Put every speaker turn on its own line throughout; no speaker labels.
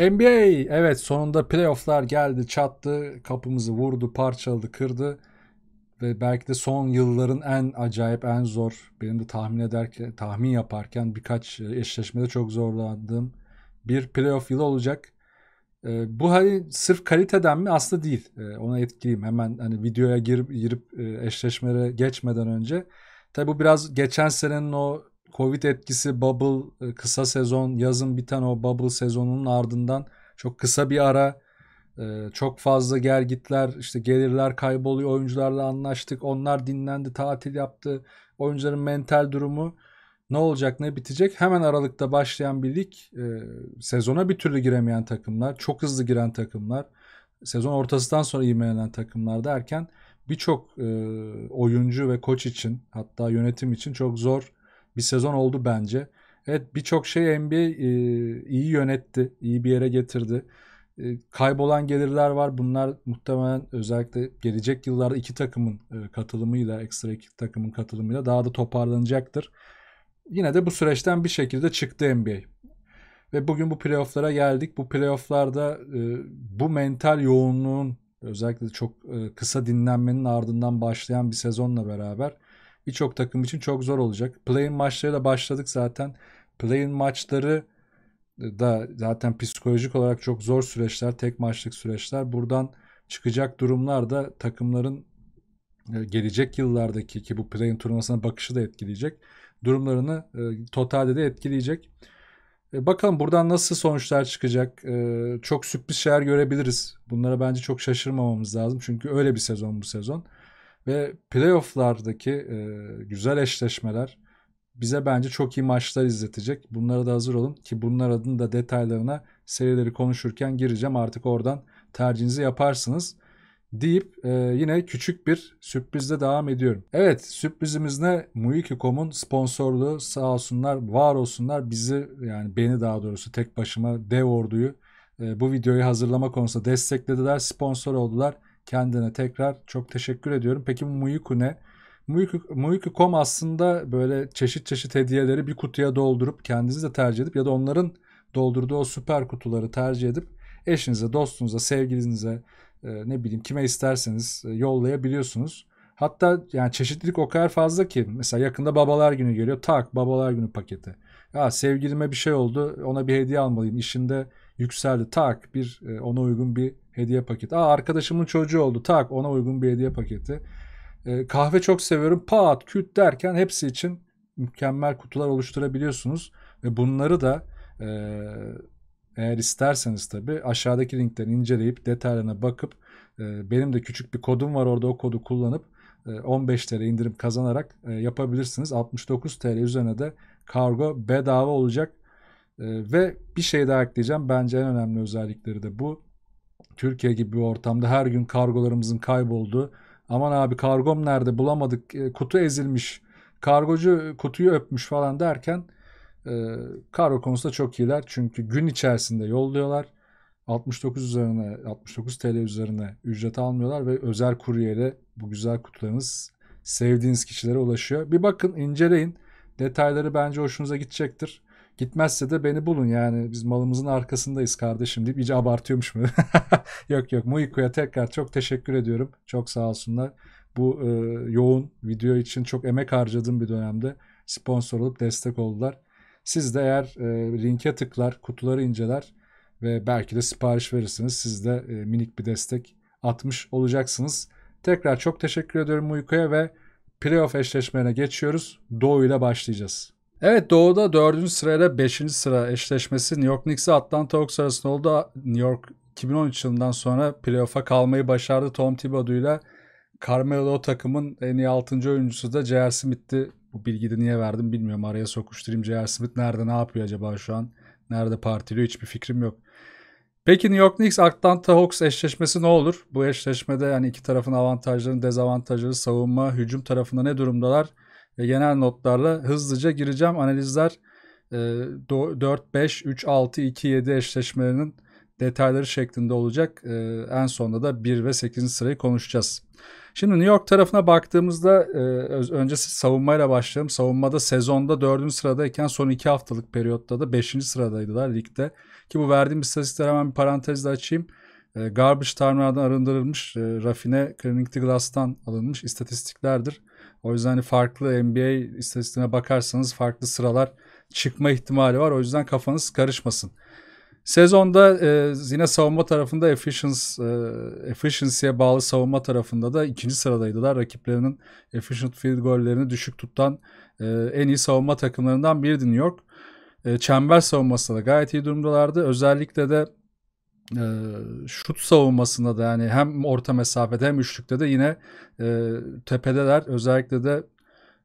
NBA evet sonunda playofflar geldi çattı kapımızı vurdu parçaladı kırdı ve belki de son yılların en acayip en zor benim de tahmin ederken tahmin yaparken birkaç e, eşleşmede çok zorlandığım bir playoff yılı olacak. E, bu hani sırf kaliteden mi? Aslında değil. E, ona etkileyim. Hemen hani videoya girip, girip e, eşleşmelere geçmeden önce. Tabi bu biraz geçen senenin o Covid etkisi, bubble, e, kısa sezon, yazın biten o bubble sezonunun ardından çok kısa bir ara e, çok fazla gel gergitler, işte gelirler kayboluyor, oyuncularla anlaştık, onlar dinlendi, tatil yaptı, oyuncuların mental durumu ne olacak ne bitecek hemen aralıkta başlayan bir lig e, sezona bir türlü giremeyen takımlar çok hızlı giren takımlar sezon ortasından sonra ivmelenen takımlar derken birçok oyuncu ve koç için hatta yönetim için çok zor bir sezon oldu bence. Evet birçok şey NBA e, iyi yönetti, iyi bir yere getirdi. E, kaybolan gelirler var. Bunlar muhtemelen özellikle gelecek yıllarda iki takımın e, katılımıyla, ekstra iki takımın katılımıyla daha da toparlanacaktır. Yine de bu süreçten bir şekilde çıktı NBA. Ve bugün bu playofflara geldik. Bu playofflarda e, bu mental yoğunluğun özellikle çok e, kısa dinlenmenin ardından başlayan bir sezonla beraber birçok takım için çok zor olacak. Play-in maçları da başladık zaten. Play-in maçları da zaten psikolojik olarak çok zor süreçler, tek maçlık süreçler. Buradan çıkacak durumlar da takımların e, gelecek yıllardaki ki bu play-in turnuvasına bakışı da etkileyecek. Durumlarını e, totalde de etkileyecek. E, bakalım buradan nasıl sonuçlar çıkacak. Çok sürpriz şeyler görebiliriz. Bunlara bence çok şaşırmamamız lazım. Çünkü öyle bir sezon bu sezon. Ve playofflardaki e, güzel eşleşmeler bize bence çok iyi maçlar izletecek. Bunlara da hazır olun ki bunlar adını da detaylarına serileri konuşurken gireceğim. Artık oradan tercihinizi yaparsınız deyip e, yine küçük bir sürprizle devam ediyorum. Evet sürprizimiz ne? Muikikom'un sponsorluğu sağ olsunlar var olsunlar bizi yani beni daha doğrusu tek başıma dev orduyu e, bu videoyu hazırlama konusunda desteklediler sponsor oldular kendine tekrar çok teşekkür ediyorum. Peki Muyuku ne? Muyuku.com aslında böyle çeşit çeşit hediyeleri bir kutuya doldurup kendinizi de tercih edip ya da onların doldurduğu o süper kutuları tercih edip eşinize, dostunuza, sevgilinize e, ne bileyim kime isterseniz e, yollayabiliyorsunuz. Hatta yani çeşitlilik o kadar fazla ki mesela yakında babalar günü geliyor tak babalar günü paketi. Ya sevgilime bir şey oldu ona bir hediye almalıyım işinde yükseldi. Tak bir e, ona uygun bir hediye paketi. Aa arkadaşımın çocuğu oldu. Tak ona uygun bir hediye paketi. E, kahve çok seviyorum. Pat, küt derken hepsi için mükemmel kutular oluşturabiliyorsunuz. Ve bunları da e, eğer isterseniz tabi aşağıdaki linkten inceleyip detaylarına bakıp e, benim de küçük bir kodum var orada o kodu kullanıp 15 e, TL indirim kazanarak e, yapabilirsiniz. 69 TL üzerine de kargo bedava olacak. Ee, ve bir şey daha ekleyeceğim. Bence en önemli özellikleri de bu. Türkiye gibi bir ortamda her gün kargolarımızın kaybolduğu. Aman abi kargom nerede bulamadık e, kutu ezilmiş kargocu e, kutuyu öpmüş falan derken e, kargo konusunda çok iyiler. Çünkü gün içerisinde yolluyorlar. 69 üzerine 69 TL üzerine ücret almıyorlar ve özel kuryeyle bu güzel kutularınız sevdiğiniz kişilere ulaşıyor. Bir bakın inceleyin. Detayları bence hoşunuza gidecektir. Gitmezse de beni bulun yani biz malımızın arkasındayız kardeşim deyip iyice abartıyormuş mu? yok yok Muiku'ya tekrar çok teşekkür ediyorum. Çok sağ olsunlar. Bu e, yoğun video için çok emek harcadığım bir dönemde sponsor olup destek oldular. Siz de eğer e, linke tıklar, kutuları inceler ve belki de sipariş verirsiniz. Siz de e, minik bir destek atmış olacaksınız. Tekrar çok teşekkür ediyorum Uyku'ya ve playoff eşleşmelerine geçiyoruz. Doğu ile başlayacağız. Evet doğuda 4. sırayla 5. sıra eşleşmesi New York Knicks'e Atlanta Hawks arasında oldu. New York 2013 yılından sonra playoff'a kalmayı başardı Tom Thibodeau ile. Carmelo takımın en iyi 6. oyuncusu da J.R. Smith'ti. Bu bilgiyi de niye verdim bilmiyorum. Araya sokuşturayım. J.R. Smith nerede ne yapıyor acaba şu an? Nerede partiliyor hiçbir fikrim yok. Peki New York Knicks Atlanta Hawks eşleşmesi ne olur? Bu eşleşmede yani iki tarafın avantajlarını, dezavantajları, savunma, hücum tarafında ne durumdalar? ve genel notlarla hızlıca gireceğim. Analizler 4, 5, 3, 6, 2, 7 eşleşmelerinin detayları şeklinde olacak. E, en sonunda da 1 ve 8. sırayı konuşacağız. Şimdi New York tarafına baktığımızda e, öncesi savunmayla başlayalım. Savunmada sezonda 4. sıradayken son 2 haftalık periyotta da 5. sıradaydılar ligde. Ki bu verdiğim istatistikler hemen bir parantezle açayım. E, garbage Time'lardan arındırılmış, rafine Cleaning the Glass'tan alınmış istatistiklerdir. O yüzden hani farklı NBA istatistiğine bakarsanız farklı sıralar çıkma ihtimali var. O yüzden kafanız karışmasın. Sezonda e, yine savunma tarafında efficiency, e, efficiency'ye bağlı savunma tarafında da ikinci sıradaydılar. Rakiplerinin efficient field gollerini düşük tutan e, en iyi savunma takımlarından biri New York. E, çember savunmasında da gayet iyi durumdalardı. Özellikle de e, şut savunmasında da yani hem orta mesafede hem üçlükte de yine e, tepedeler. Özellikle de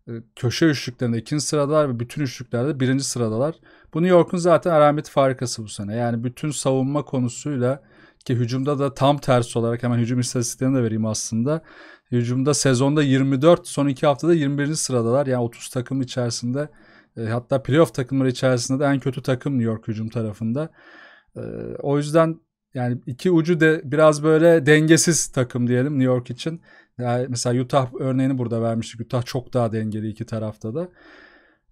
e, köşe üçlüklerinde ikinci sıradalar ve bütün üçlüklerde birinci sıradalar. Bu New York'un zaten alamet farikası bu sene. Yani bütün savunma konusuyla ki hücumda da tam tersi olarak hemen hücum istatistiklerini de vereyim aslında. Hücumda sezonda 24, son iki haftada 21. sıradalar. Yani 30 takım içerisinde e, hatta playoff takımları içerisinde de en kötü takım New York hücum tarafında. E, o yüzden yani iki ucu da biraz böyle dengesiz takım diyelim New York için. Yani mesela Utah örneğini burada vermiştik. Utah çok daha dengeli iki tarafta da.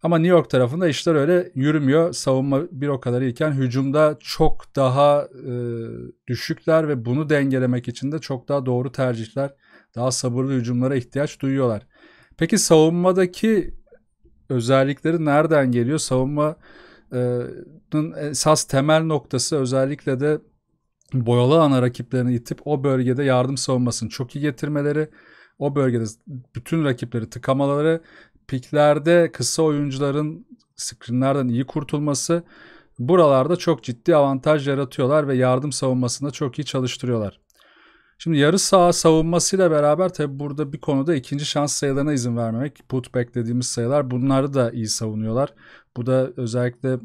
Ama New York tarafında işler öyle yürümüyor. Savunma bir o kadar iyiken hücumda çok daha e, düşükler ve bunu dengelemek için de çok daha doğru tercihler, daha sabırlı hücumlara ihtiyaç duyuyorlar. Peki savunmadaki özellikleri nereden geliyor? Savunmanın e, esas temel noktası özellikle de boyalı ana rakiplerini itip o bölgede yardım savunmasını çok iyi getirmeleri, o bölgede bütün rakipleri tıkamaları, piklerde kısa oyuncuların screenlerden iyi kurtulması buralarda çok ciddi avantaj yaratıyorlar ve yardım savunmasında çok iyi çalıştırıyorlar. Şimdi yarı saha savunmasıyla beraber tabi burada bir konuda ikinci şans sayılarına izin vermemek. Putback dediğimiz sayılar bunları da iyi savunuyorlar. Bu da özellikle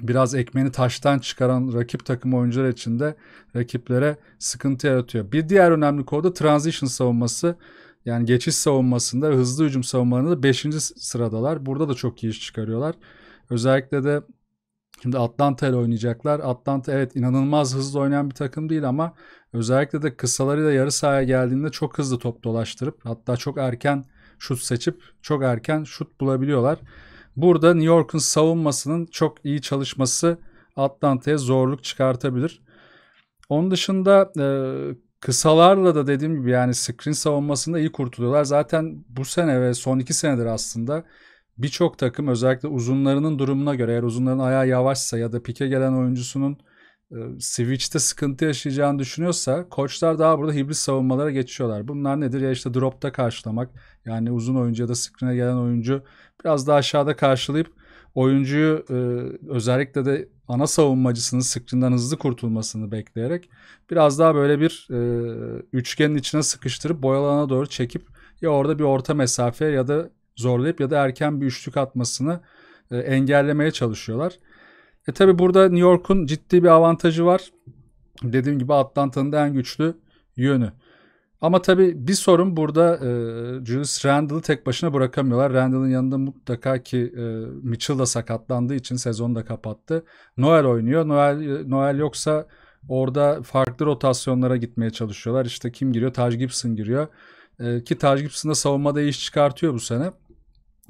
biraz ekmeni taştan çıkaran rakip takım oyuncular için de rakiplere sıkıntı yaratıyor. Bir diğer önemli konu da transition savunması. Yani geçiş savunmasında ve hızlı hücum savunmalarında 5. sıradalar. Burada da çok iyi iş çıkarıyorlar. Özellikle de şimdi Atlanta ile oynayacaklar. Atlanta evet inanılmaz hızlı oynayan bir takım değil ama özellikle de kısalarıyla yarı sahaya geldiğinde çok hızlı top dolaştırıp hatta çok erken şut seçip çok erken şut bulabiliyorlar. Burada New York'un savunmasının çok iyi çalışması Atlanta'ya zorluk çıkartabilir. Onun dışında e, kısalarla da dediğim gibi yani screen savunmasında iyi kurtuluyorlar. Zaten bu sene ve son iki senedir aslında birçok takım özellikle uzunlarının durumuna göre eğer uzunların ayağı yavaşsa ya da pike gelen oyuncusunun e, switch'te sıkıntı yaşayacağını düşünüyorsa koçlar daha burada hibrit savunmalara geçiyorlar. Bunlar nedir? Ya işte dropta karşılamak yani uzun oyuncu ya da screen'e gelen oyuncu biraz daha aşağıda karşılayıp oyuncuyu e, özellikle de ana savunmacısının sıkıntından hızlı kurtulmasını bekleyerek biraz daha böyle bir e, üçgenin içine sıkıştırıp boyalana doğru çekip ya orada bir orta mesafe ya da zorlayıp ya da erken bir üçlük atmasını e, engellemeye çalışıyorlar. E tabi burada New York'un ciddi bir avantajı var. Dediğim gibi Atlanta'nın da en güçlü yönü. Ama tabii bir sorun burada e, Julius Randle'ı tek başına bırakamıyorlar. Randle'ın yanında mutlaka ki e, Mitchell da sakatlandığı için sezonu da kapattı. Noel oynuyor. Noel, e, Noel yoksa orada farklı rotasyonlara gitmeye çalışıyorlar. İşte kim giriyor? Taj Gibson giriyor. E, ki Taj Gibson da savunmada iş çıkartıyor bu sene.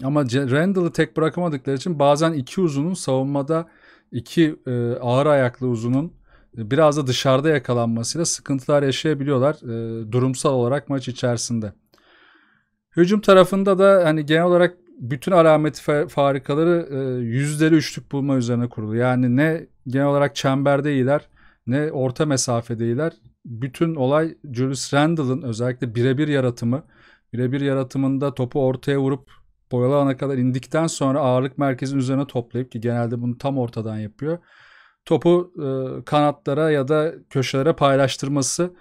Ama Randall'ı tek bırakamadıkları için bazen iki uzunun savunmada iki e, ağır ayaklı uzunun biraz da dışarıda yakalanmasıyla sıkıntılar yaşayabiliyorlar e, durumsal olarak maç içerisinde. Hücum tarafında da hani genel olarak bütün alameti farikaları e, yüzleri üçlük bulma üzerine kurulu. Yani ne genel olarak çemberde iyiler ne orta mesafede iyiler. Bütün olay Julius Randle'ın özellikle birebir yaratımı. Birebir yaratımında topu ortaya vurup boyalı ana kadar indikten sonra ağırlık merkezin üzerine toplayıp ki genelde bunu tam ortadan yapıyor topu e, kanatlara ya da köşelere paylaştırması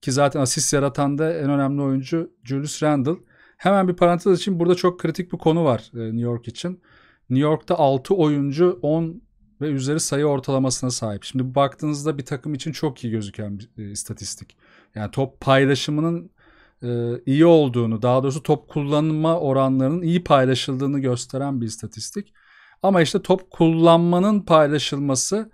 ki zaten asist yaratan da en önemli oyuncu Julius Randle. Hemen bir parantez için burada çok kritik bir konu var e, New York için. New York'ta 6 oyuncu 10 ve üzeri sayı ortalamasına sahip. Şimdi baktığınızda bir takım için çok iyi gözüken bir e, istatistik. Yani top paylaşımının e, iyi olduğunu, daha doğrusu top kullanma oranlarının iyi paylaşıldığını gösteren bir istatistik. Ama işte top kullanmanın paylaşılması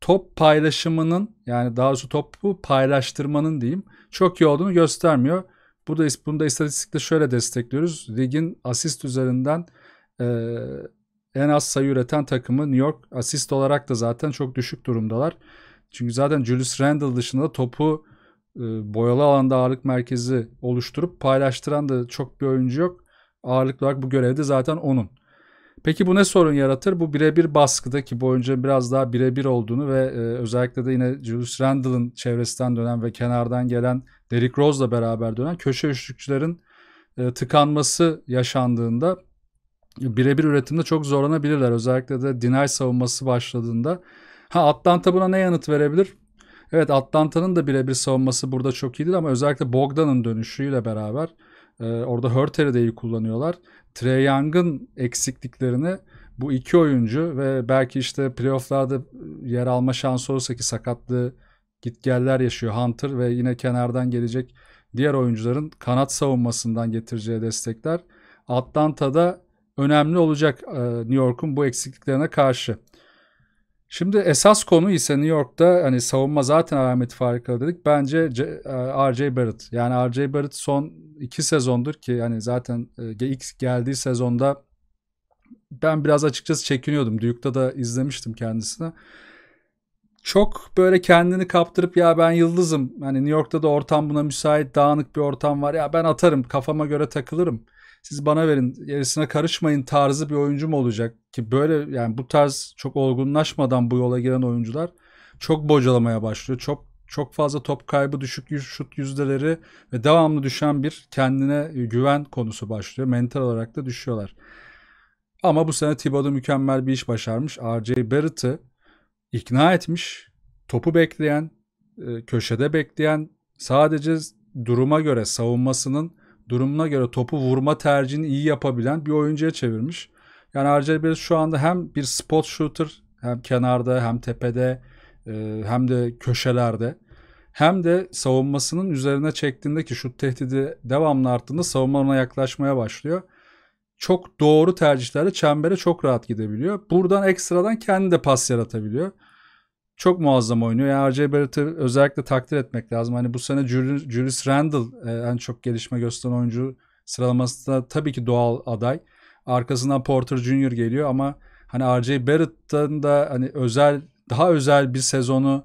top paylaşımının yani daha doğrusu topu paylaştırmanın diyeyim çok iyi olduğunu göstermiyor. Burada bunu da istatistikle şöyle destekliyoruz. Ligin asist üzerinden e, en az sayı üreten takımı New York asist olarak da zaten çok düşük durumdalar. Çünkü zaten Julius Randle dışında topu e, boyalı alanda ağırlık merkezi oluşturup paylaştıran da çok bir oyuncu yok. Ağırlık olarak bu görevde zaten onun. Peki bu ne sorun yaratır? Bu birebir baskıda ki bu oyuncunun biraz daha birebir olduğunu ve e, özellikle de yine Julius Randle'ın çevresinden dönen ve kenardan gelen Derrick Rose'la beraber dönen köşe üçlükçülerin e, tıkanması yaşandığında birebir üretimde çok zorlanabilirler. Özellikle de Dinay savunması başladığında. Ha Atlanta buna ne yanıt verebilir? Evet Atlanta'nın da birebir savunması burada çok iyidir ama özellikle Bogdan'ın dönüşüyle beraber e, orada Hörter'i kullanıyorlar. Trey Young'ın eksikliklerini bu iki oyuncu ve belki işte playofflarda e, yer alma şansı olsa ki sakatlığı gitgeller yaşıyor Hunter ve yine kenardan gelecek diğer oyuncuların kanat savunmasından getireceği destekler Atlanta'da önemli olacak e, New York'un bu eksikliklerine karşı. Şimdi esas konu ise New York'ta hani savunma zaten alamet farikalı dedik. Bence e, R.J. Barrett. Yani R.J. Barrett son iki sezondur ki hani zaten e, ilk geldiği sezonda ben biraz açıkçası çekiniyordum. Duke'da da izlemiştim kendisini. Çok böyle kendini kaptırıp ya ben yıldızım. Hani New York'ta da ortam buna müsait dağınık bir ortam var. Ya ben atarım kafama göre takılırım siz bana verin yarısına karışmayın tarzı bir oyuncu mu olacak? Ki böyle yani bu tarz çok olgunlaşmadan bu yola giren oyuncular çok bocalamaya başlıyor. Çok çok fazla top kaybı, düşük şut yüzdeleri ve devamlı düşen bir kendine güven konusu başlıyor. Mental olarak da düşüyorlar. Ama bu sene Thibodeau mükemmel bir iş başarmış. R.J. Barrett'ı ikna etmiş. Topu bekleyen, e, köşede bekleyen, sadece duruma göre savunmasının durumuna göre topu vurma tercihini iyi yapabilen bir oyuncuya çevirmiş. Yani Arce Perez şu anda hem bir spot shooter hem kenarda hem tepede e, hem de köşelerde hem de savunmasının üzerine çektiğinde ki şut tehdidi devamlı arttığında savunma yaklaşmaya başlıyor. Çok doğru tercihlerle çembere çok rahat gidebiliyor. Buradan ekstradan kendi de pas yaratabiliyor çok muazzam oynuyor. Yani R.J. Barrett'ı özellikle takdir etmek lazım. Hani bu sene Julius Randle e, en çok gelişme gösteren oyuncu sıralamasında tabii ki doğal aday. Arkasından Porter Jr. geliyor ama hani R.J. Barrett'tan da hani özel daha özel bir sezonu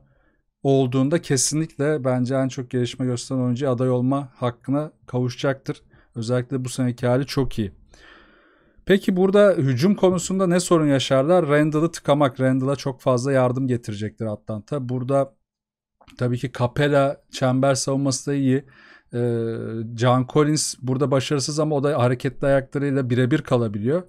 olduğunda kesinlikle bence en çok gelişme gösteren oyuncu aday olma hakkına kavuşacaktır. Özellikle bu seneki hali çok iyi. Peki burada hücum konusunda ne sorun yaşarlar? Randall'ı tıkamak. Randall'a çok fazla yardım getirecektir Atlanta. Burada tabii ki Capella çember savunması da iyi. Ee, John Collins burada başarısız ama o da hareketli ayaklarıyla birebir kalabiliyor.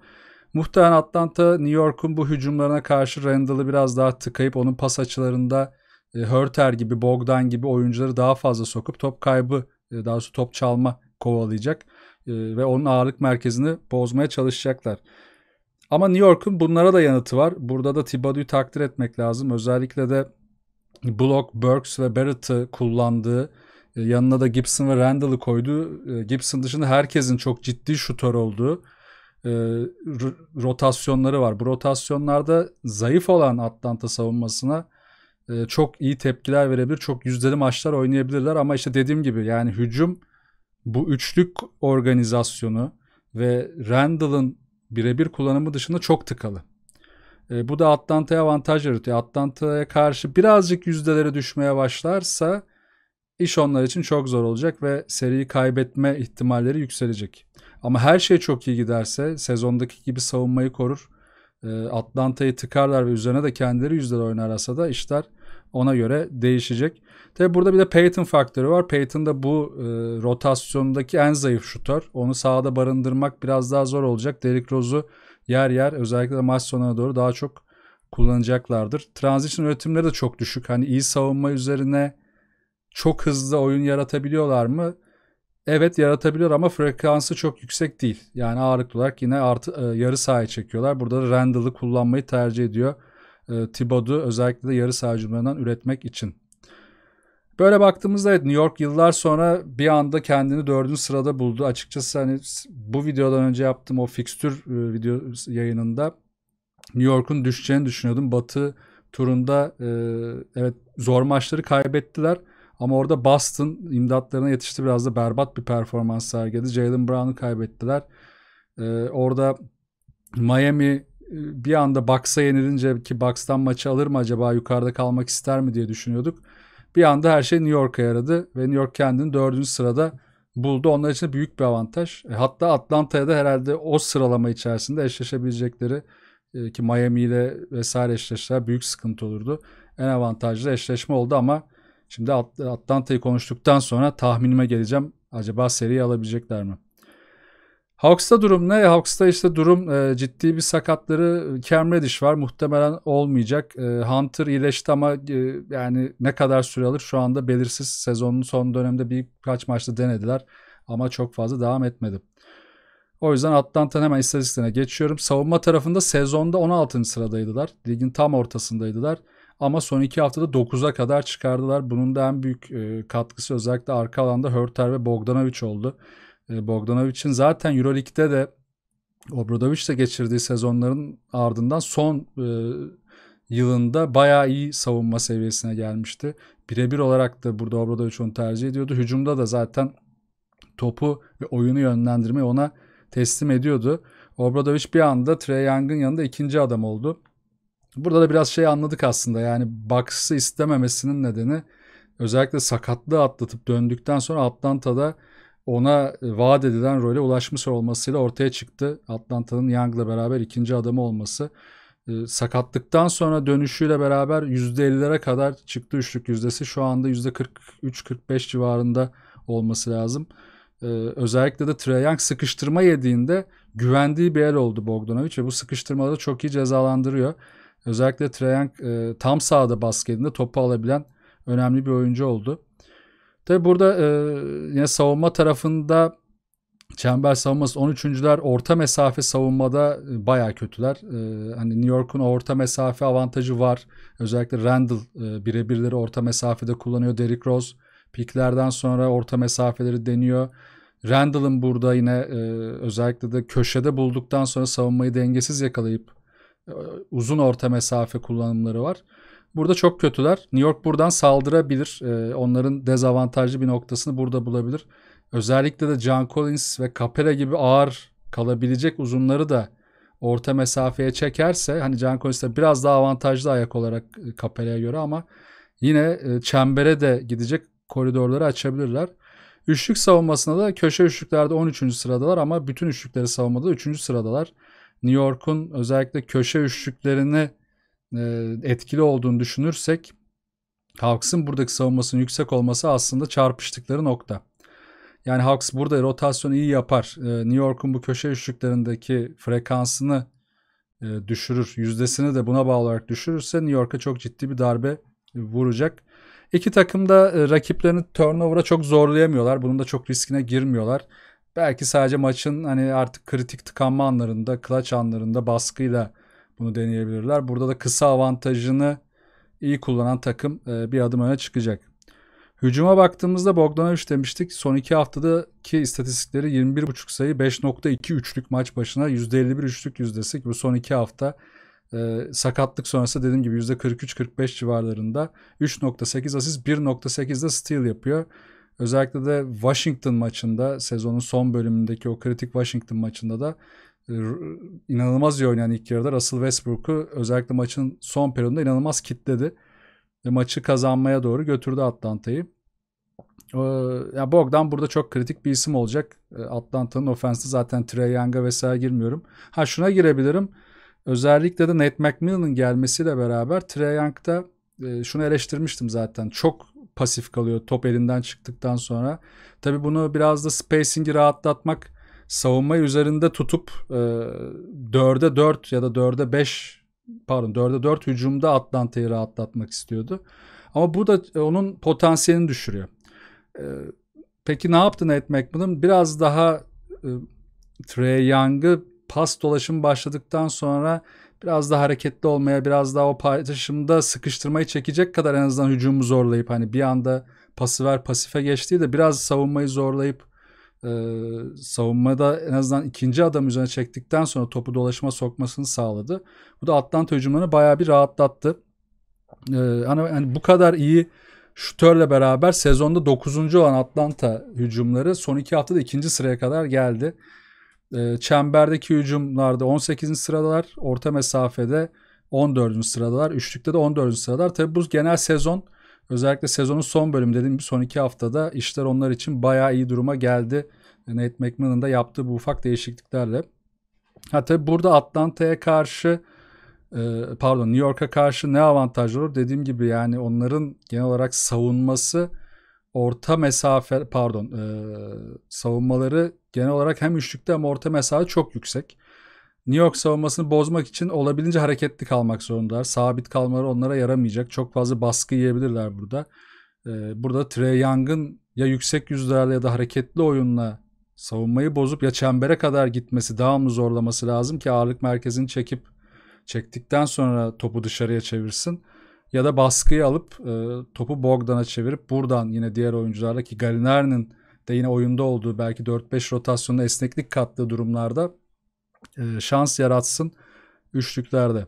Muhtemelen Atlanta New York'un bu hücumlarına karşı Randall'ı biraz daha tıkayıp onun pas açılarında e, Hörter gibi, Bogdan gibi oyuncuları daha fazla sokup top kaybı, e, daha doğrusu top çalma kovalayacak. E, ve onun ağırlık merkezini bozmaya çalışacaklar. Ama New York'un bunlara da yanıtı var. Burada da Tibadu'yu takdir etmek lazım. Özellikle de Block, Burks ve Barrett'ı kullandığı, e, yanına da Gibson ve Randall'ı koyduğu, e, Gibson dışında herkesin çok ciddi şutör olduğu rotasyonları var. Bu rotasyonlarda zayıf olan Atlanta savunmasına çok iyi tepkiler verebilir. Çok yüzdeli maçlar oynayabilirler ama işte dediğim gibi yani hücum bu üçlük organizasyonu ve Randall'ın birebir kullanımı dışında çok tıkalı. E, bu da Atlanta'ya avantaj yaratıyor. Atlanta'ya karşı birazcık yüzdeleri düşmeye başlarsa iş onlar için çok zor olacak ve seriyi kaybetme ihtimalleri yükselecek. Ama her şey çok iyi giderse sezondaki gibi savunmayı korur. E, Atlanta'yı tıkarlar ve üzerine de kendileri yüzdeler oynarsa da işler ona göre değişecek. Tabi burada bir de Peyton faktörü var. Peyton da bu e, rotasyondaki en zayıf şutör. Onu sahada barındırmak biraz daha zor olacak. Derrick Rose'u yer yer özellikle de maç sonuna doğru daha çok kullanacaklardır. Transition üretimleri de çok düşük. Hani iyi savunma üzerine çok hızlı oyun yaratabiliyorlar mı? Evet yaratabiliyor ama frekansı çok yüksek değil. Yani ağırlıklı olarak yine artı, e, yarı sahaya çekiyorlar. Burada Randall'ı kullanmayı tercih ediyor. E, Thibodeau özellikle de yarı sahacımlarından üretmek için. Böyle baktığımızda evet New York yıllar sonra bir anda kendini dördüncü sırada buldu. Açıkçası hani bu videodan önce yaptığım o fikstür e, video yayınında New York'un düşeceğini düşünüyordum. Batı turunda e, evet zor maçları kaybettiler. Ama orada Boston imdatlarına yetişti. Biraz da berbat bir performans sergiledi. Jalen Brown'u kaybettiler. E, orada Miami bir anda Bucks'a yenilince ki Bucks'tan maçı alır mı acaba yukarıda kalmak ister mi diye düşünüyorduk. Bir anda her şey New York'a yaradı ve New York kendini dördüncü sırada buldu. Onlar için büyük bir avantaj. E, hatta Atlanta'ya da herhalde o sıralama içerisinde eşleşebilecekleri e, ki Miami ile vesaire eşleştiler büyük sıkıntı olurdu. En avantajlı eşleşme oldu ama şimdi Atlanta'yı konuştuktan sonra tahminime geleceğim. Acaba seriyi alabilecekler mi? Hawks'ta durum ne? Hawks'ta işte durum e, ciddi bir sakatları Cam Reddish var. Muhtemelen olmayacak. E, Hunter iyileşti ama e, yani ne kadar süre alır şu anda belirsiz. Sezonun son dönemde birkaç maçta denediler ama çok fazla devam etmedi. O yüzden Atlanta'nın hemen istatistiklerine geçiyorum. Savunma tarafında sezonda 16. sıradaydılar. Ligin tam ortasındaydılar. Ama son iki haftada 9'a kadar çıkardılar. Bunun da en büyük e, katkısı özellikle arka alanda Hörter ve Bogdanovic oldu. Ee, Bogdanovic'in zaten Euroleague'de de Obradovic'le geçirdiği sezonların ardından son e, yılında bayağı iyi savunma seviyesine gelmişti. Birebir olarak da burada Obradovic onu tercih ediyordu. Hücumda da zaten topu ve oyunu yönlendirmeyi ona teslim ediyordu. Obradovic bir anda Trey Young'ın yanında ikinci adam oldu. Burada da biraz şey anladık aslında yani Bucks'ı istememesinin nedeni özellikle sakatlığı atlatıp döndükten sonra Atlanta'da ona e, vaat edilen role ulaşmış olmasıyla ortaya çıktı. Atlanta'nın Young'la beraber ikinci adamı olması. E, sakatlıktan sonra dönüşüyle beraber %50'lere kadar çıktı üçlük yüzdesi. Şu anda %43-45 civarında olması lazım. E, özellikle de Trae Young sıkıştırma yediğinde güvendiği bir el oldu Bogdanovic ve bu sıkıştırmaları çok iyi cezalandırıyor. Özellikle Trae Young tam sahada basketinde topu alabilen önemli bir oyuncu oldu. Tabi burada e, yine savunma tarafında çember savunması 13.ler orta mesafe savunmada e, baya kötüler. E, hani New York'un orta mesafe avantajı var. Özellikle Randall e, birebirleri orta mesafede kullanıyor. Derrick Rose piklerden sonra orta mesafeleri deniyor. Randall'ın burada yine e, özellikle de köşede bulduktan sonra savunmayı dengesiz yakalayıp e, uzun orta mesafe kullanımları var. Burada çok kötüler. New York buradan saldırabilir. Ee, onların dezavantajlı bir noktasını burada bulabilir. Özellikle de John Collins ve Capela gibi ağır kalabilecek uzunları da orta mesafeye çekerse hani John Collins de biraz daha avantajlı ayak olarak e, Capela'ya göre ama yine e, çembere de gidecek koridorları açabilirler. Üçlük savunmasında da köşe üçlüklerde 13. sıradalar ama bütün üçlükleri savunmada 3. sıradalar. New York'un özellikle köşe üçlüklerini e, etkili olduğunu düşünürsek Hawks'ın buradaki savunmasının yüksek olması aslında çarpıştıkları nokta. Yani Hawks burada rotasyonu iyi yapar. E, New York'un bu köşe üçlüklerindeki frekansını e, düşürür. Yüzdesini de buna bağlı olarak düşürürse New York'a çok ciddi bir darbe vuracak. İki takım da rakiplerini turnover'a çok zorlayamıyorlar. Bunun da çok riskine girmiyorlar. Belki sadece maçın hani artık kritik tıkanma anlarında, clutch anlarında baskıyla bunu deneyebilirler. Burada da kısa avantajını iyi kullanan takım e, bir adım öne çıkacak. Hücuma baktığımızda Bogdanovic demiştik. Son iki haftadaki istatistikleri 21.5 sayı 5.2 üçlük maç başına %51 üçlük yüzdesi. Bu son iki hafta e, sakatlık sonrası dediğim gibi %43-45 civarlarında 3.8 asist 1.8 de steal yapıyor. Özellikle de Washington maçında sezonun son bölümündeki o kritik Washington maçında da ee, inanılmaz iyi oynayan ilk yarıda Russell Westbrook'u özellikle maçın son periyodunda inanılmaz kitledi. Ve maçı kazanmaya doğru götürdü Atlanta'yı. Ee, yani Bogdan burada çok kritik bir isim olacak. Ee, Atlanta'nın ofensi zaten Trey Young'a vesaire girmiyorum. Ha şuna girebilirim. Özellikle de Nate McMillan'ın gelmesiyle beraber Trey Young'da e, şunu eleştirmiştim zaten. Çok pasif kalıyor top elinden çıktıktan sonra. Tabi bunu biraz da spacing'i rahatlatmak savunmayı üzerinde tutup e, 4'e 4 ya da 4'e 5 pardon 4'e 4 hücumda Atlanta'yı rahatlatmak istiyordu. Ama bu da e, onun potansiyelini düşürüyor. E, peki ne yaptı Nate McMillan? Biraz daha e, Trey Young'ı pas dolaşım başladıktan sonra biraz daha hareketli olmaya, biraz daha o paylaşımda sıkıştırmayı çekecek kadar en azından hücumu zorlayıp hani bir anda pası ver pasife geçtiği de biraz savunmayı zorlayıp e, savunmada en azından ikinci adam üzerine çektikten sonra topu dolaşıma sokmasını sağladı. Bu da Atlanta hücumlarını bayağı bir rahatlattı. E, hani, hani bu kadar iyi şutörle beraber sezonda 9. olan Atlanta hücumları son iki haftada ikinci sıraya kadar geldi. E, çemberdeki hücumlarda 18. sıradalar, orta mesafede 14. sıradalar, üçlükte de 14. sıradalar. Tabi bu genel sezon Özellikle sezonun son bölümü dediğim bir son iki haftada işler onlar için bayağı iyi duruma geldi. Nate McMillan'ın da yaptığı bu ufak değişikliklerle. Ha tabii burada Atlanta'ya karşı e, pardon New York'a karşı ne avantaj olur? Dediğim gibi yani onların genel olarak savunması orta mesafe pardon e, savunmaları genel olarak hem üçlükte hem orta mesafe çok yüksek. New York savunmasını bozmak için olabildiğince hareketli kalmak zorundalar. Sabit kalmaları onlara yaramayacak. Çok fazla baskı yiyebilirler burada. Ee, burada Trey Young'ın ya yüksek yüzlerle ya da hareketli oyunla savunmayı bozup ya çembere kadar gitmesi, daha mı zorlaması lazım ki ağırlık merkezini çekip çektikten sonra topu dışarıya çevirsin. Ya da baskıyı alıp e, topu Bogdan'a çevirip buradan yine diğer oyuncularla ki Galinari'nin de yine oyunda olduğu belki 4-5 rotasyonda esneklik kattığı durumlarda e, şans yaratsın üçlüklerde.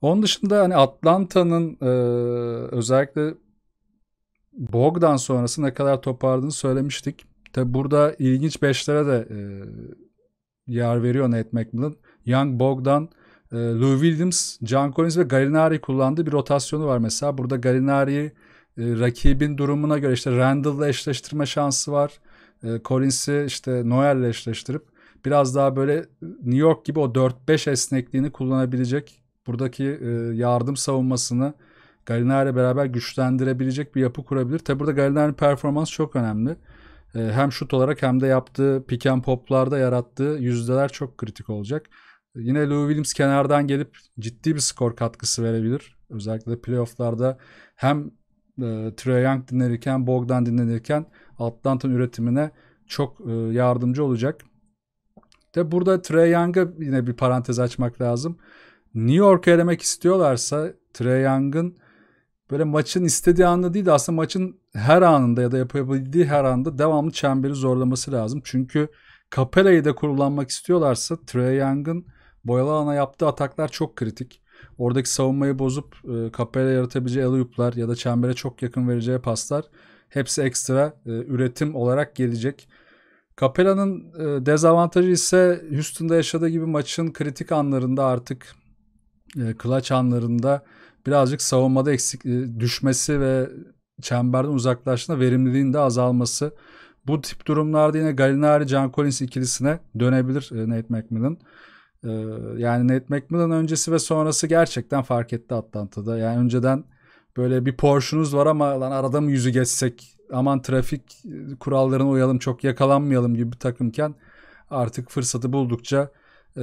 Onun dışında hani Atlanta'nın e, özellikle Bogdan sonrası ne kadar topardığını söylemiştik. Tabi burada ilginç beşlere de e, yer veriyor Nate McMillan. Young Bogdan, e, Lou Williams, John Collins ve Gallinari kullandığı bir rotasyonu var mesela. Burada Gallinari'yi e, rakibin durumuna göre işte Randall'la eşleştirme şansı var. E, Collins'i işte Noel'le eşleştirip biraz daha böyle New York gibi o 4-5 esnekliğini kullanabilecek buradaki e, yardım savunmasını Galinari'yle beraber güçlendirebilecek bir yapı kurabilir. Tabi burada Galinari'nin performans çok önemli. E, hem şut olarak hem de yaptığı pick and pop'larda yarattığı yüzdeler çok kritik olacak. E, yine Lou Williams kenardan gelip ciddi bir skor katkısı verebilir. Özellikle playofflarda hem e, Trae Young dinlenirken Bogdan dinlenirken Atlanta'nın üretimine çok e, yardımcı olacak. Tabi burada Trey Young'a yine bir parantez açmak lazım. New York'u elemek istiyorlarsa Trey Young'ın böyle maçın istediği anda değil de aslında maçın her anında ya da yapabildiği her anda devamlı çemberi zorlaması lazım. Çünkü Capella'yı da kullanmak istiyorlarsa Trey Young'ın boyalı ana yaptığı ataklar çok kritik. Oradaki savunmayı bozup e, Capella yaratabileceği eliyuplar ya da çembere çok yakın vereceği paslar hepsi ekstra e, üretim olarak gelecek. Capella'nın e, dezavantajı ise Houston'da yaşadığı gibi maçın kritik anlarında artık e, anlarında birazcık savunmada eksik e, düşmesi ve çemberden uzaklaştığında verimliliğin de azalması. Bu tip durumlarda yine Galinari, John Collins ikilisine dönebilir e, Nate McMillan. E, yani Nate McMillan öncesi ve sonrası gerçekten fark etti Atlanta'da. Yani önceden böyle bir Porsche'nuz var ama lan arada mı yüzü geçsek aman trafik kurallarına uyalım çok yakalanmayalım gibi bir takımken artık fırsatı buldukça e,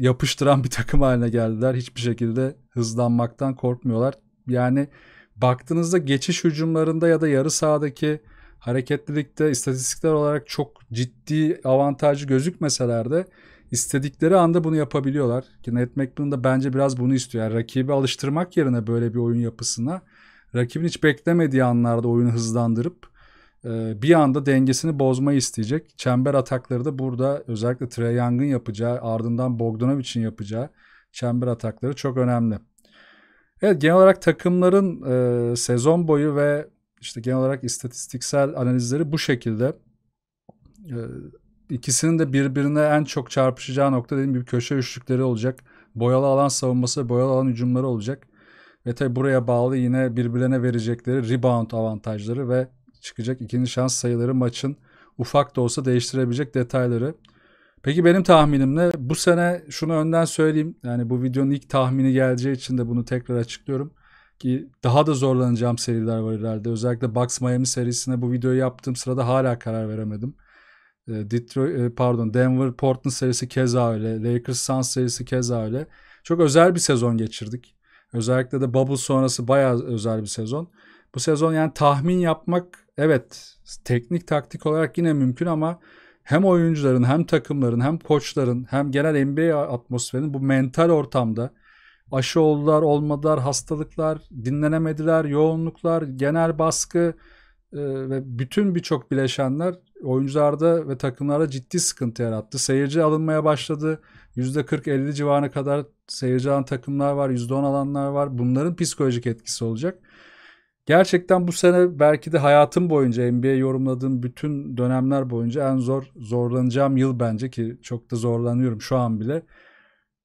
yapıştıran bir takım haline geldiler. Hiçbir şekilde hızlanmaktan korkmuyorlar. Yani baktığınızda geçiş hücumlarında ya da yarı sahadaki hareketlilikte istatistikler olarak çok ciddi avantajı gözükmeseler de istedikleri anda bunu yapabiliyorlar. Ki Ned McMillan da bence biraz bunu istiyor. Yani rakibi alıştırmak yerine böyle bir oyun yapısına rakibin hiç beklemediği anlarda oyunu hızlandırıp e, bir anda dengesini bozmayı isteyecek. Çember atakları da burada özellikle Trey Young'ın yapacağı ardından Bogdanovic'in yapacağı çember atakları çok önemli. Evet genel olarak takımların e, sezon boyu ve işte genel olarak istatistiksel analizleri bu şekilde. E, ikisinin de birbirine en çok çarpışacağı nokta dediğim gibi köşe üçlükleri olacak. Boyalı alan savunması ve boyalı alan hücumları olacak. Ve tabi buraya bağlı yine birbirlerine verecekleri rebound avantajları ve çıkacak ikinci şans sayıları maçın ufak da olsa değiştirebilecek detayları. Peki benim tahminim ne? Bu sene şunu önden söyleyeyim. Yani bu videonun ilk tahmini geleceği için de bunu tekrar açıklıyorum. Ki daha da zorlanacağım seriler var ileride. Özellikle Bucks Miami serisine bu videoyu yaptığım sırada hala karar veremedim. Ee, Detroit, e, pardon Denver Portland serisi keza öyle. Lakers Suns serisi keza öyle. Çok özel bir sezon geçirdik. Özellikle de bubble sonrası bayağı özel bir sezon. Bu sezon yani tahmin yapmak evet teknik taktik olarak yine mümkün ama hem oyuncuların hem takımların hem koçların hem genel NBA atmosferinin bu mental ortamda aşı oldular olmadılar hastalıklar dinlenemediler yoğunluklar genel baskı e, ve bütün birçok bileşenler oyuncularda ve takımlarda ciddi sıkıntı yarattı. Seyirci alınmaya başladı. %40-50 civarına kadar seyirci alan takımlar var. %10 alanlar var. Bunların psikolojik etkisi olacak. Gerçekten bu sene belki de hayatım boyunca NBA yorumladığım bütün dönemler boyunca en zor zorlanacağım yıl bence ki çok da zorlanıyorum şu an bile.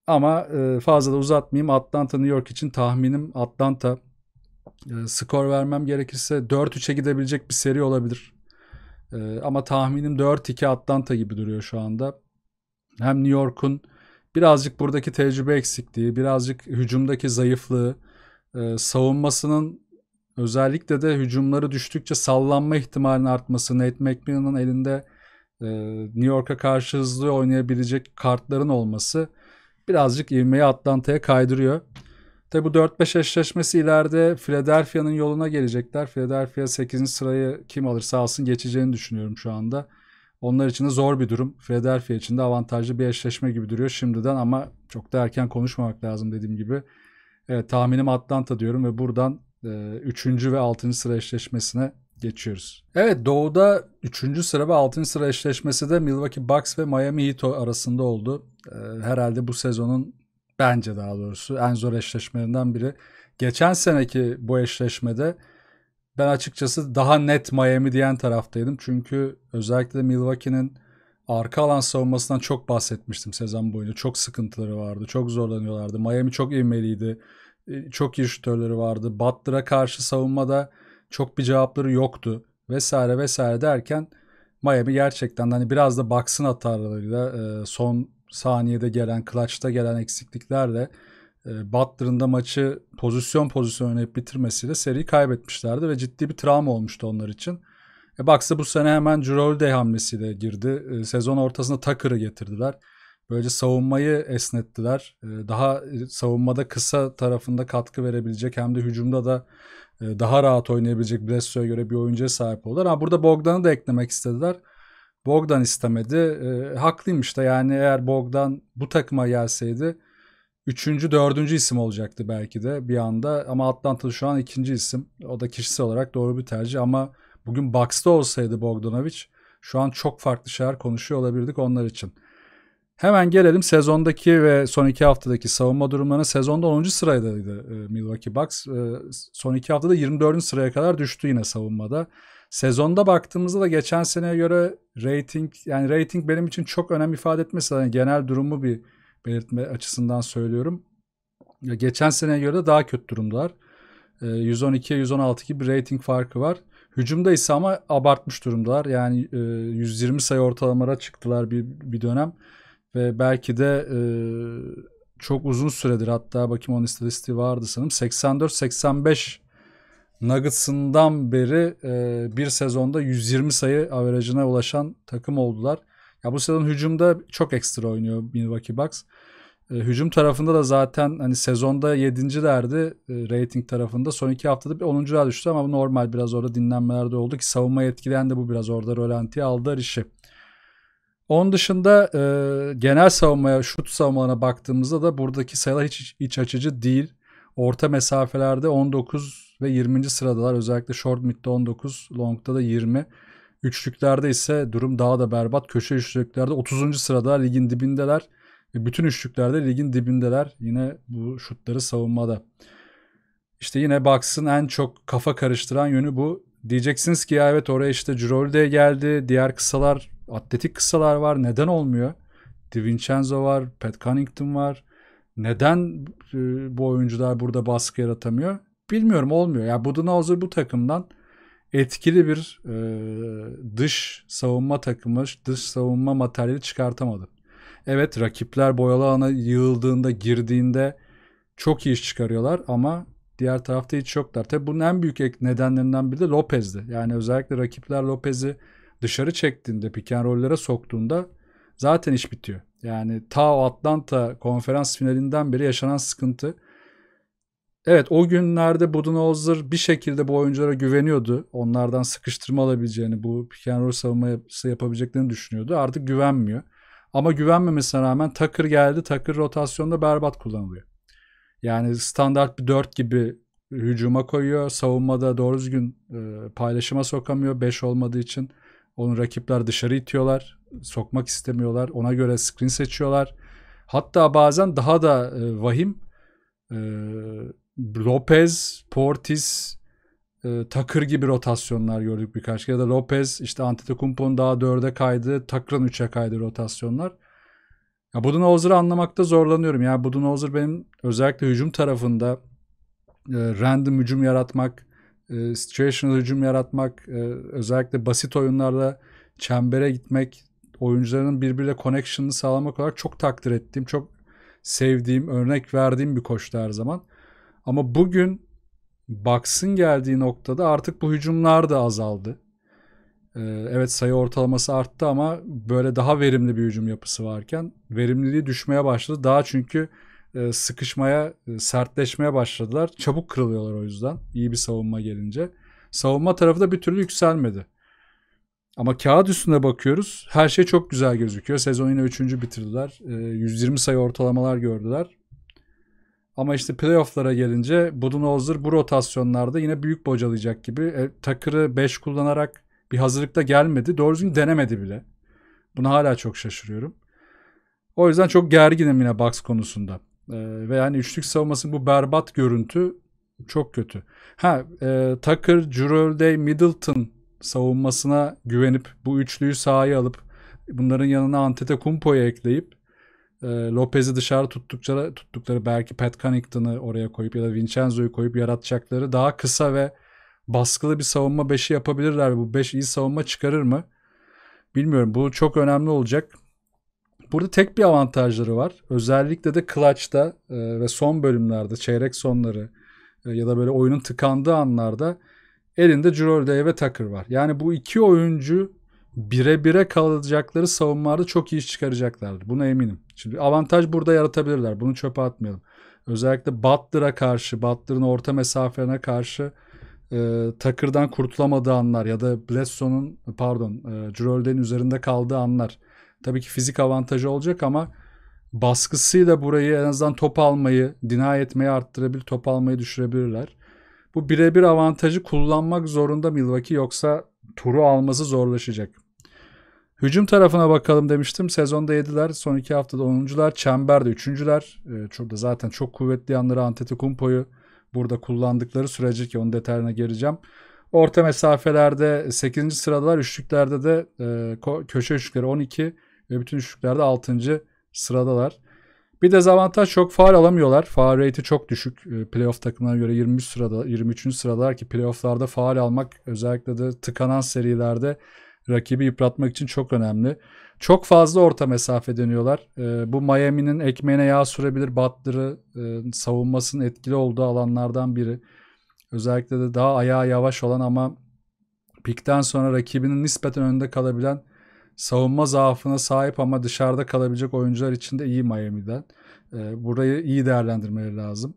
Ama e, fazla da uzatmayayım. Atlanta New York için tahminim Atlanta e, skor vermem gerekirse 4-3'e gidebilecek bir seri olabilir. E, ama tahminim 4-2 Atlanta gibi duruyor şu anda. Hem New York'un birazcık buradaki tecrübe eksikliği, birazcık hücumdaki zayıflığı, e, savunmasının özellikle de hücumları düştükçe sallanma ihtimalinin artması, Nate McMillan'ın elinde e, New York'a karşı hızlı oynayabilecek kartların olması birazcık ivmeyi Atlanta'ya kaydırıyor. Tabi bu 4-5 eşleşmesi ileride Philadelphia'nın yoluna gelecekler. Philadelphia 8. sırayı kim alırsa alsın geçeceğini düşünüyorum şu anda. Onlar için de zor bir durum. Philadelphia için de avantajlı bir eşleşme gibi duruyor şimdiden ama çok da erken konuşmamak lazım dediğim gibi. Evet, tahminim Atlanta diyorum ve buradan 3. E, ve 6. sıra eşleşmesine geçiyoruz. Evet Doğu'da 3. sıra ve 6. sıra eşleşmesi de Milwaukee Bucks ve Miami Heat arasında oldu. E, herhalde bu sezonun bence daha doğrusu en zor eşleşmelerinden biri. Geçen seneki bu eşleşmede ben açıkçası daha net Miami diyen taraftaydım. Çünkü özellikle de Milwaukee'nin arka alan savunmasından çok bahsetmiştim sezon boyunca. Çok sıkıntıları vardı. Çok zorlanıyorlardı. Miami çok ivmeliydi. E, çok iyi şutörleri vardı. Butler'a karşı savunmada çok bir cevapları yoktu. Vesaire vesaire derken Miami gerçekten hani biraz da baksın hatalarıyla e, son saniyede gelen, clutch'ta gelen eksikliklerle ee, Butler'ın da maçı pozisyon pozisyon oynayıp bitirmesiyle seriyi kaybetmişlerdi ve ciddi bir travma olmuştu onlar için. E Bucks'a bu sene hemen Jurolde hamlesiyle girdi. E, sezon ortasında Tucker'ı getirdiler. Böylece savunmayı esnettiler. Ee, e, daha savunmada kısa tarafında katkı verebilecek hem de hücumda da e, daha rahat oynayabilecek Bledsoe'ya göre bir oyuncuya sahip oldular. Ama burada Bogdan'ı da eklemek istediler. Bogdan istemedi. E, haklıymış da yani eğer Bogdan bu takıma gelseydi üçüncü, dördüncü isim olacaktı belki de bir anda. Ama Atlanta şu an ikinci isim. O da kişisel olarak doğru bir tercih ama bugün Bucks'ta olsaydı Bogdanovic şu an çok farklı şeyler konuşuyor olabilirdik onlar için. Hemen gelelim sezondaki ve son iki haftadaki savunma durumlarına. Sezonda 10. sıradaydı e, Milwaukee Bucks. E, son iki haftada 24. sıraya kadar düştü yine savunmada. Sezonda baktığımızda da geçen seneye göre rating yani rating benim için çok önem ifade etmesi yani genel durumu bir belirtme açısından söylüyorum. Geçen seneye göre de daha kötü durumdalar. 112'ye ee, 116 gibi bir rating farkı var. Hücumda ise ama abartmış durumdalar. Yani 120 e, sayı ortalamara çıktılar bir, bir dönem. Ve belki de e, çok uzun süredir hatta bakayım onun istatistiği vardı sanırım. 84-85 Nuggets'ından beri e, bir sezonda 120 sayı averajına ulaşan takım oldular. Ya bu sezon hücumda çok ekstra oynuyor Milwaukee Bucks. E, hücum tarafında da zaten hani sezonda 7. derdi e, rating tarafında. Son iki haftada bir 10. der düştü ama bu normal biraz orada dinlenmelerde oldu ki savunma etkileyen de bu biraz orada rölantiye aldılar işi. Onun dışında e, genel savunmaya, şut savunmalarına baktığımızda da buradaki sayılar hiç hiç açıcı değil. Orta mesafelerde 19 ve 20. sıradalar. Özellikle short mid'de 19, long'da da 20. Üçlüklerde ise durum daha da berbat. Köşe üçlüklerde 30. sırada ligin dibindeler. Bütün üçlüklerde ligin dibindeler. Yine bu şutları savunmada. İşte yine Bucks'ın en çok kafa karıştıran yönü bu. Diyeceksiniz ki ya evet oraya işte Cirolde geldi. Diğer kısalar, atletik kısalar var. Neden olmuyor? DiVincenzo var, Pat Cunnington var. Neden e, bu oyuncular burada baskı yaratamıyor? Bilmiyorum olmuyor. Ya yani Budenholzer bu takımdan etkili bir e, dış savunma takımı, dış savunma materyali çıkartamadı. Evet rakipler boyalı alana yığıldığında, girdiğinde çok iyi iş çıkarıyorlar ama diğer tarafta hiç yoklar. Tabi bunun en büyük nedenlerinden biri de Lopez'di. Yani özellikle rakipler Lopez'i dışarı çektiğinde, piken rollere soktuğunda zaten iş bitiyor. Yani ta Atlanta konferans finalinden beri yaşanan sıkıntı Evet o günlerde Budenholzer bir şekilde bu oyunculara güveniyordu. Onlardan sıkıştırma alabileceğini, bu pick and roll savunması yapabileceklerini düşünüyordu. Artık güvenmiyor. Ama güvenmemesine rağmen Tucker geldi. Tucker rotasyonda berbat kullanılıyor. Yani standart bir 4 gibi hücuma koyuyor. Savunmada doğru düzgün e, paylaşıma sokamıyor. 5 olmadığı için onu rakipler dışarı itiyorlar. Sokmak istemiyorlar. Ona göre screen seçiyorlar. Hatta bazen daha da e, vahim e, Lopez, Portis, e, Takır gibi rotasyonlar gördük birkaç kere. Ya da Lopez işte Antetokounmpo'nun daha dörde kaydı, Takır'ın üçe kaydı rotasyonlar. Ya Budenholzer'ı anlamakta zorlanıyorum. Yani Budenholzer benim özellikle hücum tarafında e, random hücum yaratmak, e, situational hücum yaratmak, e, özellikle basit oyunlarda çembere gitmek, oyuncuların birbiriyle connection'ını sağlamak olarak çok takdir ettiğim, çok sevdiğim, örnek verdiğim bir koçtu her zaman. Ama bugün Bucks'ın geldiği noktada artık bu hücumlar da azaldı. Ee, evet sayı ortalaması arttı ama böyle daha verimli bir hücum yapısı varken verimliliği düşmeye başladı. Daha çünkü e, sıkışmaya, e, sertleşmeye başladılar. Çabuk kırılıyorlar o yüzden iyi bir savunma gelince. Savunma tarafı da bir türlü yükselmedi. Ama kağıt üstüne bakıyoruz. Her şey çok güzel gözüküyor. Sezon yine 3. bitirdiler. 120 ee, sayı ortalamalar gördüler. Ama işte playofflara gelince Budenholzer bu rotasyonlarda yine büyük bocalayacak gibi. E, Takır'ı 5 kullanarak bir hazırlıkta gelmedi. Doğru düzgün denemedi bile. Buna hala çok şaşırıyorum. O yüzden çok gerginim yine Bucks konusunda. E, ve yani üçlük savunmasının bu berbat görüntü çok kötü. Ha e, Tucker, Jurolde, Middleton savunmasına güvenip bu üçlüyü sahaya alıp bunların yanına Antetokounmpo'yu ekleyip e, Lopez'i dışarı tuttukça tuttukları belki Pat Cunnington'ı oraya koyup ya da Vincenzo'yu koyup yaratacakları daha kısa ve baskılı bir savunma 5'i yapabilirler. Bu 5 iyi savunma çıkarır mı? Bilmiyorum. Bu çok önemli olacak. Burada tek bir avantajları var. Özellikle de clutch'ta e, ve son bölümlerde, çeyrek sonları e, ya da böyle oyunun tıkandığı anlarda elinde Drew ve Tucker var. Yani bu iki oyuncu bire bire kalacakları savunmalarda çok iyi iş çıkaracaklardır. Buna eminim. Şimdi avantaj burada yaratabilirler. Bunu çöpe atmayalım. Özellikle Butler'a karşı, Butler'ın orta mesafelerine karşı e, Takır'dan kurtulamadığı anlar ya da Bledsoe'nun pardon e, Cirolde'nin üzerinde kaldığı anlar. Tabii ki fizik avantajı olacak ama baskısıyla burayı en azından top almayı, dina etmeyi arttırabilir, top almayı düşürebilirler. Bu birebir avantajı kullanmak zorunda Milwaukee yoksa turu alması zorlaşacak. Hücum tarafına bakalım demiştim. Sezonda yediler. son iki haftada onuncular, Çemberde üçüncüler. Ee, şurada zaten çok kuvvetli yanları Antetokounmpo'yu burada kullandıkları sürece ki onun detaylarına gireceğim. Orta mesafelerde 8. sıradalar. Üçlüklerde de e, köşe üçlükleri 12 ve bütün üçlüklerde 6. sıradalar. Bir dezavantaj çok faal alamıyorlar. Faal rate'i çok düşük. E, playoff takımlarına göre 23 sırada, 23. sıradalar ki playofflarda faal almak özellikle de tıkanan serilerde rakibi yıpratmak için çok önemli. Çok fazla orta mesafe deniyorlar. E, ee, bu Miami'nin ekmeğine yağ sürebilir Butler'ı e, savunmasının etkili olduğu alanlardan biri. Özellikle de daha ayağı yavaş olan ama pikten sonra rakibinin nispeten önünde kalabilen savunma zaafına sahip ama dışarıda kalabilecek oyuncular için de iyi Miami'den. E, burayı iyi değerlendirmeleri lazım.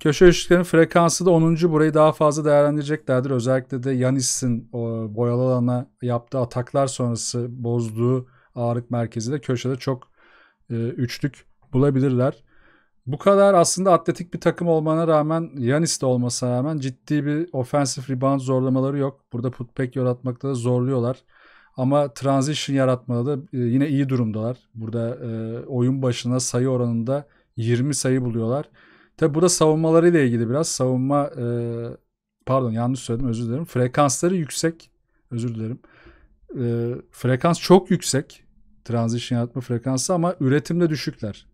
Köşe ışıklarının frekansı da 10. burayı daha fazla değerlendireceklerdir. Özellikle de Yanis'in boyalı alana yaptığı ataklar sonrası bozduğu ağırlık merkezi de köşede çok e, üçlük bulabilirler. Bu kadar aslında atletik bir takım olmana rağmen Yanis de olmasa rağmen ciddi bir offensive rebound zorlamaları yok. Burada putback yaratmakta da zorluyorlar. Ama transition yaratmada da e, yine iyi durumdalar. Burada e, oyun başına sayı oranında 20 sayı buluyorlar. Tabi burada savunmalarıyla ilgili biraz savunma e, pardon yanlış söyledim özür dilerim. Frekansları yüksek özür dilerim. E, frekans çok yüksek transition yaratma frekansı ama üretimde düşükler.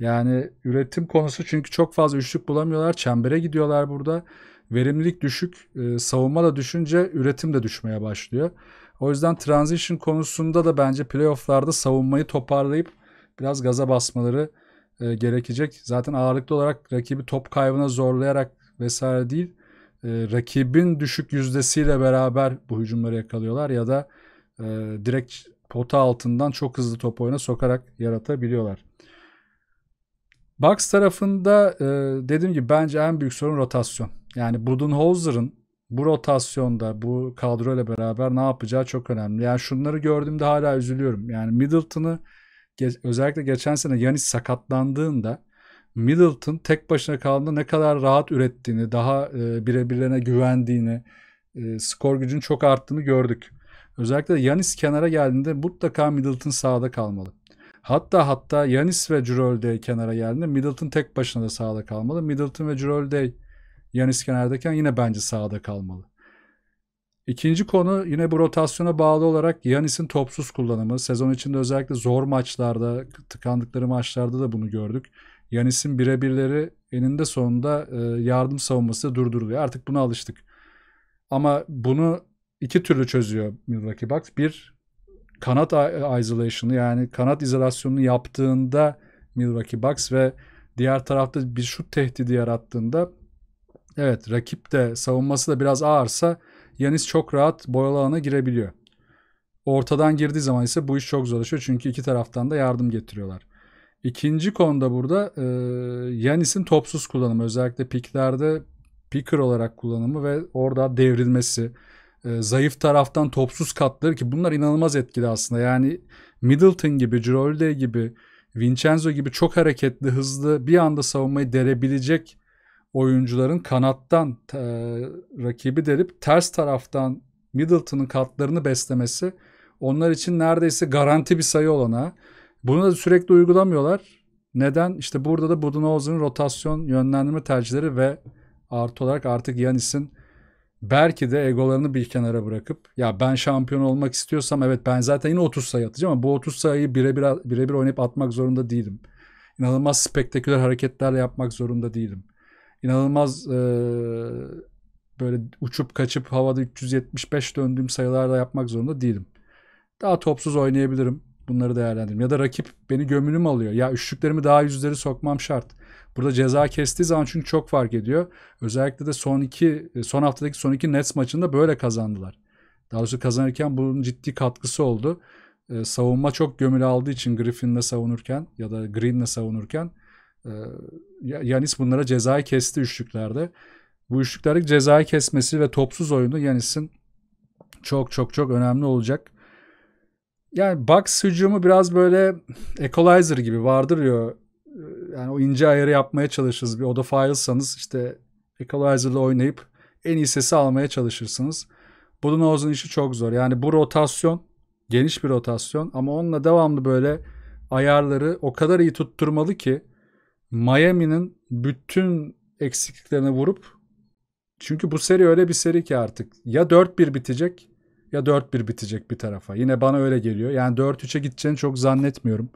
Yani üretim konusu çünkü çok fazla üçlük bulamıyorlar. Çembere gidiyorlar burada. Verimlilik düşük, e, savunma da düşünce üretim de düşmeye başlıyor. O yüzden transition konusunda da bence playofflarda savunmayı toparlayıp biraz gaza basmaları e, gerekecek. Zaten ağırlıklı olarak rakibi top kaybına zorlayarak vesaire değil e, rakibin düşük yüzdesiyle beraber bu hücumları yakalıyorlar ya da e, direkt pota altından çok hızlı top oyuna sokarak yaratabiliyorlar. Bucks tarafında e, dediğim gibi bence en büyük sorun rotasyon. Yani Budenholzer'ın bu rotasyonda bu ile beraber ne yapacağı çok önemli. Yani şunları gördüğümde hala üzülüyorum. Yani Middleton'ı ge- özellikle geçen sene Yanis sakatlandığında Middleton tek başına kaldığında ne kadar rahat ürettiğini, daha e, birebirlerine güvendiğini, e, skor gücünün çok arttığını gördük. Özellikle Yanis kenara geldiğinde mutlaka Middleton sağda kalmalı. Hatta hatta Yanis ve Cirolde kenara geldiğinde Middleton tek başına da sağda kalmalı. Middleton ve Cirolde Yanis kenardayken yine bence sağda kalmalı. İkinci konu yine bu rotasyona bağlı olarak Yanis'in topsuz kullanımı. Sezon içinde özellikle zor maçlarda, tıkandıkları maçlarda da bunu gördük. Yanis'in birebirleri eninde sonunda e, yardım savunması durduruluyor. Artık buna alıştık. Ama bunu iki türlü çözüyor Milwaukee Bucks. Bir, kanat isolation'ı yani kanat izolasyonunu yaptığında Milwaukee Bucks ve diğer tarafta bir şut tehdidi yarattığında evet rakip de savunması da biraz ağırsa Yanis çok rahat boyalı alana girebiliyor. Ortadan girdiği zaman ise bu iş çok zorlaşıyor çünkü iki taraftan da yardım getiriyorlar. İkinci konuda burada e, Yanis'in topsuz kullanımı özellikle piklerde picker olarak kullanımı ve orada devrilmesi e, zayıf taraftan topsuz katları ki bunlar inanılmaz etkili aslında. Yani Middleton gibi, Girolde gibi, Vincenzo gibi çok hareketli, hızlı bir anda savunmayı derebilecek oyuncuların kanattan e, rakibi delip ters taraftan Middleton'ın katlarını beslemesi onlar için neredeyse garanti bir sayı olana. Bunu da sürekli uygulamıyorlar. Neden? İşte burada da Budenholzer'ın rotasyon yönlendirme tercihleri ve artı olarak artık Yanis'in belki de egolarını bir kenara bırakıp ya ben şampiyon olmak istiyorsam evet ben zaten yine 30 sayı atacağım ama bu 30 sayıyı birebir birebir oynayıp atmak zorunda değilim. İnanılmaz spektaküler hareketlerle yapmak zorunda değilim inanılmaz e, böyle uçup kaçıp havada 375 döndüğüm sayılarla yapmak zorunda değilim. Daha topsuz oynayabilirim. Bunları değerlendirim. Ya da rakip beni gömülüm alıyor. Ya üçlüklerimi daha yüzleri sokmam şart. Burada ceza kestiği zaman çünkü çok fark ediyor. Özellikle de son iki, e, son haftadaki son iki Nets maçında böyle kazandılar. Daha doğrusu kazanırken bunun ciddi katkısı oldu. Ee, savunma çok gömülü aldığı için Griffin'le savunurken ya da Green'le savunurken ee, Yanis bunlara cezayı kesti üçlüklerde. Bu üçlüklerde cezayı kesmesi ve topsuz oyunu Yanis'in çok çok çok önemli olacak. Yani box hücumu biraz böyle equalizer gibi vardır ya. E, yani o ince ayarı yapmaya çalışırız. Bir oda file'sanız işte equalizer'la oynayıp en iyi sesi almaya çalışırsınız. Budenholz'un işi çok zor. Yani bu rotasyon geniş bir rotasyon ama onunla devamlı böyle ayarları o kadar iyi tutturmalı ki Miami'nin bütün eksikliklerini vurup çünkü bu seri öyle bir seri ki artık ya 4-1 bitecek ya 4-1 bitecek bir tarafa. Yine bana öyle geliyor. Yani 4-3'e gideceğini çok zannetmiyorum.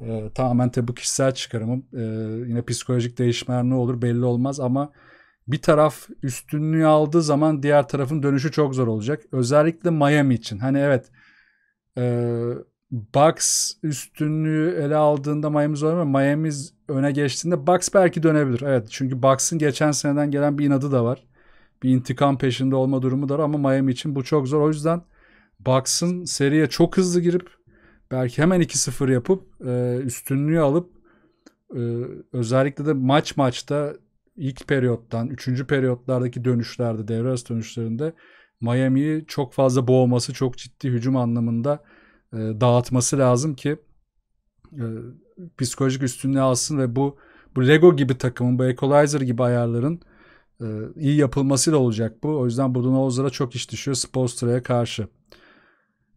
Ee, tamamen tabi bu kişisel çıkarımım. Ee, yine psikolojik değişmeler ne olur belli olmaz ama bir taraf üstünlüğü aldığı zaman diğer tarafın dönüşü çok zor olacak. Özellikle Miami için. Hani evet e, Bucks üstünlüğü ele aldığında Miami zor ama Miami öne geçtiğinde Bucks belki dönebilir. Evet çünkü Bucks'ın geçen seneden gelen bir inadı da var. Bir intikam peşinde olma durumu da var ama Miami için bu çok zor. O yüzden Bucks'ın seriye çok hızlı girip belki hemen 2-0 yapıp e, üstünlüğü alıp e, özellikle de maç maçta ilk periyottan, üçüncü periyotlardaki dönüşlerde, devre arası dönüşlerinde Miami'yi çok fazla boğması, çok ciddi hücum anlamında e, dağıtması lazım ki e, psikolojik üstünlüğü alsın ve bu bu Lego gibi takımın, bu Equalizer gibi ayarların e, iyi da olacak bu. O yüzden Budenholzer'a çok iş düşüyor Spolstra'ya karşı.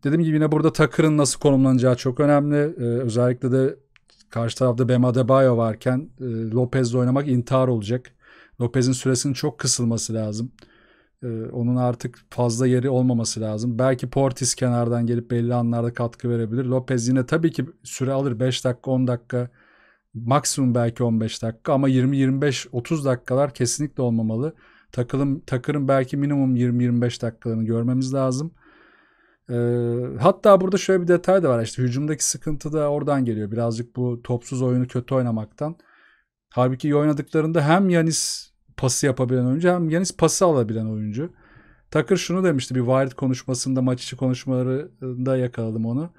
Dediğim gibi yine burada Takır'ın nasıl konumlanacağı çok önemli. E, özellikle de karşı tarafta Bema Adebayo varken e, Lopez'le oynamak intihar olacak. Lopez'in süresinin çok kısılması lazım. Ee, onun artık fazla yeri olmaması lazım. Belki Portis kenardan gelip belli anlarda katkı verebilir. Lopez yine tabii ki süre alır. 5 dakika 10 dakika maksimum belki 15 dakika ama 20-25-30 dakikalar kesinlikle olmamalı. Takılım, takırın belki minimum 20-25 dakikalarını görmemiz lazım. Ee, hatta burada şöyle bir detay da var. işte hücumdaki sıkıntı da oradan geliyor. Birazcık bu topsuz oyunu kötü oynamaktan. Halbuki iyi oynadıklarında hem Yanis pası yapabilen oyuncu hem Yanis pası alabilen oyuncu. Takır şunu demişti bir Wired konuşmasında maç içi konuşmalarında yakaladım onu.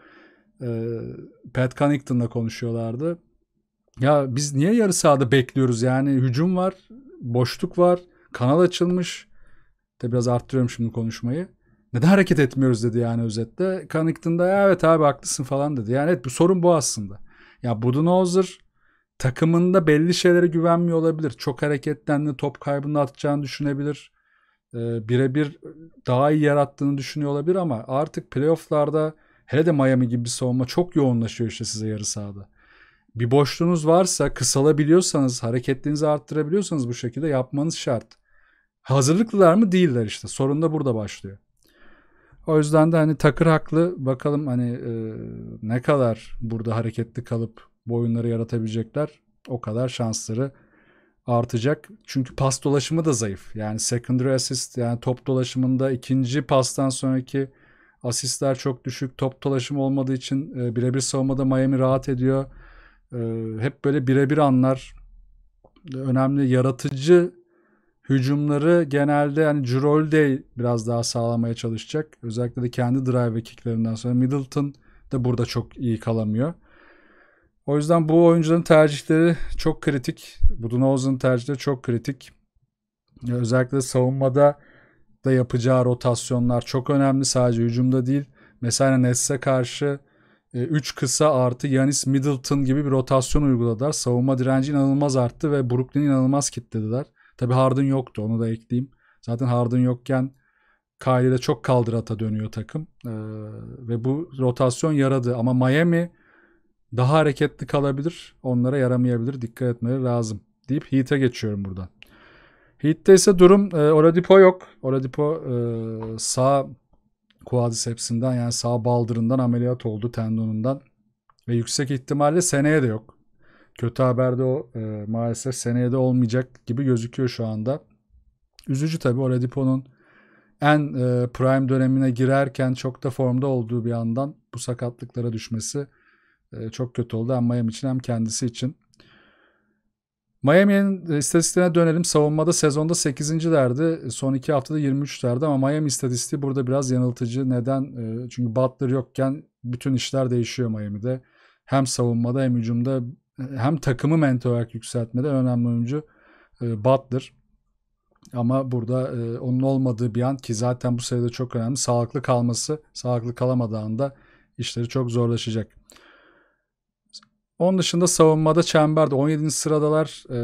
Ee, Pat Connington'la konuşuyorlardı. Ya biz niye yarı sahada bekliyoruz yani hücum var, boşluk var, kanal açılmış. Tabi biraz arttırıyorum şimdi konuşmayı. Neden hareket etmiyoruz dedi yani özette. Connington da evet abi haklısın falan dedi. Yani evet bu sorun bu aslında. Ya Budenholzer takımında belli şeylere güvenmiyor olabilir. Çok hareketlendi, top kaybını atacağını düşünebilir. E, Birebir daha iyi yarattığını düşünüyor olabilir ama artık playofflarda hele de Miami gibi bir savunma çok yoğunlaşıyor işte size yarı sahada. Bir boşluğunuz varsa kısalabiliyorsanız, hareketliğinizi arttırabiliyorsanız bu şekilde yapmanız şart. Hazırlıklılar mı değiller işte. Sorun da burada başlıyor. O yüzden de hani takır haklı. Bakalım hani e, ne kadar burada hareketli kalıp bu oyunları yaratabilecekler o kadar şansları artacak. Çünkü pas dolaşımı da zayıf. Yani secondary assist yani top dolaşımında ikinci pastan sonraki asistler çok düşük. Top dolaşımı olmadığı için e, birebir savunmada Miami rahat ediyor. E, hep böyle birebir anlar önemli yaratıcı hücumları genelde yani Jrol Day biraz daha sağlamaya çalışacak. Özellikle de kendi drive ve kicklerinden sonra Middleton de burada çok iyi kalamıyor. O yüzden bu oyuncuların tercihleri çok kritik. Budenholzer'ın tercihleri çok kritik. Özellikle savunmada da yapacağı rotasyonlar çok önemli. Sadece hücumda değil. Mesela Nets'e karşı 3 e, kısa artı Yanis Middleton gibi bir rotasyon uyguladılar. Savunma direnci inanılmaz arttı ve Brooklyn'i inanılmaz kitlediler. Tabi Harden yoktu onu da ekleyeyim. Zaten Harden yokken Kyrie'de çok kaldırata dönüyor takım. Ee, ve bu rotasyon yaradı. Ama Miami daha hareketli kalabilir. Onlara yaramayabilir. Dikkat etmeleri lazım deyip Heat'e geçiyorum buradan. Heat'te ise durum e, Oladipo yok. Oladipo e, sağ quadricepsinden yani sağ baldırından ameliyat oldu tendonundan. Ve yüksek ihtimalle seneye de yok. Kötü haber de o e, maalesef seneye de olmayacak gibi gözüküyor şu anda. Üzücü tabii Oladipo'nun en e, prime dönemine girerken çok da formda olduğu bir yandan bu sakatlıklara düşmesi ee, çok kötü oldu hem Miami için hem kendisi için. Miami'nin e, istatistiklerine dönelim. Savunmada sezonda derdi. E, son 2 haftada derdi ama Miami istatistiği burada biraz yanıltıcı. Neden? E, çünkü Butler yokken bütün işler değişiyor Miami'de. Hem savunmada hem hücumda hem takımı mental olarak yükseltmede önemli oyuncu e, Butler. Ama burada e, onun olmadığı bir an ki zaten bu sayıda çok önemli. Sağlıklı kalması, sağlıklı kalamadığı anda işleri çok zorlaşacak. Onun dışında savunmada çemberde 17. sıradalar e,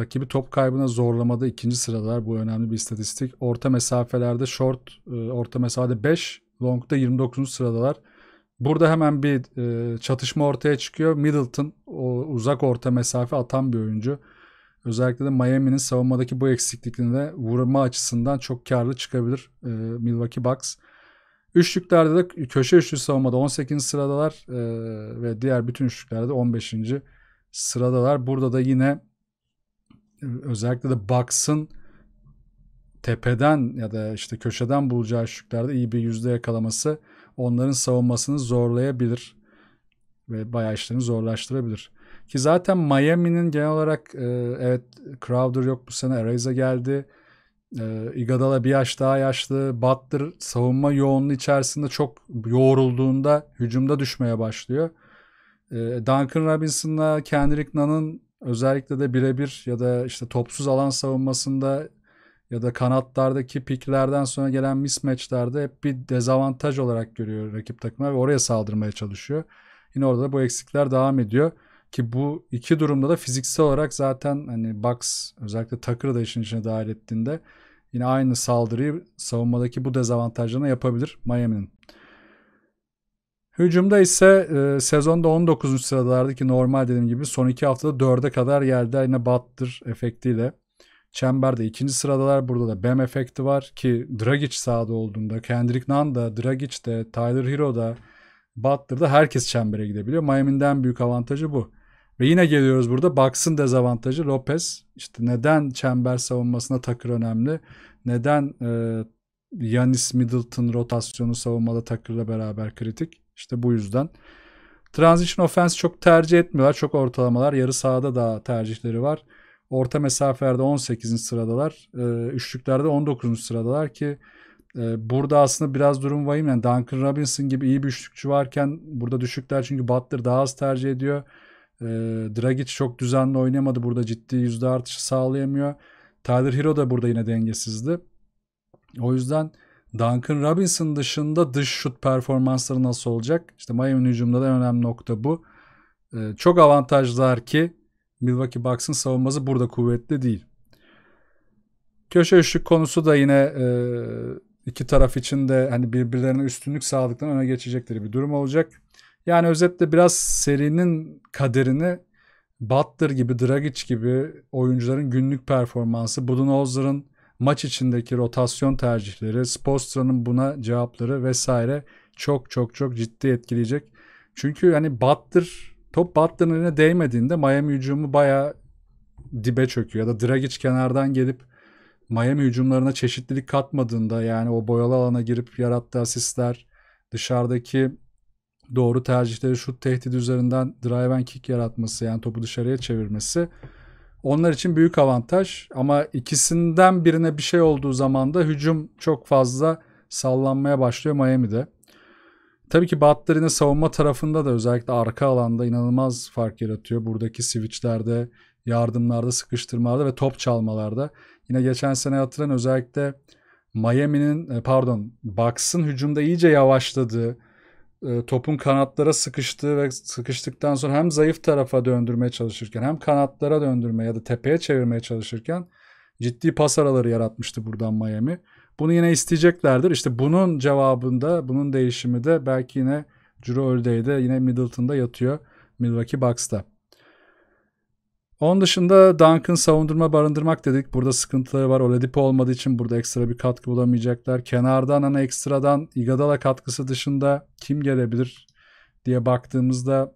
rakibi top kaybına zorlamada ikinci sıradalar. Bu önemli bir istatistik. Orta mesafelerde short, e, orta mesafede 5, long'da 29. sıradalar. Burada hemen bir e, çatışma ortaya çıkıyor. Middleton o uzak orta mesafe atan bir oyuncu. Özellikle de Miami'nin savunmadaki bu eksikliklerine vurma açısından çok karlı çıkabilir e, Milwaukee Bucks. Üçlüklerde de köşe üçlü savunmada 18. sıradalar e, ve diğer bütün üçlüklerde 15. sıradalar. Burada da yine e, özellikle de Bucks'ın tepeden ya da işte köşeden bulacağı üçlüklerde iyi bir yüzde yakalaması onların savunmasını zorlayabilir ve bayağı işlerini zorlaştırabilir. Ki zaten Miami'nin genel olarak e, evet Crowder yok bu sene Ariza geldi. E, Igadala bir yaş daha yaşlı. Butler savunma yoğunluğu içerisinde çok yoğrulduğunda hücumda düşmeye başlıyor. E, Duncan Robinson'la Kendrick Nunn'ın özellikle de birebir ya da işte topsuz alan savunmasında ya da kanatlardaki piklerden sonra gelen mismatchlerde hep bir dezavantaj olarak görüyor rakip takımlar ve oraya saldırmaya çalışıyor. Yine orada da bu eksikler devam ediyor. Ki bu iki durumda da fiziksel olarak zaten hani Bucks özellikle Tucker'ı da işin içine dahil ettiğinde Yine aynı saldırıyı savunmadaki bu dezavantajlarına yapabilir Miami'nin. Hücumda ise e, sezonda 19. sıralarda ki normal dediğim gibi son 2 haftada 4'e kadar geldiler yine battır efektiyle. Çemberde ikinci sıradalar. Burada da BEM efekti var ki Dragic sağda olduğunda Kendrick Nunn da, Dragic de, Tyler Hero da, Butler da herkes çembere gidebiliyor. Miami'den büyük avantajı bu. Ve yine geliyoruz burada Bucks'ın dezavantajı Lopez. İşte neden çember savunmasına takır önemli? Neden e, Yanis Middleton rotasyonu savunmada takırla beraber kritik? İşte bu yüzden. Transition offense çok tercih etmiyorlar. Çok ortalamalar. Yarı sahada da tercihleri var. Orta mesafelerde 18. sıradalar. E, üçlüklerde 19. sıradalar ki e, burada aslında biraz durum vahim. Yani Duncan Robinson gibi iyi bir üçlükçü varken burada düşükler çünkü Butler daha az tercih ediyor. E, Dragic çok düzenli oynamadı. Burada ciddi yüzde artışı sağlayamıyor. Tyler Hero da burada yine dengesizdi. O yüzden Duncan Robinson dışında dış şut performansları nasıl olacak? İşte Miami'nin hücumunda da en önemli nokta bu. E, çok avantajlar ki Milwaukee Bucks'ın savunması burada kuvvetli değil. Köşe üçlük konusu da yine e, iki taraf için de hani birbirlerine üstünlük sağladıktan öne geçecekleri bir durum olacak. Yani özetle biraz serinin kaderini Butler gibi, Dragic gibi oyuncuların günlük performansı, Budenholzer'ın maç içindeki rotasyon tercihleri, Spoelstra'nın buna cevapları vesaire çok çok çok ciddi etkileyecek. Çünkü hani Butler top Butler'ın eline değmediğinde Miami hücumu baya dibe çöküyor ya da Dragic kenardan gelip Miami hücumlarına çeşitlilik katmadığında yani o boyalı alana girip yarattığı asistler dışarıdaki doğru tercihleri şut tehdidi üzerinden drive and kick yaratması yani topu dışarıya çevirmesi onlar için büyük avantaj ama ikisinden birine bir şey olduğu zaman da hücum çok fazla sallanmaya başlıyor Miami'de. Tabii ki Butler savunma tarafında da özellikle arka alanda inanılmaz fark yaratıyor. Buradaki switchlerde, yardımlarda, sıkıştırmalarda ve top çalmalarda. Yine geçen sene hatırlayın özellikle Miami'nin e, pardon Bucks'ın hücumda iyice yavaşladığı e, topun kanatlara sıkıştığı ve sıkıştıktan sonra hem zayıf tarafa döndürmeye çalışırken hem kanatlara döndürmeye ya da tepeye çevirmeye çalışırken ciddi pas araları yaratmıştı buradan Miami. Bunu yine isteyeceklerdir. İşte bunun cevabında, bunun değişimi de belki yine Drew Holiday'de yine Middleton'da yatıyor Milwaukee Bucks'ta. Onun dışında Duncan savundurma barındırmak dedik. Burada sıkıntıları var. Oladipo olmadığı için burada ekstra bir katkı bulamayacaklar. Kenardan ana hani ekstradan Igadala katkısı dışında kim gelebilir diye baktığımızda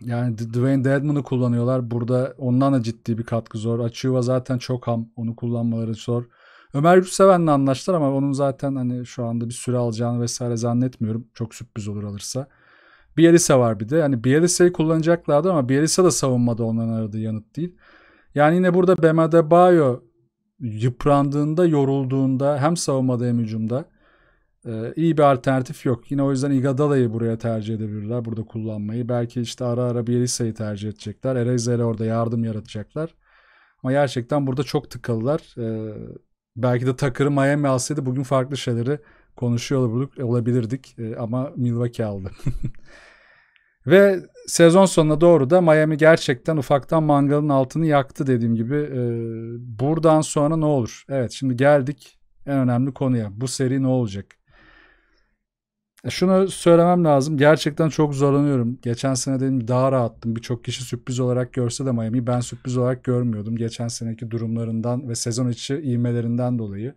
yani Dwayne Dedman'ı kullanıyorlar. Burada ondan da ciddi bir katkı zor. Açıva zaten çok ham. Onu kullanmaları zor. Ömer Gülseven'le anlaştılar ama onun zaten hani şu anda bir süre alacağını vesaire zannetmiyorum. Çok sürpriz olur alırsa. Bielisa var bir de. Yani Bielisa'yı kullanacaklardı ama Bielisa da savunmada onların aradığı yanıt değil. Yani yine burada Bema Bayo yıprandığında, yorulduğunda hem savunmada hem hücumda e, iyi bir alternatif yok. Yine o yüzden Igadala'yı buraya tercih edebilirler. Burada kullanmayı. Belki işte ara ara Bielisa'yı tercih edecekler. Erezer'e orada yardım yaratacaklar. Ama gerçekten burada çok tıkalılar. E, belki de Takır'ı Miami alsaydı bugün farklı şeyleri konuşuyor olurduk, olabilirdik e, ama Milwaukee aldı. Ve sezon sonuna doğru da Miami gerçekten ufaktan mangalın altını yaktı dediğim gibi. E, buradan sonra ne olur? Evet şimdi geldik en önemli konuya. Bu seri ne olacak? E, şunu söylemem lazım. Gerçekten çok zorlanıyorum. Geçen sene dedim daha rahattım. Birçok kişi sürpriz olarak görse de Miami'yi ben sürpriz olarak görmüyordum. Geçen seneki durumlarından ve sezon içi ivmelerinden dolayı.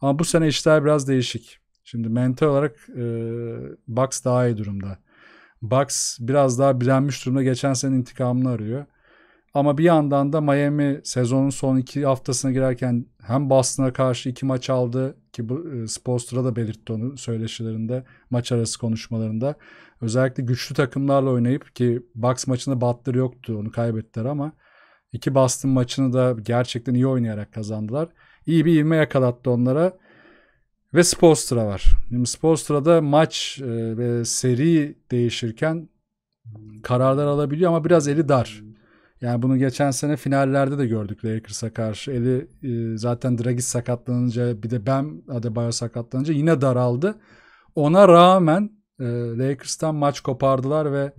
Ama bu sene işler biraz değişik. Şimdi mental olarak e, Bucks daha iyi durumda. Bucks biraz daha bilenmiş durumda. Geçen sene intikamını arıyor. Ama bir yandan da Miami sezonun son iki haftasına girerken hem Boston'a karşı iki maç aldı ki bu e, Spolstra da belirtti onu söyleşilerinde, maç arası konuşmalarında. Özellikle güçlü takımlarla oynayıp ki Bucks maçında Butler yoktu onu kaybettiler ama iki Boston maçını da gerçekten iyi oynayarak kazandılar. İyi bir ivme yakalattı onlara. Ve Spolstra var. Şimdi Spolstra'da maç e, ve seri değişirken hmm, kararlar alabiliyor ama biraz eli dar. Yani bunu geçen sene finallerde de gördük Lakers'a karşı. Eli e, zaten Dragic sakatlanınca bir de Bam Adebayo sakatlanınca yine daraldı. Ona rağmen e, Lakers'tan maç kopardılar ve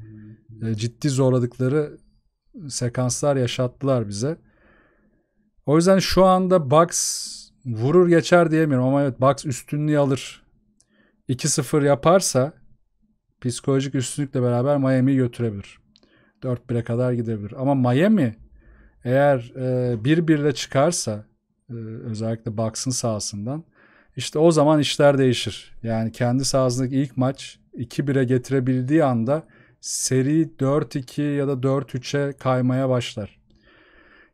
ciddi zorladıkları sekanslar yaşattılar bize. O yüzden şu anda Bucks vurur geçer diyemiyorum ama evet Bucks üstünlüğü alır. 2-0 yaparsa psikolojik üstünlükle beraber Miami'yi götürebilir. 4-1'e kadar gidebilir. Ama Miami eğer e, 1-1'le çıkarsa e, özellikle Bucks'ın sahasından işte o zaman işler değişir. Yani kendi sahasındaki ilk maç 2-1'e getirebildiği anda seri 4-2 ya da 4-3'e kaymaya başlar.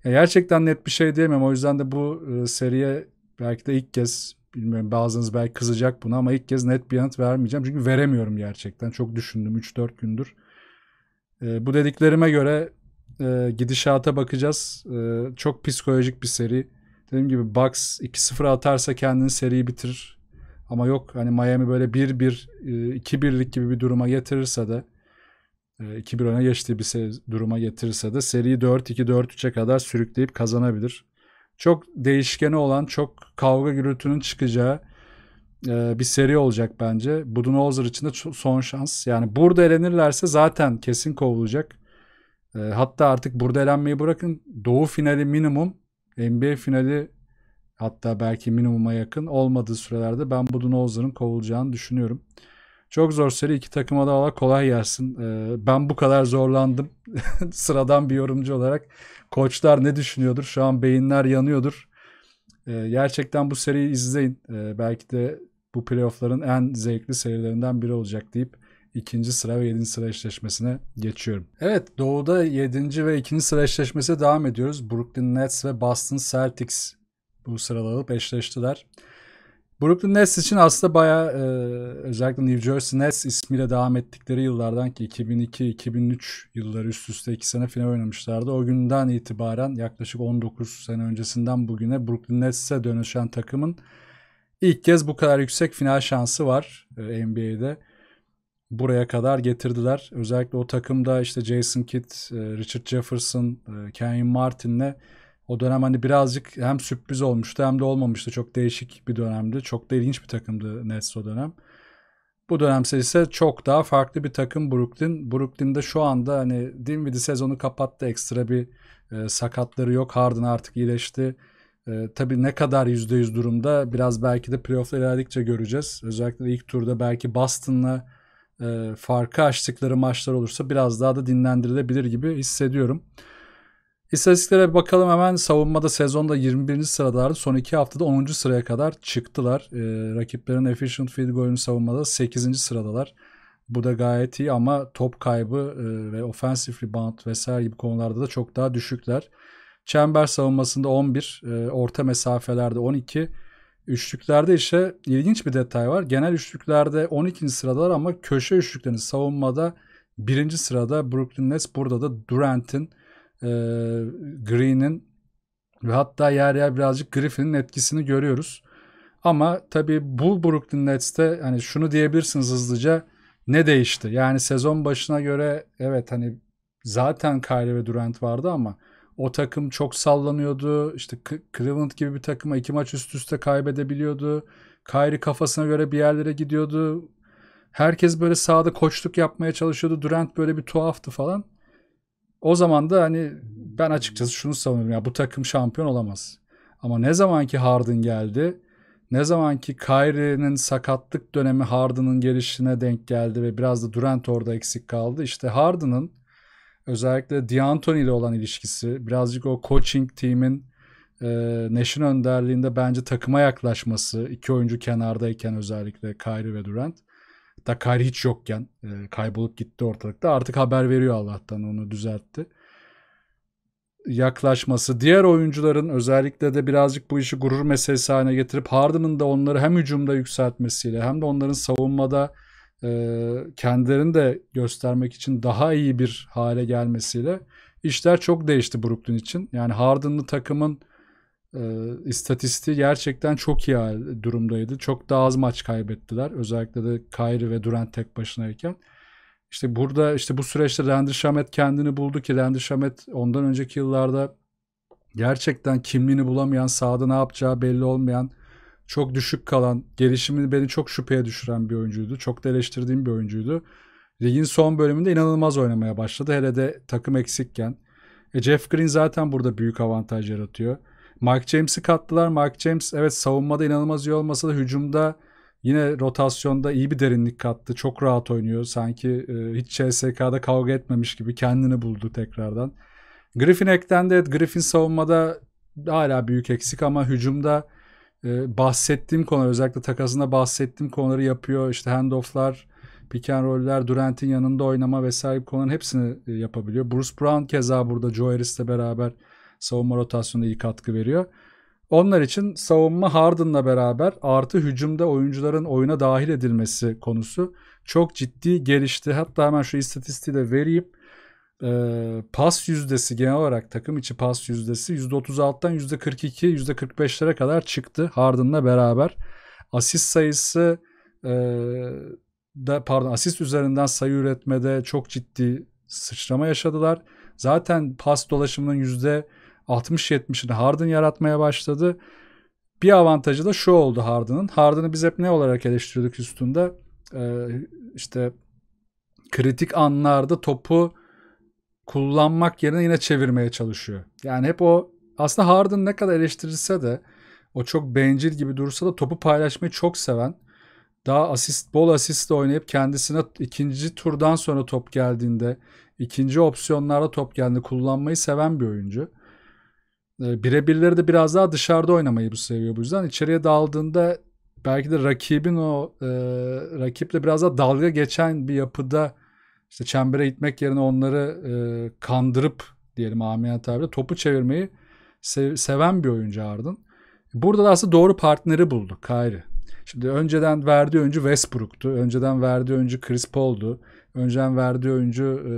Ya gerçekten net bir şey diyemem. O yüzden de bu e, seriye belki de ilk kez bilmiyorum bazınız belki kızacak buna ama ilk kez net bir yanıt vermeyeceğim. Çünkü veremiyorum gerçekten. Çok düşündüm 3-4 gündür. E, bu dediklerime göre e, gidişata bakacağız. E, çok psikolojik bir seri. Dediğim gibi Bucks 2-0 atarsa kendini seriyi bitirir. Ama yok hani Miami böyle 1-1 2-1'lik e, gibi bir duruma getirirse de 2-1 e, öne geçtiği bir duruma getirirse de seriyi 4-2 4-3'e kadar sürükleyip kazanabilir çok değişkeni olan, çok kavga gürültünün çıkacağı e, bir seri olacak bence. Budenholzer için de son şans. Yani burada elenirlerse zaten kesin kovulacak. E, hatta artık burada elenmeyi bırakın. Doğu finali minimum, NBA finali hatta belki minimuma yakın olmadığı sürelerde ben Budenholzer'ın kovulacağını düşünüyorum. Çok zor seri iki takıma da kolay gelsin. Ee, ben bu kadar zorlandım sıradan bir yorumcu olarak koçlar ne düşünüyordur? Şu an beyinler yanıyordur. E, gerçekten bu seriyi izleyin. E, belki de bu playoffların en zevkli serilerinden biri olacak deyip ikinci sıra ve yedinci sıra eşleşmesine geçiyorum. Evet doğuda yedinci ve ikinci sıra eşleşmesi devam ediyoruz. Brooklyn Nets ve Boston Celtics bu sıralanıp eşleştiler. Brooklyn Nets için aslında bayağı e, özellikle New Jersey Nets ismiyle devam ettikleri yıllardan ki 2002-2003 yılları üst üste 2 sene final oynamışlardı. O günden itibaren yaklaşık 19 sene öncesinden bugüne Brooklyn Nets'e dönüşen takımın ilk kez bu kadar yüksek final şansı var e, NBA'de. Buraya kadar getirdiler. Özellikle o takımda işte Jason Kidd, e, Richard Jefferson, e, Kenyon Martin'le o dönem hani birazcık hem sürpriz olmuştu hem de olmamıştı. Çok değişik bir dönemdi. Çok da ilginç bir takımdı Nets o dönem. Bu dönemse ise çok daha farklı bir takım Brooklyn. Brooklyn'de şu anda hani Dinwiddie sezonu kapattı. Ekstra bir e, sakatları yok. Harden artık iyileşti. E, tabii ne kadar %100 durumda biraz belki de playoff'la ilerledikçe göreceğiz. Özellikle ilk turda belki Boston'la e, farkı açtıkları maçlar olursa biraz daha da dinlendirilebilir gibi hissediyorum. İstatistiklere bir bakalım hemen. Savunmada sezonda 21. sıradalardı. Son 2 haftada 10. sıraya kadar çıktılar. Ee, rakiplerin efficient field golünü savunmada 8. sıradalar. Bu da gayet iyi ama top kaybı e, ve offensive rebound vesaire gibi konularda da çok daha düşükler. Çember savunmasında 11, e, orta mesafelerde 12. Üçlüklerde ise ilginç bir detay var. Genel üçlüklerde 12. sıradalar ama köşe üçlüklerini savunmada 1. sırada Brooklyn Nets burada da Durant'in e, Green'in ve hatta yer yer birazcık Griffin'in etkisini görüyoruz. Ama tabii bu Brooklyn Nets'te hani şunu diyebilirsiniz hızlıca ne değişti? Yani sezon başına göre evet hani zaten Kyrie ve Durant vardı ama o takım çok sallanıyordu. İşte Cleveland gibi bir takıma iki maç üst üste kaybedebiliyordu. Kyrie kafasına göre bir yerlere gidiyordu. Herkes böyle sahada koçluk yapmaya çalışıyordu. Durant böyle bir tuhaftı falan. O zaman da hani ben açıkçası şunu savunuyorum. Ya bu takım şampiyon olamaz. Ama ne zaman ki Harden geldi, ne zaman ki Kyrie'nin sakatlık dönemi Harden'ın gelişine denk geldi ve biraz da Durant orada eksik kaldı. İşte Harden'ın özellikle D'Antoni ile olan ilişkisi, birazcık o coaching team'in e, Neş'in önderliğinde bence takıma yaklaşması, iki oyuncu kenardayken özellikle Kyrie ve Durant Hatta Kyrie hiç yokken e, kaybolup gitti ortalıkta. Artık haber veriyor Allah'tan onu düzeltti. Yaklaşması. Diğer oyuncuların özellikle de birazcık bu işi gurur meselesi haline getirip Harden'ın da onları hem hücumda yükseltmesiyle hem de onların savunmada e, kendilerini de göstermek için daha iyi bir hale gelmesiyle işler çok değişti Brooklyn için. Yani Harden'lı takımın e, istatistiği gerçekten çok iyi durumdaydı. Çok daha az maç kaybettiler. Özellikle de Kyrie ve Durant tek başınayken. İşte burada işte bu süreçte Landry Shamet kendini buldu ki Landry Shamet ondan önceki yıllarda gerçekten kimliğini bulamayan, sahada ne yapacağı belli olmayan, çok düşük kalan, gelişimini beni çok şüpheye düşüren bir oyuncuydu. Çok da eleştirdiğim bir oyuncuydu. Ligin son bölümünde inanılmaz oynamaya başladı. Hele de takım eksikken. E Jeff Green zaten burada büyük avantaj yaratıyor. Mark James'i kattılar. Mark James evet savunmada inanılmaz iyi olmasa da hücumda yine rotasyonda iyi bir derinlik kattı. Çok rahat oynuyor. Sanki e, hiç CSK'da kavga etmemiş gibi kendini buldu tekrardan. Griffin eklendi. Evet, Griffin savunmada hala büyük eksik ama hücumda e, bahsettiğim konular özellikle takasında bahsettiğim konuları yapıyor. İşte handofflar, pick and roll'ler, Durant'in yanında oynama vesaire konuların hepsini e, yapabiliyor. Bruce Brown keza burada Joe Harris'le beraber savunma rotasyonuna iyi katkı veriyor. Onlar için savunma Harden'la beraber artı hücumda oyuncuların oyuna dahil edilmesi konusu çok ciddi gelişti. Hatta hemen şu istatistiği de vereyim. Ee, pas yüzdesi genel olarak takım içi pas yüzdesi %36'dan %42, %45'lere kadar çıktı Harden'la beraber. Asist sayısı e, da pardon asist üzerinden sayı üretmede çok ciddi sıçrama yaşadılar. Zaten pas dolaşımının yüzde 60-70'ini Harden yaratmaya başladı. Bir avantajı da şu oldu Harden'ın. Harden'ı biz hep ne olarak eleştirdik üstünde? Ee, işte kritik anlarda topu kullanmak yerine yine çevirmeye çalışıyor. Yani hep o aslında Harden ne kadar eleştirilse de o çok bencil gibi dursa da topu paylaşmayı çok seven daha asist bol asistle oynayıp kendisine ikinci turdan sonra top geldiğinde ikinci opsiyonlarda top geldiğinde kullanmayı seven bir oyuncu. Ee, birebirleri de biraz daha dışarıda oynamayı bu seviyor. Bu yüzden içeriye daldığında belki de rakibin o e, rakiple biraz daha dalga geçen bir yapıda işte çembere gitmek yerine onları e, kandırıp diyelim amiyane tabirle topu çevirmeyi sev, seven bir oyuncu Harden. Burada da aslında doğru partneri buldu Kayri. Şimdi önceden verdiği oyuncu Westbrook'tu. Önceden verdiği oyuncu Chris Paul'du. Önceden verdiği oyuncu e,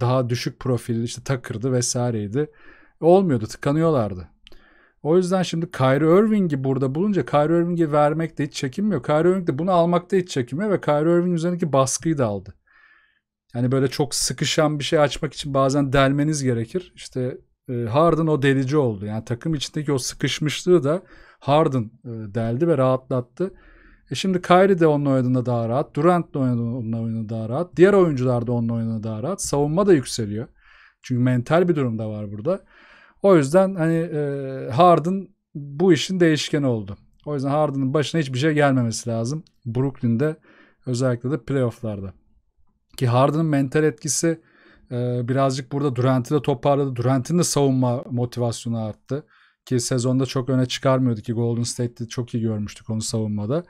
daha düşük profilli işte Tucker'dı vesaireydi. Olmuyordu tıkanıyorlardı. O yüzden şimdi Kyrie Irving'i burada bulunca Kyrie Irving'i vermek de hiç çekinmiyor. Kyrie Irving de bunu almakta hiç çekinmiyor ve Kyrie Irving üzerindeki baskıyı da aldı. yani böyle çok sıkışan bir şey açmak için bazen delmeniz gerekir. İşte e, Harden o delici oldu. Yani takım içindeki o sıkışmışlığı da Harden e, deldi ve rahatlattı. E şimdi Kyrie de onun oyununda daha rahat. Durant da onun oyununda daha rahat. Diğer oyuncular da onun oyununda daha rahat. Savunma da yükseliyor. Çünkü mental bir durumda var burada. O yüzden hani e, Harden bu işin değişkeni oldu. O yüzden Harden'ın başına hiçbir şey gelmemesi lazım. Brooklyn'de özellikle de playofflarda. Ki Harden'ın mental etkisi e, birazcık burada Durant'i de toparladı. Durant'in de savunma motivasyonu arttı. Ki sezonda çok öne çıkarmıyordu ki Golden State'de çok iyi görmüştük onu savunmada.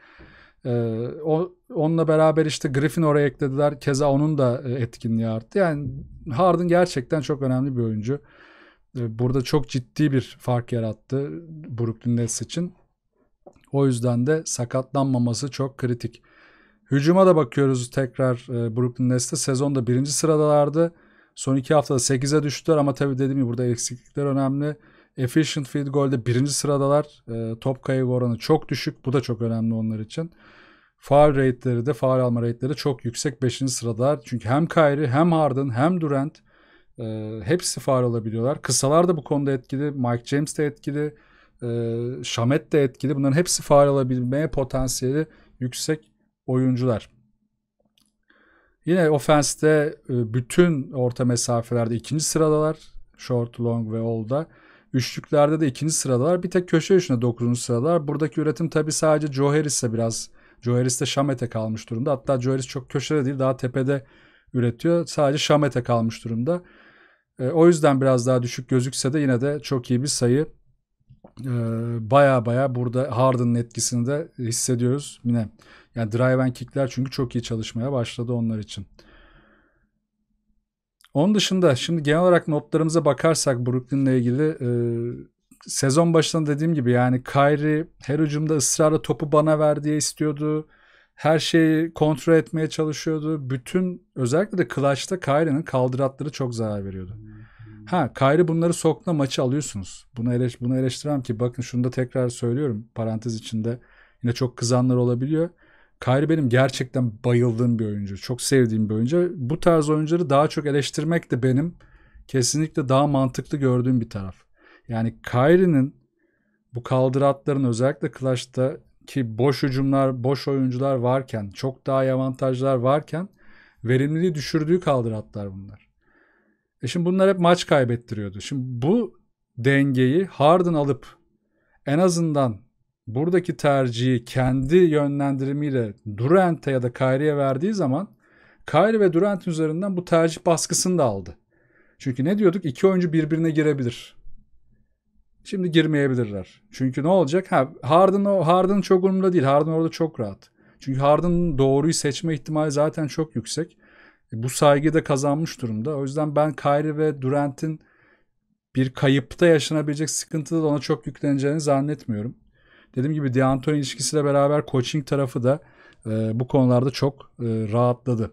E, o, onunla beraber işte Griffin oraya eklediler. Keza onun da e, etkinliği arttı. Yani Harden gerçekten çok önemli bir oyuncu. Ee, burada çok ciddi bir fark yarattı Brooklyn Nets için. O yüzden de sakatlanmaması çok kritik. Hücuma da bakıyoruz tekrar e, Brooklyn Nets'te. Sezonda birinci sıradalardı. Son iki haftada 8'e düştüler ama tabii dediğim gibi burada eksiklikler önemli. Efficient field goal'de birinci sıradalar. E, top kaybı oranı çok düşük. Bu da çok önemli onlar için. Foul rate'leri de, foul alma rate'leri çok yüksek. Beşinci sıradalar. Çünkü hem Kyrie hem Harden hem Durant e, hepsi faal olabiliyorlar. Kısalar da bu konuda etkili. Mike James de etkili. E, ee, Şamet de etkili. Bunların hepsi faal alabilmeye potansiyeli yüksek oyuncular. Yine ofenste e, bütün orta mesafelerde ikinci sıradalar. Short, long ve all'da. Üçlüklerde de ikinci sıradalar. Bir tek köşe üçüne dokuzuncu sıradalar. Buradaki üretim tabii sadece Joe Harris'e biraz Joe Harris de Şamet'e kalmış durumda. Hatta Joe Harris çok köşede değil daha tepede üretiyor. Sadece Şamet'e kalmış durumda. E, o yüzden biraz daha düşük gözükse de yine de çok iyi bir sayı. E, baya baya burada Harden'ın etkisini de hissediyoruz yine. Yani drive and kickler çünkü çok iyi çalışmaya başladı onlar için. Onun dışında şimdi genel olarak notlarımıza bakarsak Brooklyn'le ilgili e, sezon başında dediğim gibi yani Kyrie her hücumda ısrarla topu bana ver diye istiyordu her şeyi kontrol etmeye çalışıyordu. Bütün özellikle de Clutch'ta Kyrie'nin kaldıratları çok zarar veriyordu. Ha Kyrie bunları soktuğunda maçı alıyorsunuz. Bunu, eleş, bunu eleştiremem ki bakın şunu da tekrar söylüyorum parantez içinde. Yine çok kızanlar olabiliyor. Kyrie benim gerçekten bayıldığım bir oyuncu. Çok sevdiğim bir oyuncu. Bu tarz oyuncuları daha çok eleştirmek de benim kesinlikle daha mantıklı gördüğüm bir taraf. Yani Kyrie'nin bu kaldıratların özellikle Clash'ta ki boş hücumlar, boş oyuncular varken, çok daha iyi avantajlar varken verimliliği düşürdüğü kaldıratlar bunlar. E şimdi bunlar hep maç kaybettiriyordu. Şimdi bu dengeyi Harden alıp en azından buradaki tercihi kendi yönlendirimiyle Durant'e ya da Kyrie'ye verdiği zaman Kyrie ve Durant üzerinden bu tercih baskısını da aldı. Çünkü ne diyorduk? İki oyuncu birbirine girebilir. Şimdi girmeyebilirler. Çünkü ne olacak? Ha, Harden, Harden çok umurumda değil. Harden orada çok rahat. Çünkü Harden'ın doğruyu seçme ihtimali zaten çok yüksek. E, bu saygıyı da kazanmış durumda. O yüzden ben Kyrie ve Durant'in bir kayıpta yaşanabilecek sıkıntıda da ona çok yükleneceğini zannetmiyorum. Dediğim gibi DeAnthony ilişkisiyle beraber coaching tarafı da e, bu konularda çok e, rahatladı.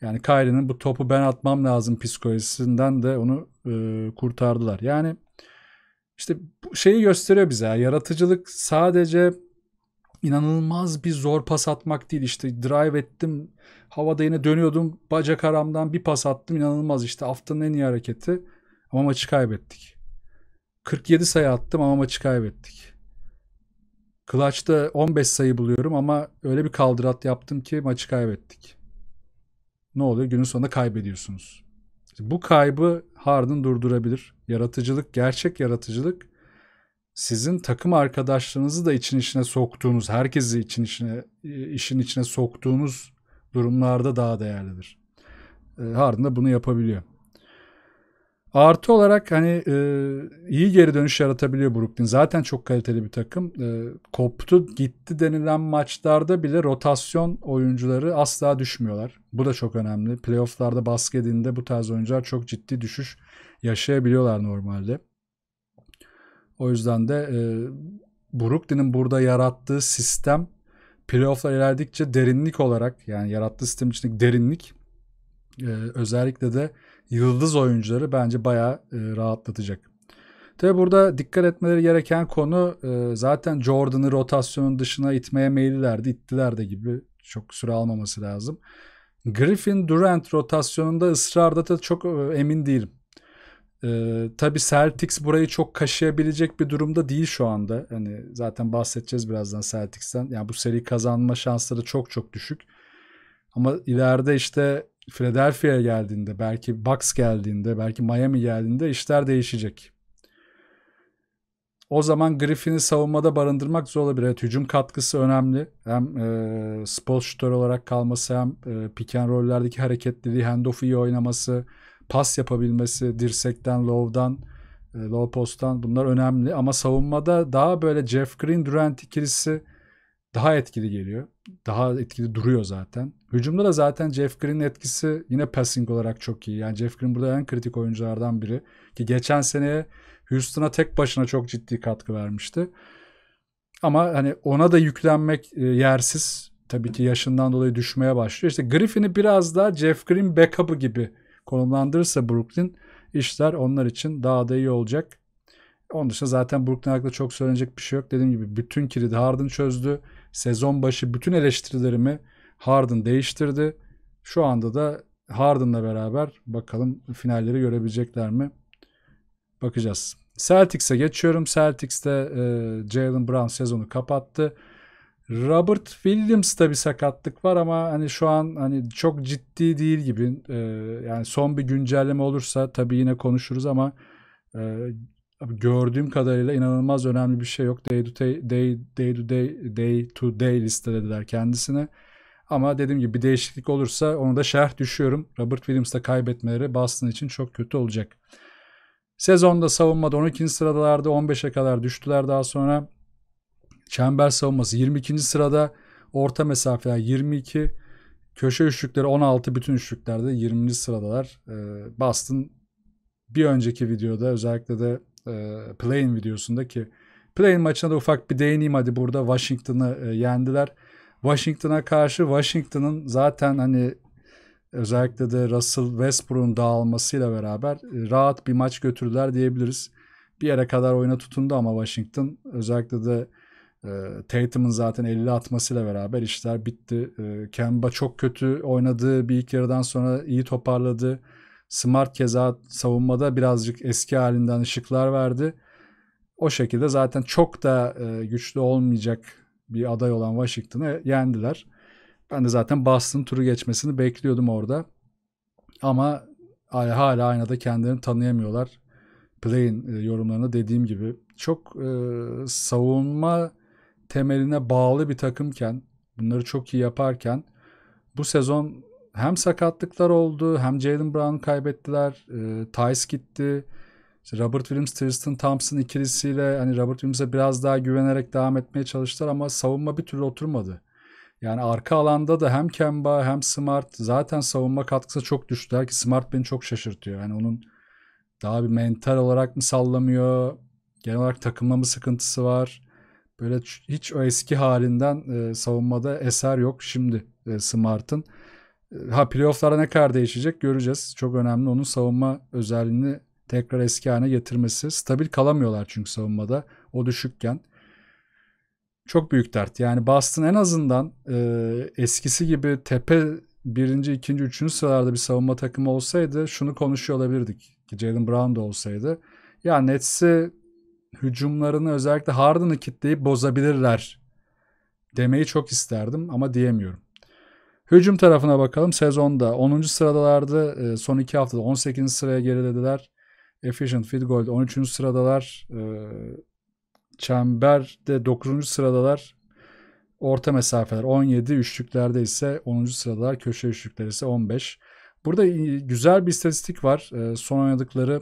Yani Kyrie'nin bu topu ben atmam lazım psikolojisinden de onu e, kurtardılar. Yani işte şeyi gösteriyor bize. Yaratıcılık sadece inanılmaz bir zor pas atmak değil. İşte drive ettim. Havada yine dönüyordum. Bacak aramdan bir pas attım. inanılmaz işte haftanın en iyi hareketi. Ama maçı kaybettik. 47 sayı attım ama maçı kaybettik. Clutch'ta 15 sayı buluyorum ama öyle bir kaldırat yaptım ki maçı kaybettik. Ne oluyor? Günün sonunda kaybediyorsunuz. İşte bu kaybı Harden durdurabilir. Yaratıcılık, gerçek yaratıcılık sizin takım arkadaşlarınızı da için içine soktuğunuz, herkesi için içine e, işin içine soktuğunuz durumlarda daha değerlidir. E, Harden de bunu yapabiliyor. Artı olarak hani e, iyi geri dönüş yaratabiliyor Brooklyn. Zaten çok kaliteli bir takım. E, koptu gitti denilen maçlarda bile rotasyon oyuncuları asla düşmüyorlar. Bu da çok önemli. Playoff'larda basketinde bu tarz oyuncular çok ciddi düşüş yaşayabiliyorlar normalde. O yüzden de e, Brooklyn'in burada yarattığı sistem playoff'lar ilerledikçe derinlik olarak yani yarattığı sistem içindeki derinlik e, özellikle de yıldız oyuncuları bence bayağı e, rahatlatacak. Tabi burada dikkat etmeleri gereken konu e, zaten Jordan'ı rotasyonun dışına itmeye meyillilerdi, ittiler de gibi çok süre almaması lazım. Griffin Durant rotasyonunda ısrarda da çok e, emin değilim. Ee, tabii Celtics burayı çok kaşıyabilecek bir durumda değil şu anda. Hani zaten bahsedeceğiz birazdan Celtics'ten. Yani bu seri kazanma şansları çok çok düşük. Ama ileride işte Philadelphia'ya geldiğinde, belki Bucks geldiğinde, belki Miami geldiğinde işler değişecek. O zaman Griffin'i savunmada barındırmak zor olabilir. Evet, hücum katkısı önemli. Hem e, spot shooter olarak kalması hem e, pick and roll'lerdeki hareketliliği, handoff iyi oynaması, pas yapabilmesi, dirsekten, low'dan, e, low post'tan bunlar önemli. Ama savunmada daha böyle Jeff Green Durant ikilisi daha etkili geliyor. Daha etkili duruyor zaten. Hücumda da zaten Jeff Green'in etkisi yine passing olarak çok iyi. Yani Jeff Green burada en kritik oyunculardan biri. Ki geçen seneye Houston'a tek başına çok ciddi katkı vermişti. Ama hani ona da yüklenmek e, yersiz. Tabii ki yaşından dolayı düşmeye başlıyor. İşte Griffin'i biraz daha Jeff Green backup'ı gibi konumlandırırsa Brooklyn işler onlar için daha da iyi olacak. Onun dışında zaten Brooklyn hakkında çok söylenecek bir şey yok. Dediğim gibi bütün kilidi Harden çözdü. Sezon başı bütün eleştirilerimi Harden değiştirdi. Şu anda da Harden'la beraber bakalım finalleri görebilecekler mi? Bakacağız. Celtics'e geçiyorum. Celtics'te e, Jalen Brown sezonu kapattı. Robert Williams'ta bir sakatlık var ama hani şu an hani çok ciddi değil gibi. E, yani son bir güncelleme olursa tabii yine konuşuruz ama e, gördüğüm kadarıyla inanılmaz önemli bir şey yok. Day to day, day, day to day, day to day listelediler kendisine. Ama dediğim gibi bir değişiklik olursa onu da şerh düşüyorum. Robert Williams'ta kaybetmeleri Boston için çok kötü olacak. Sezonda savunmada 12. sıradalardı. 15'e kadar düştüler daha sonra. Çember savunması 22. sırada. Orta mesafeler 22. Köşe üçlükleri 16. Bütün üçlüklerde 20. sıradalar. Ee, Boston bir önceki videoda özellikle de e, Plain videosunda ki Plain maçına da ufak bir değineyim hadi burada Washington'ı e, yendiler. Washington'a karşı Washington'ın zaten hani özellikle de Russell Westbrook'un dağılmasıyla beraber e, rahat bir maç götürdüler diyebiliriz. Bir yere kadar oyuna tutundu ama Washington özellikle de e, Tatum'un zaten 50 atmasıyla beraber işler bitti. E, Kemba çok kötü oynadı bir ilk yarıdan sonra iyi toparladı. Smart keza savunmada birazcık eski halinden ışıklar verdi. O şekilde zaten çok da e, güçlü olmayacak bir aday olan Washington'ı yendiler. Ben de zaten Boston turu geçmesini bekliyordum orada. Ama e, hala aynada kendilerini tanıyamıyorlar. Play'in e, yorumlarında dediğim gibi çok savunma temeline bağlı bir takımken bunları çok iyi yaparken bu sezon hem sakatlıklar oldu hem Jalen Brown kaybettiler. E, Tice gitti. İşte Robert Williams, Tristan Thompson ikilisiyle hani Robert Williams'e biraz daha güvenerek devam etmeye çalıştılar ama savunma bir türlü oturmadı. Yani arka alanda da hem Kemba hem Smart zaten savunma katkısı çok düştüler ki Smart beni çok şaşırtıyor. Yani onun daha bir mental olarak mı sallamıyor? Genel olarak takımla mı sıkıntısı var? Böyle hiç o eski halinden e, savunmada eser yok şimdi e, Smart'ın. Ha playoff'lara ne kadar değişecek göreceğiz. Çok önemli onun savunma özelliğini tekrar eski haline getirmesi. Stabil kalamıyorlar çünkü savunmada. O düşükken. Çok büyük dert. Yani Boston en azından e, eskisi gibi tepe birinci, ikinci, üçüncü sıralarda bir savunma takımı olsaydı şunu konuşuyor olabilirdik. Ki Jalen Brown da olsaydı. Ya Nets'i hücumlarını özellikle Harden'ı kitleyip bozabilirler demeyi çok isterdim ama diyemiyorum. Hücum tarafına bakalım. Sezonda 10. sıradalardı. Ee, son 2 haftada 18. sıraya gerilediler. Efficient Field Goal 13. sıradalar. Ee, Çember'de 9. sıradalar. Orta mesafeler 17. Üçlüklerde ise 10. sıradalar. Köşe üçlükleri ise 15. Burada güzel bir istatistik var. Ee, son oynadıkları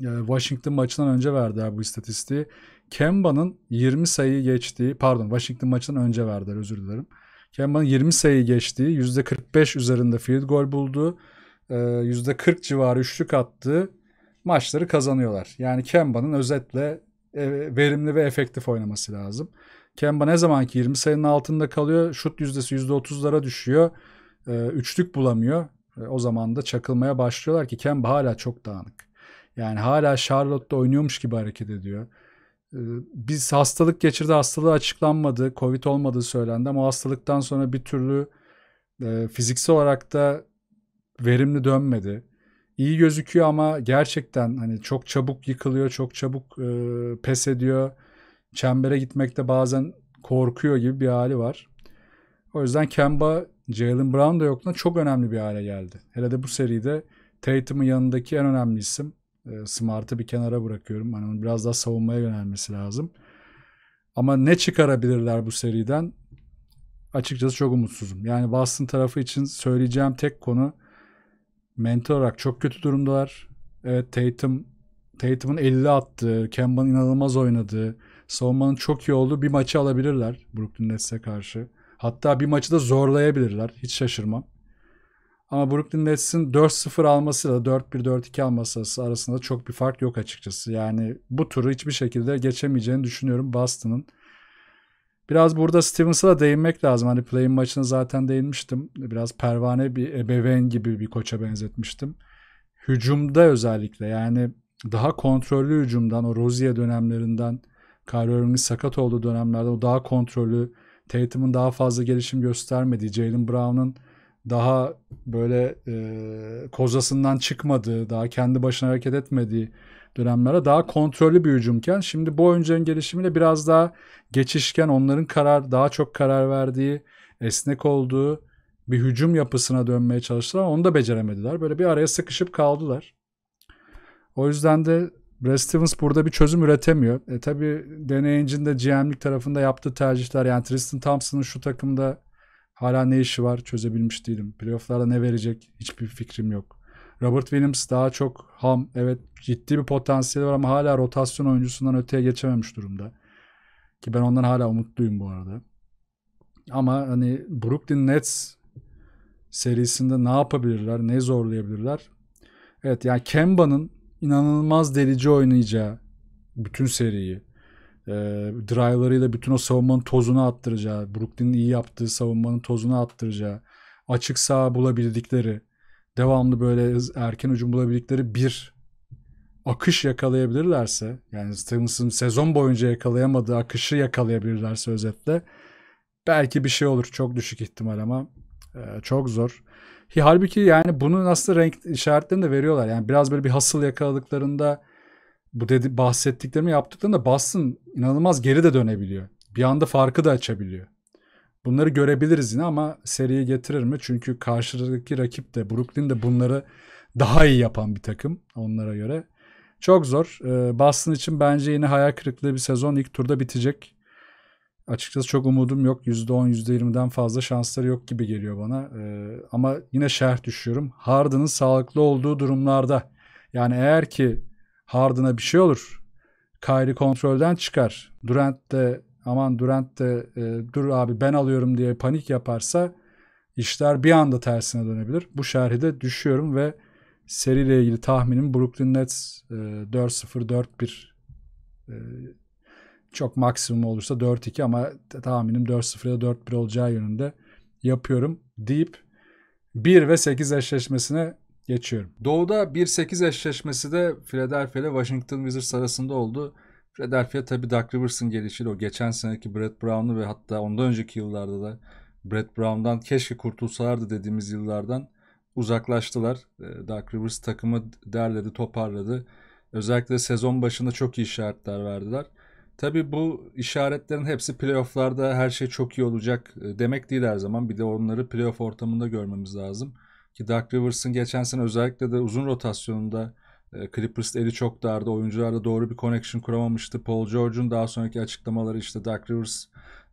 e, Washington maçından önce verdi bu istatistiği. Kemba'nın 20 sayıyı geçtiği, pardon Washington maçından önce verdi. özür dilerim. Kemba'nın 20 sayı geçtiği, %45 üzerinde field goal bulduğu, %40 ee, civarı üçlük attığı maçları kazanıyorlar. Yani Kemba'nın özetle e, verimli ve efektif oynaması lazım. Kemba ne zaman ki 20 sayının altında kalıyor, şut yüzdesi %30'lara düşüyor, ee, üçlük bulamıyor. Ee, o zaman da çakılmaya başlıyorlar ki Kemba hala çok dağınık. Yani hala Charlotte'da oynuyormuş gibi hareket ediyor. Ee, biz hastalık geçirdi, hastalığı açıklanmadı, Covid olmadığı söylendi ama hastalıktan sonra bir türlü e, fiziksel olarak da verimli dönmedi. İyi gözüküyor ama gerçekten hani çok çabuk yıkılıyor, çok çabuk e, pes ediyor. Çembere gitmekte bazen korkuyor gibi bir hali var. O yüzden Kemba, Jalen Brown da yokluğunda çok önemli bir hale geldi. Hele de bu seride Tatum'un yanındaki en önemli isim. E, Smart'ı bir kenara bırakıyorum. Hani biraz daha savunmaya yönelmesi lazım. Ama ne çıkarabilirler bu seriden? Açıkçası çok umutsuzum. Yani Boston tarafı için söyleyeceğim tek konu mental olarak çok kötü durumdalar. Evet Tatum Tatum'un 50 attığı, Kemba'nın inanılmaz oynadığı, savunmanın çok iyi olduğu bir maçı alabilirler Brooklyn Nets'e karşı. Hatta bir maçı da zorlayabilirler. Hiç şaşırmam. Ama Brooklyn Nets'in 4-0 alması da 4-1-4-2 alması arasında çok bir fark yok açıkçası. Yani bu turu hiçbir şekilde geçemeyeceğini düşünüyorum Boston'ın. Biraz burada Stevens'a da değinmek lazım. Hani play'in maçına zaten değinmiştim. Biraz pervane bir ebeveyn gibi bir koça benzetmiştim. Hücumda özellikle yani daha kontrollü hücumdan o Rozier dönemlerinden Kyrie Irving'in sakat olduğu dönemlerde o daha kontrollü Tatum'un daha fazla gelişim göstermediği Jalen Brown'un daha böyle e, kozasından çıkmadığı, daha kendi başına hareket etmediği dönemlere daha kontrollü bir hücumken şimdi bu oyuncuların gelişimiyle biraz daha geçişken onların karar daha çok karar verdiği, esnek olduğu bir hücum yapısına dönmeye çalıştılar ama onu da beceremediler. Böyle bir araya sıkışıp kaldılar. O yüzden de Brad Stevens burada bir çözüm üretemiyor. E tabi deneyincin de GM'lik tarafında yaptığı tercihler yani Tristan Thompson'ın şu takımda Hala ne işi var çözebilmiş değilim. Playoff'larda ne verecek hiçbir fikrim yok. Robert Williams daha çok ham. Evet ciddi bir potansiyeli var ama hala rotasyon oyuncusundan öteye geçememiş durumda. Ki ben ondan hala umutluyum bu arada. Ama hani Brooklyn Nets serisinde ne yapabilirler, ne zorlayabilirler? Evet yani Kemba'nın inanılmaz delici oynayacağı bütün seriyi e, ee, drive'larıyla bütün o savunmanın tozunu attıracağı, Brooklyn'in iyi yaptığı savunmanın tozunu attıracağı, açık sağ bulabildikleri, devamlı böyle erken ucun bulabildikleri bir akış yakalayabilirlerse, yani Stevens'ın sezon boyunca yakalayamadığı akışı yakalayabilirlerse özetle belki bir şey olur. Çok düşük ihtimal ama e, çok zor. Halbuki yani bunun aslında renk işaretlerini de veriyorlar. Yani biraz böyle bir hasıl yakaladıklarında bu dedi bahsettiklerimi yaptıklarında Boston inanılmaz geri de dönebiliyor. Bir anda farkı da açabiliyor. Bunları görebiliriz yine ama seriye getirir mi? Çünkü karşıdaki rakip de Brooklyn de bunları daha iyi yapan bir takım onlara göre. Çok zor. Ee, Boston için bence yine hayal kırıklığı bir sezon ilk turda bitecek. Açıkçası çok umudum yok. %10, %20'den fazla şansları yok gibi geliyor bana. Ee, ama yine şerh düşüyorum. Harden'ın sağlıklı olduğu durumlarda yani eğer ki Harden'a bir şey olur. Kyrie kontrolden çıkar. Durant de aman Durant de e, dur abi ben alıyorum diye panik yaparsa işler bir anda tersine dönebilir. Bu şerhide düşüyorum ve seriyle ilgili tahminim Brooklyn Nets e, 4-0 4-1 e, çok maksimum olursa 4-2 ama tahminim 4-0 ya 4-1 olacağı yönünde yapıyorum deyip 1 ve 8 eşleşmesine Geçiyorum. Doğu'da 1-8 eşleşmesi de Philadelphia ile Washington Wizards arasında oldu. Philadelphia tabi Doug Rivers'ın gelişiyle o geçen seneki Brett Brown'u ve hatta ondan önceki yıllarda da Brett Brown'dan keşke kurtulsalardı dediğimiz yıllardan uzaklaştılar. Ee, Doug Rivers takımı derledi, toparladı. Özellikle sezon başında çok iyi işaretler verdiler. Tabi bu işaretlerin hepsi playofflarda her şey çok iyi olacak e, demek değil her zaman. Bir de onları playoff ortamında görmemiz lazım. Ki Dark Rivers'ın geçen sene özellikle de uzun rotasyonunda e, Clippers eli çok dardı. Oyuncularla doğru bir connection kuramamıştı. Paul George'un daha sonraki açıklamaları işte Dark Rivers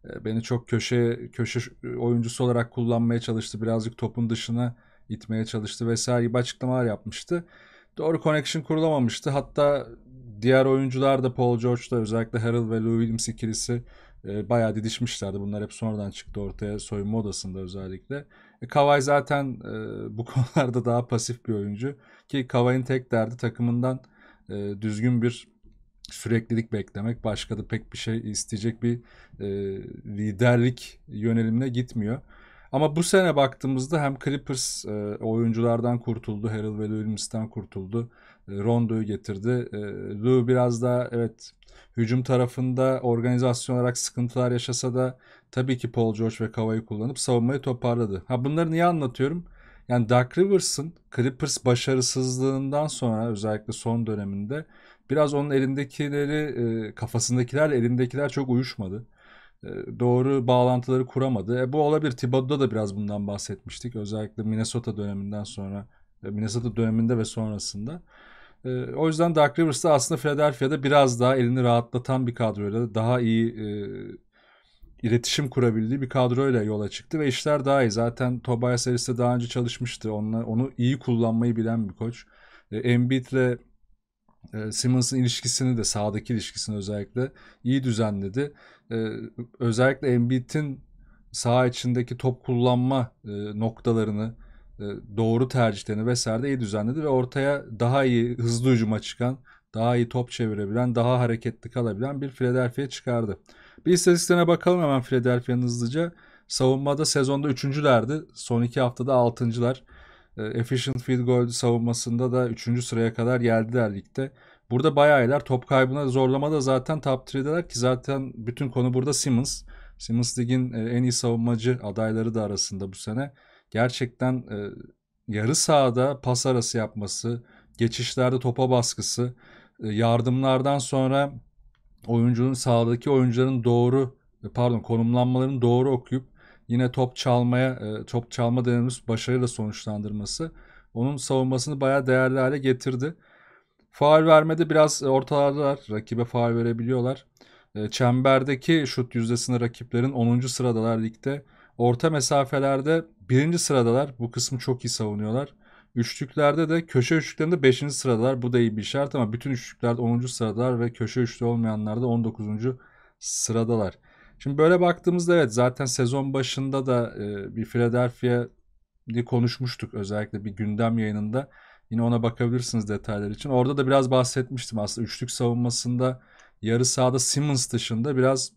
e, beni çok köşe köşe e, oyuncusu olarak kullanmaya çalıştı. Birazcık topun dışına itmeye çalıştı vesaire gibi açıklamalar yapmıştı. Doğru connection kurulamamıştı. Hatta diğer oyuncular da Paul George da özellikle Harrell ve Lou Williams ikilisi bayağı didişmişlerdi. Bunlar hep sonradan çıktı ortaya soyunma odasında özellikle. E, Kavay zaten e, bu konularda daha pasif bir oyuncu. Ki Kavay'ın tek derdi takımından e, düzgün bir süreklilik beklemek. Başka da pek bir şey isteyecek bir e, liderlik yönelimine gitmiyor. Ama bu sene baktığımızda hem Clippers e, oyunculardan kurtuldu. Harold ve Williams'tan kurtuldu. E, Rondo'yu getirdi. E, Lou biraz daha evet Hücum tarafında organizasyon olarak sıkıntılar yaşasa da tabii ki Paul George ve Kava'yı kullanıp savunmayı toparladı. Ha bunları niye anlatıyorum? Yani Dark Rivers'ın Clippers başarısızlığından sonra özellikle son döneminde biraz onun elindekileri e, kafasındakiler, elindekiler çok uyuşmadı. E, doğru bağlantıları kuramadı. E, bu olabilir. Thibodeau'da da biraz bundan bahsetmiştik. Özellikle Minnesota döneminden sonra e, Minnesota döneminde ve sonrasında. Ee, o yüzden Dark Rivers'da aslında Philadelphia'da biraz daha elini rahatlatan bir kadroyla daha iyi e, iletişim kurabildiği bir kadroyla yola çıktı ve işler daha iyi. Zaten Tobias Harris'te daha önce çalışmıştı. Onunla, onu iyi kullanmayı bilen bir koç. E, Embiid'le e, Simmons'ın ilişkisini de sağdaki ilişkisini özellikle iyi düzenledi. E, özellikle Embiid'in saha içindeki top kullanma e, noktalarını e, doğru tercihlerini vesaire de iyi düzenledi ve ortaya daha iyi hızlı hücuma çıkan, daha iyi top çevirebilen, daha hareketli kalabilen bir Philadelphia çıkardı. Bir istatistiklerine bakalım hemen Philadelphia'nın hızlıca. Savunmada sezonda üçüncülerdi. Son iki haftada altıncılar. E, efficient field goal savunmasında da üçüncü sıraya kadar geldiler ligde. Burada bayağı iyiler. Top kaybına zorlama da zaten top 3'deler ki zaten bütün konu burada Simmons. Simmons ligin e, en iyi savunmacı adayları da arasında bu sene gerçekten e, yarı sahada pas arası yapması, geçişlerde topa baskısı, e, yardımlardan sonra oyuncunun sahadaki oyuncuların doğru e, pardon konumlanmalarını doğru okuyup yine top çalmaya top çalma denemiz başarıyla sonuçlandırması onun savunmasını bayağı değerli hale getirdi. Faal vermede biraz e, ortalardalar. Rakibe faal verebiliyorlar. Çemberdeki şut yüzdesinde rakiplerin 10. sıradalar ligde. Orta mesafelerde birinci sıradalar. Bu kısmı çok iyi savunuyorlar. Üçlüklerde de köşe üçlüklerinde 5. sıradalar. Bu da iyi bir işaret ama bütün üçlüklerde 10. sıradalar ve köşe üçlü olmayanlar da 19. sıradalar. Şimdi böyle baktığımızda evet zaten sezon başında da e, bir Philadelphia'yı konuşmuştuk özellikle bir gündem yayınında. Yine ona bakabilirsiniz detaylar için. Orada da biraz bahsetmiştim aslında üçlük savunmasında yarı sahada Simmons dışında biraz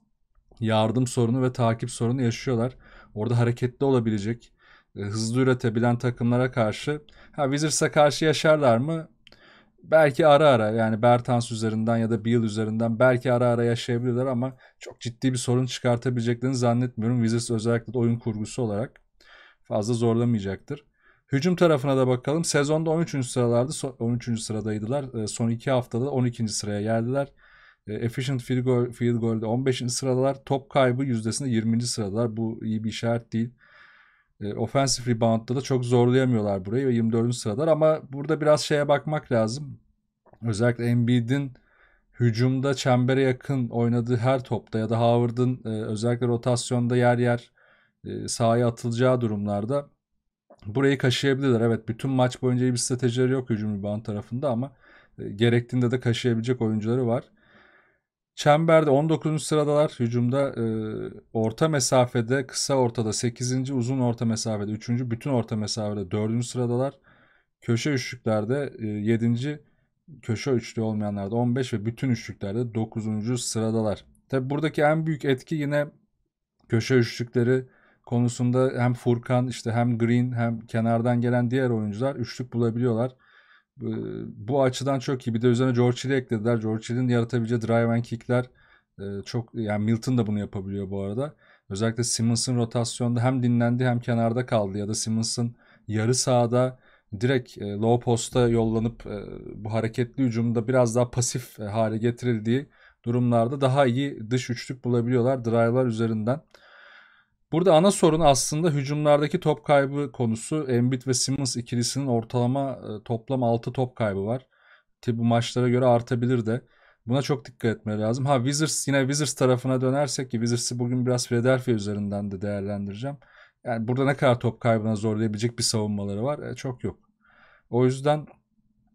yardım sorunu ve takip sorunu yaşıyorlar orada hareketli olabilecek, e, hızlı üretebilen takımlara karşı. Ha Wizards'a karşı yaşarlar mı? Belki ara ara yani Bertans üzerinden ya da Beal üzerinden belki ara ara yaşayabilirler ama çok ciddi bir sorun çıkartabileceklerini zannetmiyorum. Wizards özellikle de oyun kurgusu olarak fazla zorlamayacaktır. Hücum tarafına da bakalım. Sezonda 13. sıralarda 13. sıradaydılar. E, son 2 haftada 12. sıraya geldiler. E, efficient field, goal, field goal'de 15. sıradalar. Top kaybı yüzdesinde 20. sıradalar. Bu iyi bir işaret değil. E, offensive rebound'da da çok zorlayamıyorlar burayı ve 24. sıradalar. Ama burada biraz şeye bakmak lazım. Özellikle Embiid'in hücumda çembere yakın oynadığı her topta ya da Howard'ın e, özellikle rotasyonda yer yer e, sahaya atılacağı durumlarda burayı kaşıyabilirler. Evet bütün maç boyunca iyi bir stratejileri yok hücum rebound tarafında ama e, gerektiğinde de kaşıyabilecek oyuncuları var. Çemberde 19. sıradalar hücumda e, orta mesafede kısa ortada 8. uzun orta mesafede 3. bütün orta mesafede 4. sıradalar. Köşe üçlüklerde e, 7. köşe üçlü olmayanlarda 15 ve bütün üçlüklerde 9. sıradalar. Tabi buradaki en büyük etki yine köşe üçlükleri konusunda hem Furkan işte hem Green hem kenardan gelen diğer oyuncular üçlük bulabiliyorlar bu açıdan çok iyi. Bir de üzerine George Hill'i eklediler. George Hill'in yaratabileceği drive and kick'ler çok yani Milton da bunu yapabiliyor bu arada. Özellikle Simmons'ın rotasyonda hem dinlendi hem kenarda kaldı ya da Simmons'ın yarı sahada direkt low posta yollanıp bu hareketli hücumda biraz daha pasif hale getirildiği durumlarda daha iyi dış üçlük bulabiliyorlar drive'lar üzerinden. Burada ana sorun aslında hücumlardaki top kaybı konusu. Embiid ve Simmons ikilisinin ortalama e, toplam 6 top kaybı var. Tabi bu maçlara göre artabilir de. Buna çok dikkat etme lazım. Ha Wizards yine Wizards tarafına dönersek ki Wizards'ı bugün biraz Philadelphia üzerinden de değerlendireceğim. Yani burada ne kadar top kaybına zorlayabilecek bir savunmaları var? E, çok yok. O yüzden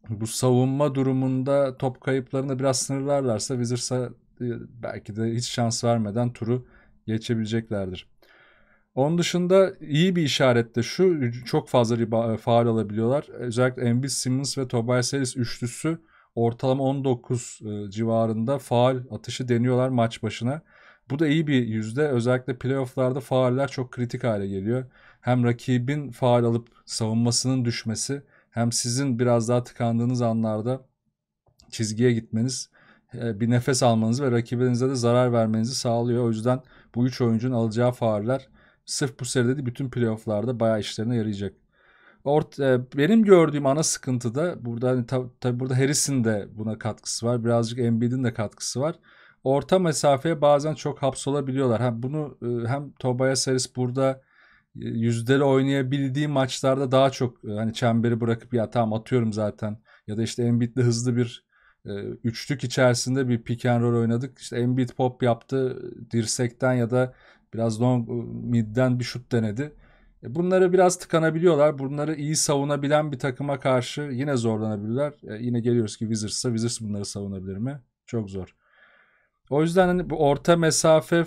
bu savunma durumunda top kayıplarını biraz sınırlarlarsa Wizards'a e, belki de hiç şans vermeden turu geçebileceklerdir. Onun dışında iyi bir işaret de şu çok fazla riba, e, faal alabiliyorlar. Özellikle Embiid Simmons ve Tobias Harris üçlüsü ortalama 19 e, civarında faal atışı deniyorlar maç başına. Bu da iyi bir yüzde. Özellikle playofflarda faaller çok kritik hale geliyor. Hem rakibin faal alıp savunmasının düşmesi hem sizin biraz daha tıkandığınız anlarda çizgiye gitmeniz e, bir nefes almanızı ve rakibinize de zarar vermenizi sağlıyor. O yüzden bu üç oyuncunun alacağı fauller Sırf bu seride değil bütün playofflarda bayağı işlerine yarayacak. Ort, e, benim gördüğüm ana sıkıntı da burada hani tab- tabii burada Harris'in de buna katkısı var. Birazcık Embiid'in de katkısı var. Orta mesafeye bazen çok hapsolabiliyorlar. Hem bunu e, hem Tobias Harris burada e, yüzdeli oynayabildiği maçlarda daha çok hani çemberi bırakıp ya tamam atıyorum zaten ya da işte Embiid'le hızlı bir üçlük içerisinde bir pick and roll oynadık. İşte Embiid pop yaptı dirsekten ya da Biraz long ıı, midden bir şut denedi. E, bunları biraz tıkanabiliyorlar. Bunları iyi savunabilen bir takıma karşı yine zorlanabilirler. E, yine geliyoruz ki Wizards'a. Wizards bunları savunabilir mi? Çok zor. O yüzden hani bu orta mesafe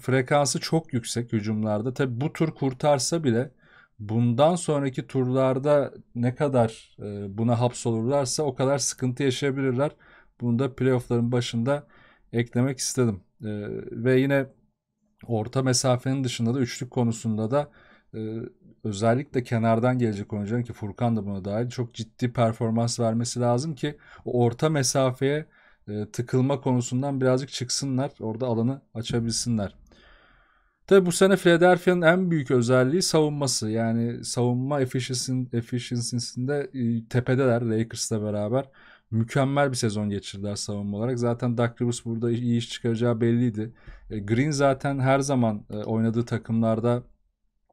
frekansı çok yüksek hücumlarda. Tabi bu tur kurtarsa bile bundan sonraki turlarda ne kadar e, buna hapsolurlarsa o kadar sıkıntı yaşayabilirler. Bunu da playoffların başında eklemek istedim. Ve yine orta mesafenin dışında da üçlük konusunda da e, özellikle kenardan gelecek oyuncuların ki Furkan da buna dahil çok ciddi performans vermesi lazım ki o orta mesafeye e, tıkılma konusundan birazcık çıksınlar. Orada alanı açabilsinler. Tabi bu sene Philadelphia'nın en büyük özelliği savunması. Yani savunma efficiency'sinde e, tepedeler Lakers'la beraber mükemmel bir sezon geçirdiler savunma olarak. Zaten Doug Rivers burada iyi iş çıkaracağı belliydi. E, Green zaten her zaman e, oynadığı takımlarda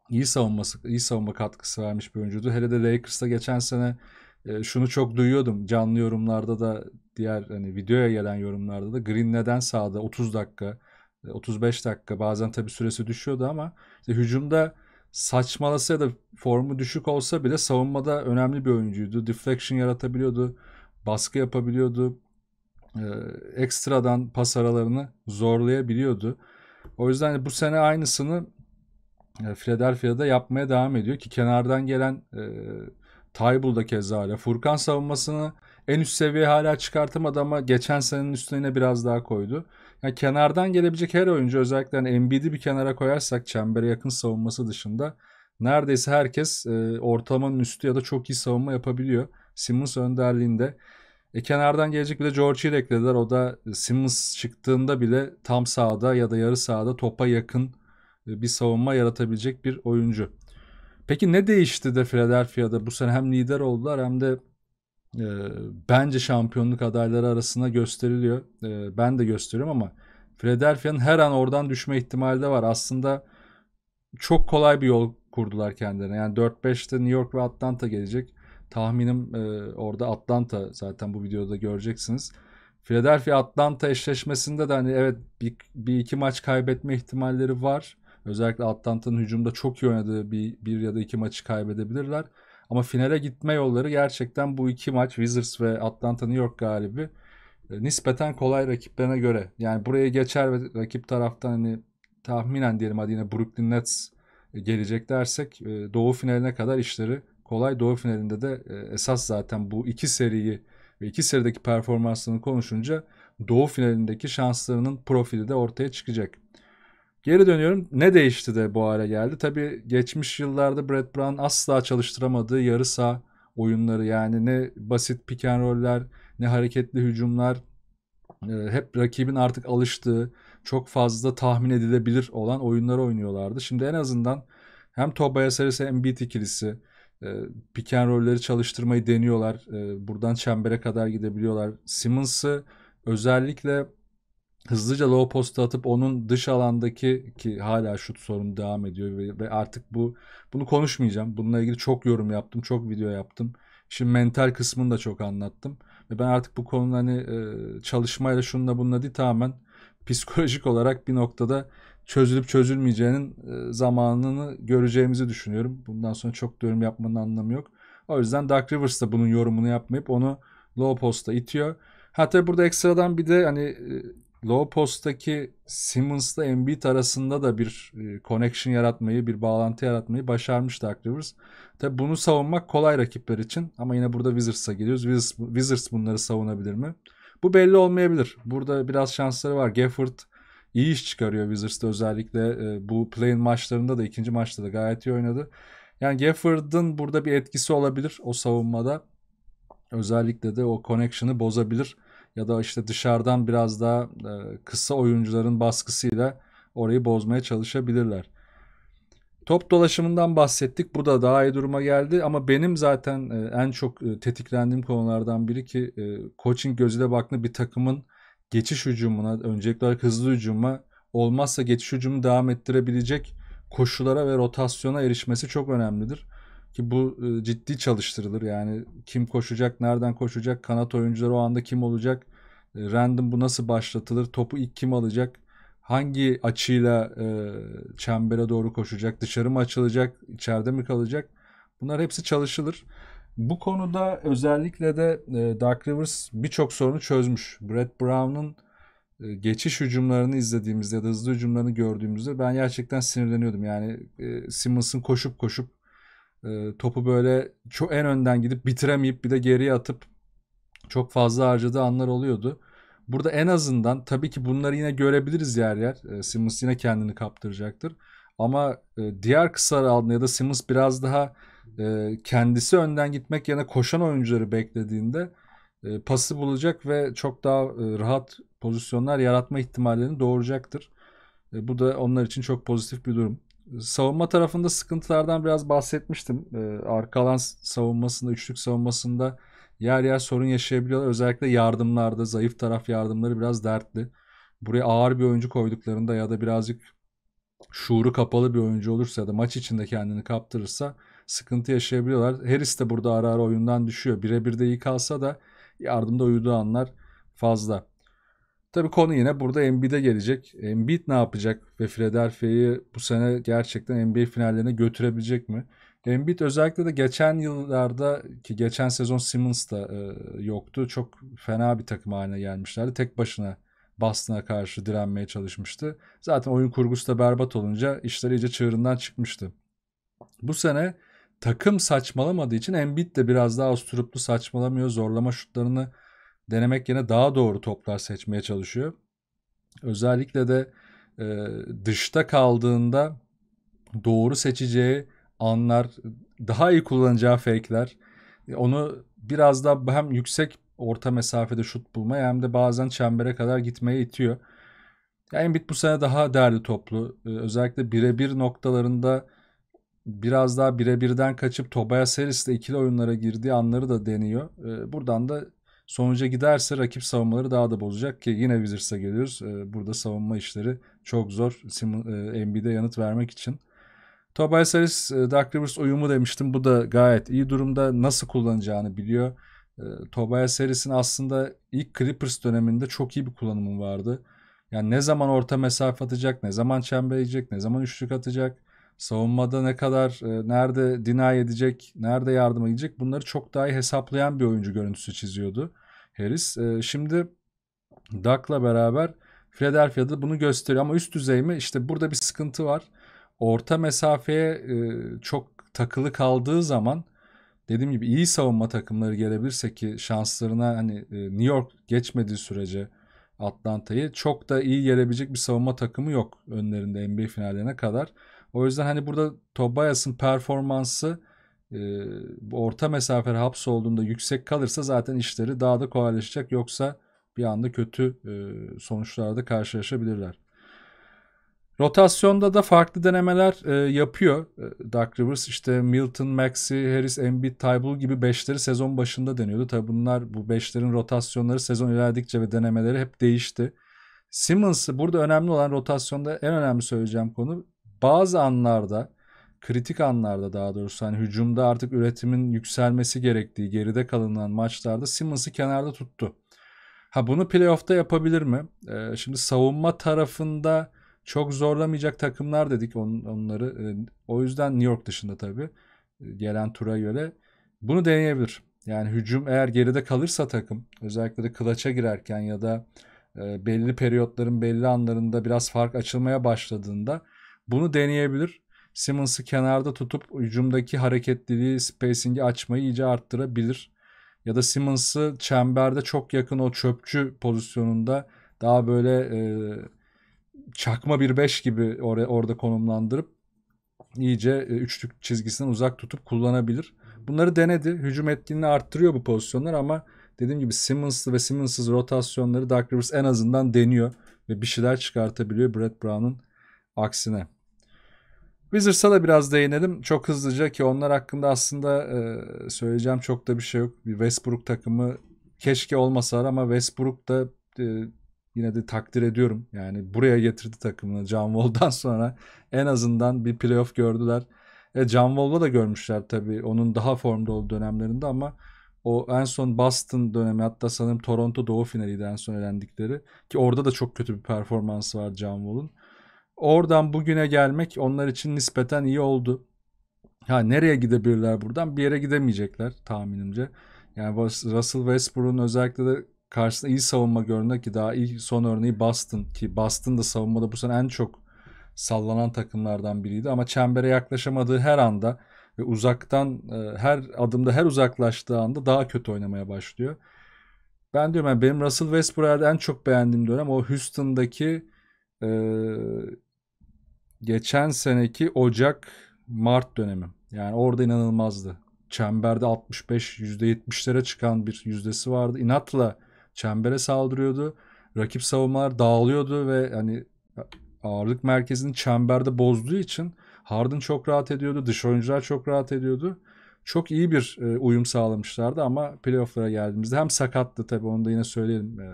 iyi savunması, iyi savunma katkısı vermiş bir oyuncuydu. Hele de Lakers'ta geçen sene e, şunu çok duyuyordum. Canlı yorumlarda da diğer hani videoya gelen yorumlarda da Green neden sahada 30 dakika 35 dakika bazen tabii süresi düşüyordu ama işte hücumda saçmalasa ya da formu düşük olsa bile savunmada önemli bir oyuncuydu. Deflection yaratabiliyordu baskı yapabiliyordu. E, ekstradan pas aralarını zorlayabiliyordu. O yüzden hani bu sene aynısını e, Philadelphia'da yapmaya devam ediyor ki kenardan gelen e, Taybul da keza hala. Furkan savunmasını en üst seviyeye hala çıkartamadı ama geçen senenin üstüne biraz daha koydu. Yani kenardan gelebilecek her oyuncu özellikle yani Embiid'i bir kenara koyarsak çembere yakın savunması dışında neredeyse herkes e, ortalamanın üstü ya da çok iyi savunma yapabiliyor. Simmons önderliğinde. E, kenardan gelecek bir de George Hill eklediler. O da e, Simmons çıktığında bile tam sağda ya da yarı sağda topa yakın e, bir savunma yaratabilecek bir oyuncu. Peki ne değişti de Philadelphia'da bu sene hem lider oldular hem de e, bence şampiyonluk adayları arasında gösteriliyor. E, ben de gösteriyorum ama Philadelphia'nın her an oradan düşme ihtimali de var. Aslında çok kolay bir yol kurdular kendilerine. Yani 4-5'te New York ve Atlanta gelecek tahminim e, orada Atlanta zaten bu videoda göreceksiniz. Philadelphia Atlanta eşleşmesinde de hani evet bir, bir iki maç kaybetme ihtimalleri var. Özellikle Atlanta'nın hücumda çok iyi oynadığı bir, bir ya da iki maçı kaybedebilirler. Ama finale gitme yolları gerçekten bu iki maç Wizards ve Atlanta New York galibi e, nispeten kolay rakiplerine göre. Yani buraya geçer ve rakip taraftan hani tahminen diyelim hadi yine Brooklyn Nets e, gelecek dersek e, doğu finaline kadar işleri kolay. Doğu finalinde de e, esas zaten bu iki seriyi ve iki serideki performanslarını konuşunca Doğu finalindeki şanslarının profili de ortaya çıkacak. Geri dönüyorum. Ne değişti de bu hale geldi? Tabii geçmiş yıllarda Brad Brown asla çalıştıramadığı yarı saha oyunları yani ne basit pick and roll'ler ne hareketli hücumlar e, hep rakibin artık alıştığı çok fazla tahmin edilebilir olan oyunları oynuyorlardı. Şimdi en azından hem Tobias Harris hem Embiid ikilisi ee, pick and roll'leri çalıştırmayı deniyorlar. Ee, buradan çembere kadar gidebiliyorlar. Simmons'ı özellikle hızlıca low posta atıp onun dış alandaki ki hala şut sorunu devam ediyor ve, ve artık bu bunu konuşmayacağım. Bununla ilgili çok yorum yaptım, çok video yaptım. Şimdi mental kısmını da çok anlattım. Ve ben artık bu konuda hani e, çalışmayla şununla bununla değil tamamen psikolojik olarak bir noktada çözülüp çözülmeyeceğinin e, zamanını göreceğimizi düşünüyorum. Bundan sonra çok yorum yapmanın anlamı yok. O yüzden Dark Rivers da bunun yorumunu yapmayıp onu low posta itiyor. Hatta burada ekstradan bir de hani e, low posttaki Simmons'la Embiid arasında da bir e, connection yaratmayı, bir bağlantı yaratmayı başarmış Dark Rivers. Tabi bunu savunmak kolay rakipler için ama yine burada Wizards'a geliyoruz. Wizards, Wizards bunları savunabilir mi? Bu belli olmayabilir. Burada biraz şansları var. Gafford iyi iş çıkarıyor Wizards'da özellikle ee, bu play-in maçlarında da ikinci maçta da gayet iyi oynadı. Yani Gafford'ın burada bir etkisi olabilir o savunmada. Özellikle de o connection'ı bozabilir. Ya da işte dışarıdan biraz daha e, kısa oyuncuların baskısıyla orayı bozmaya çalışabilirler. Top dolaşımından bahsettik. Bu da daha iyi duruma geldi ama benim zaten e, en çok e, tetiklendiğim konulardan biri ki coaching gözüyle baktığında bir takımın geçiş hücumuna, öncelikli olarak hızlı hücuma olmazsa geçiş hücumu devam ettirebilecek koşulara ve rotasyona erişmesi çok önemlidir. Ki bu e, ciddi çalıştırılır. Yani kim koşacak, nereden koşacak, kanat oyuncuları o anda kim olacak, e, random bu nasıl başlatılır, topu ilk kim alacak, hangi açıyla e, çembere doğru koşacak, dışarı mı açılacak, içeride mi kalacak? Bunlar hepsi çalışılır. Bu konuda özellikle de e, Dark Rivers birçok sorunu çözmüş. Brett Brown'un e, geçiş hücumlarını izlediğimizde ya da hızlı hücumlarını gördüğümüzde ben gerçekten sinirleniyordum. Yani e, Simmons'ın koşup koşup topu böyle çok en önden gidip bitiremeyip bir de geriye atıp çok fazla harcadığı anlar oluyordu. Burada en azından tabii ki bunları yine görebiliriz yer yer. Simmons yine kendini kaptıracaktır. Ama diğer kısa aldığında ya da Simmons biraz daha e, kendisi önden gitmek yerine koşan oyuncuları beklediğinde e, pası bulacak ve çok daha e, rahat pozisyonlar yaratma ihtimallerini doğuracaktır. E, bu da onlar için çok pozitif bir durum. Savunma tarafında sıkıntılardan biraz bahsetmiştim. E, arka alan savunmasında, üçlük savunmasında yer yer sorun yaşayabiliyorlar. Özellikle yardımlarda, zayıf taraf yardımları biraz dertli. Buraya ağır bir oyuncu koyduklarında ya da birazcık şuuru kapalı bir oyuncu olursa ya da maç içinde kendini kaptırırsa sıkıntı yaşayabiliyorlar. Harris de burada ara ara oyundan düşüyor. Birebir de iyi kalsa da yardımda uyuduğu anlar fazla. Tabi konu yine burada Embiid'e gelecek. Embiid ne yapacak ve Philadelphia'yı bu sene gerçekten NBA finallerine götürebilecek mi? Embiid özellikle de geçen yıllarda ki geçen sezon Simmons da e, yoktu. Çok fena bir takım haline gelmişlerdi. Tek başına Boston'a karşı direnmeye çalışmıştı. Zaten oyun kurgusu da berbat olunca işler iyice çığırından çıkmıştı. Bu sene takım saçmalamadığı için Embiid de biraz daha usturuplu saçmalamıyor. Zorlama şutlarını denemek yerine daha doğru toplar seçmeye çalışıyor. Özellikle de e, dışta kaldığında doğru seçeceği anlar, daha iyi kullanacağı fake'ler e, onu biraz da hem yüksek orta mesafede şut bulmaya hem de bazen çembere kadar gitmeye itiyor. Yani Embiid bu sene daha derli toplu. E, özellikle birebir noktalarında biraz daha birebirden kaçıp Tobias Harris'le ikili oyunlara girdiği anları da deniyor. Ee, buradan da sonuca giderse rakip savunmaları daha da bozacak ki yine Wizards'a geliyoruz. Ee, burada savunma işleri çok zor e, NBA'de yanıt vermek için. Tobias Harris, e, Dark Rivers uyumu demiştim. Bu da gayet iyi durumda. Nasıl kullanacağını biliyor. E, Tobias Harris'in aslında ilk Clippers döneminde çok iyi bir kullanımı vardı. Yani ne zaman orta mesafe atacak, ne zaman çemberleyecek, ne zaman üçlük atacak savunmada ne kadar e, nerede deny edecek, nerede yardıma gidecek bunları çok daha iyi hesaplayan bir oyuncu görüntüsü çiziyordu Harris. E, şimdi Duck'la beraber Philadelphia'da bunu gösteriyor ama üst düzey mi? İşte burada bir sıkıntı var. Orta mesafeye e, çok takılı kaldığı zaman dediğim gibi iyi savunma takımları gelebilirse ki şanslarına hani e, New York geçmediği sürece Atlanta'yı çok da iyi gelebilecek bir savunma takımı yok önlerinde NBA finallerine kadar. O yüzden hani burada Tobias'ın performansı e, orta haps olduğunda yüksek kalırsa zaten işleri daha da kolaylaşacak. Yoksa bir anda kötü e, sonuçlarda karşılaşabilirler. Rotasyonda da farklı denemeler e, yapıyor e, Dark Rivers. İşte Milton, Maxi, Harris, Embiid, Tybul gibi beşleri sezon başında deniyordu. Tabi bunlar bu beşlerin rotasyonları sezon ilerledikçe ve denemeleri hep değişti. Simmons burada önemli olan rotasyonda en önemli söyleyeceğim konu bazı anlarda kritik anlarda daha doğrusu hani hücumda artık üretimin yükselmesi gerektiği geride kalınan maçlarda Simmons'ı kenarda tuttu. Ha bunu playoff'ta yapabilir mi? Ee, şimdi savunma tarafında çok zorlamayacak takımlar dedik on, onları. Ee, o yüzden New York dışında tabii e, gelen tura göre bunu deneyebilir. Yani hücum eğer geride kalırsa takım özellikle de kılaça girerken ya da e, belli periyotların belli anlarında biraz fark açılmaya başladığında bunu deneyebilir. Simmons'ı kenarda tutup hücumdaki hareketliliği, spacing'i açmayı iyice arttırabilir. Ya da Simmons'ı çemberde çok yakın o çöpçü pozisyonunda daha böyle e, çakma bir beş gibi or- orada konumlandırıp iyice e, üçlük çizgisinden uzak tutup kullanabilir. Bunları denedi. Hücum ettiğini arttırıyor bu pozisyonlar ama dediğim gibi Simmons'lı ve Simmons'sız rotasyonları Dark Rivers en azından deniyor ve bir şeyler çıkartabiliyor Brad Brown'un aksine. Wizards'a da biraz değinelim. Çok hızlıca ki onlar hakkında aslında e, söyleyeceğim çok da bir şey yok. Bir Westbrook takımı keşke olmasalar ama Westbrook da e, yine de takdir ediyorum. Yani buraya getirdi takımını John Wall'dan sonra en azından bir playoff gördüler. E, John Wall'da da görmüşler tabii onun daha formda olduğu dönemlerinde ama o en son Boston dönemi hatta sanırım Toronto Doğu finaliydi en son elendikleri. Ki orada da çok kötü bir performansı var John Wall'un. Oradan bugüne gelmek onlar için nispeten iyi oldu. Ha nereye gidebilirler buradan? Bir yere gidemeyecekler tahminimce. Yani Russell Westbrook'un özellikle de karşısında iyi savunma göründü ki daha ilk son örneği Boston ki Boston da savunmada bu sene en çok sallanan takımlardan biriydi ama çembere yaklaşamadığı her anda ve uzaktan e, her adımda her uzaklaştığı anda daha kötü oynamaya başlıyor. Ben diyorum yani benim Russell Westbrook'a en çok beğendiğim dönem o Houston'daki e, geçen seneki Ocak Mart dönemi. Yani orada inanılmazdı. Çemberde 65 %70'lere çıkan bir yüzdesi vardı. İnatla çembere saldırıyordu. Rakip savunmalar dağılıyordu ve hani ağırlık merkezini çemberde bozduğu için Harden çok rahat ediyordu. Dış oyuncular çok rahat ediyordu. Çok iyi bir e, uyum sağlamışlardı ama playofflara geldiğimizde hem sakattı tabii onu da yine söyleyelim. E,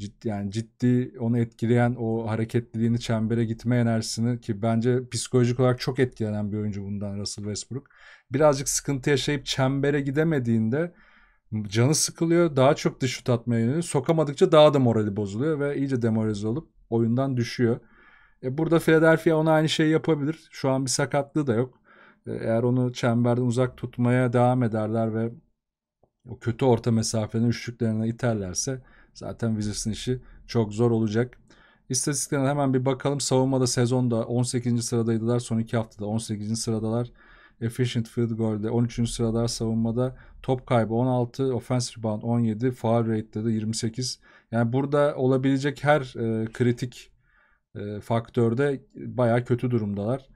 ciddi yani ciddi onu etkileyen o hareketliliğini çembere gitme enerjisini ki bence psikolojik olarak çok etkilenen bir oyuncu bundan Russell Westbrook. Birazcık sıkıntı yaşayıp çembere gidemediğinde canı sıkılıyor. Daha çok dış şut atmaya yöneliyor. Sokamadıkça daha da morali bozuluyor ve iyice demoralize olup oyundan düşüyor. E burada Philadelphia ona aynı şeyi yapabilir. Şu an bir sakatlığı da yok. E, eğer onu çemberden uzak tutmaya devam ederler ve o kötü orta mesafenin üçlüklerine iterlerse Zaten Wizards'ın işi çok zor olacak. İstatistiklerine hemen bir bakalım. Savunmada sezonda 18. sıradaydılar. Son 2 haftada 18. sıradalar. Efficient field goal'de 13. sıradalar savunmada. Top kaybı 16, offensive rebound 17, foul rate'de de 28. Yani burada olabilecek her e, kritik e, faktörde baya kötü durumdalar.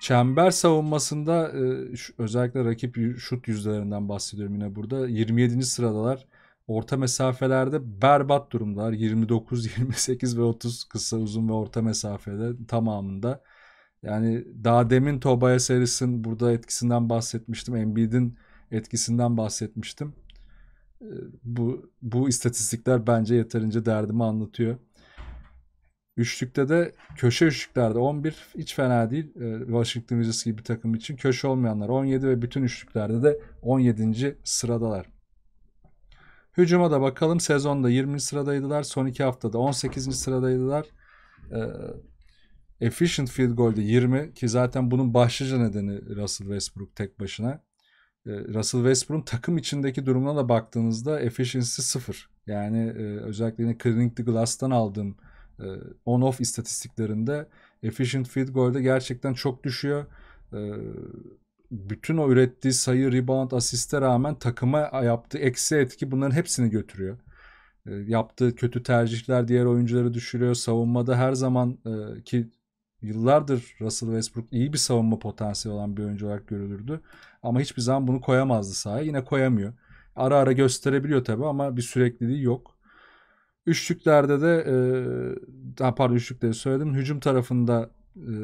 Çember savunmasında e, özellikle rakip şut yüzlerinden bahsediyorum yine burada. 27. sıradalar. Orta mesafelerde berbat durumdalar. 29, 28 ve 30 kısa, uzun ve orta mesafede tamamında. Yani daha demin Tobias Harris'in burada etkisinden bahsetmiştim. Embiid'in etkisinden bahsetmiştim. Ee, bu, bu istatistikler bence yeterince derdimi anlatıyor. Üçlükte de köşe üçlüklerde 11 hiç fena değil. Ee, Washington Wizards gibi bir takım için köşe olmayanlar 17 ve bütün üçlüklerde de 17. sıradalar. Hücuma da bakalım. Sezonda 20. sıradaydılar. Son 2 haftada 18. sıradaydılar. Ee, efficient field goal'de 20 ki zaten bunun başlıca nedeni Russell Westbrook tek başına. E, Russell Westbrook'un takım içindeki durumuna da baktığınızda efficiency 0. Yani e, özellikle yine Clearing the Glass'tan aldığım e, on-off istatistiklerinde efficient field goal'de gerçekten çok düşüyor. Ee, bütün o ürettiği sayı, rebound, asiste rağmen takıma yaptığı eksi etki bunların hepsini götürüyor. E, yaptığı kötü tercihler diğer oyuncuları düşürüyor. Savunmada her zaman e, ki yıllardır Russell Westbrook iyi bir savunma potansiyeli olan bir oyuncu olarak görülürdü. Ama hiçbir zaman bunu koyamazdı sahaya. Yine koyamıyor. Ara ara gösterebiliyor tabii ama bir sürekliliği yok. Üçlüklerde de e, pardon üçlükleri söyledim. Hücum tarafında e,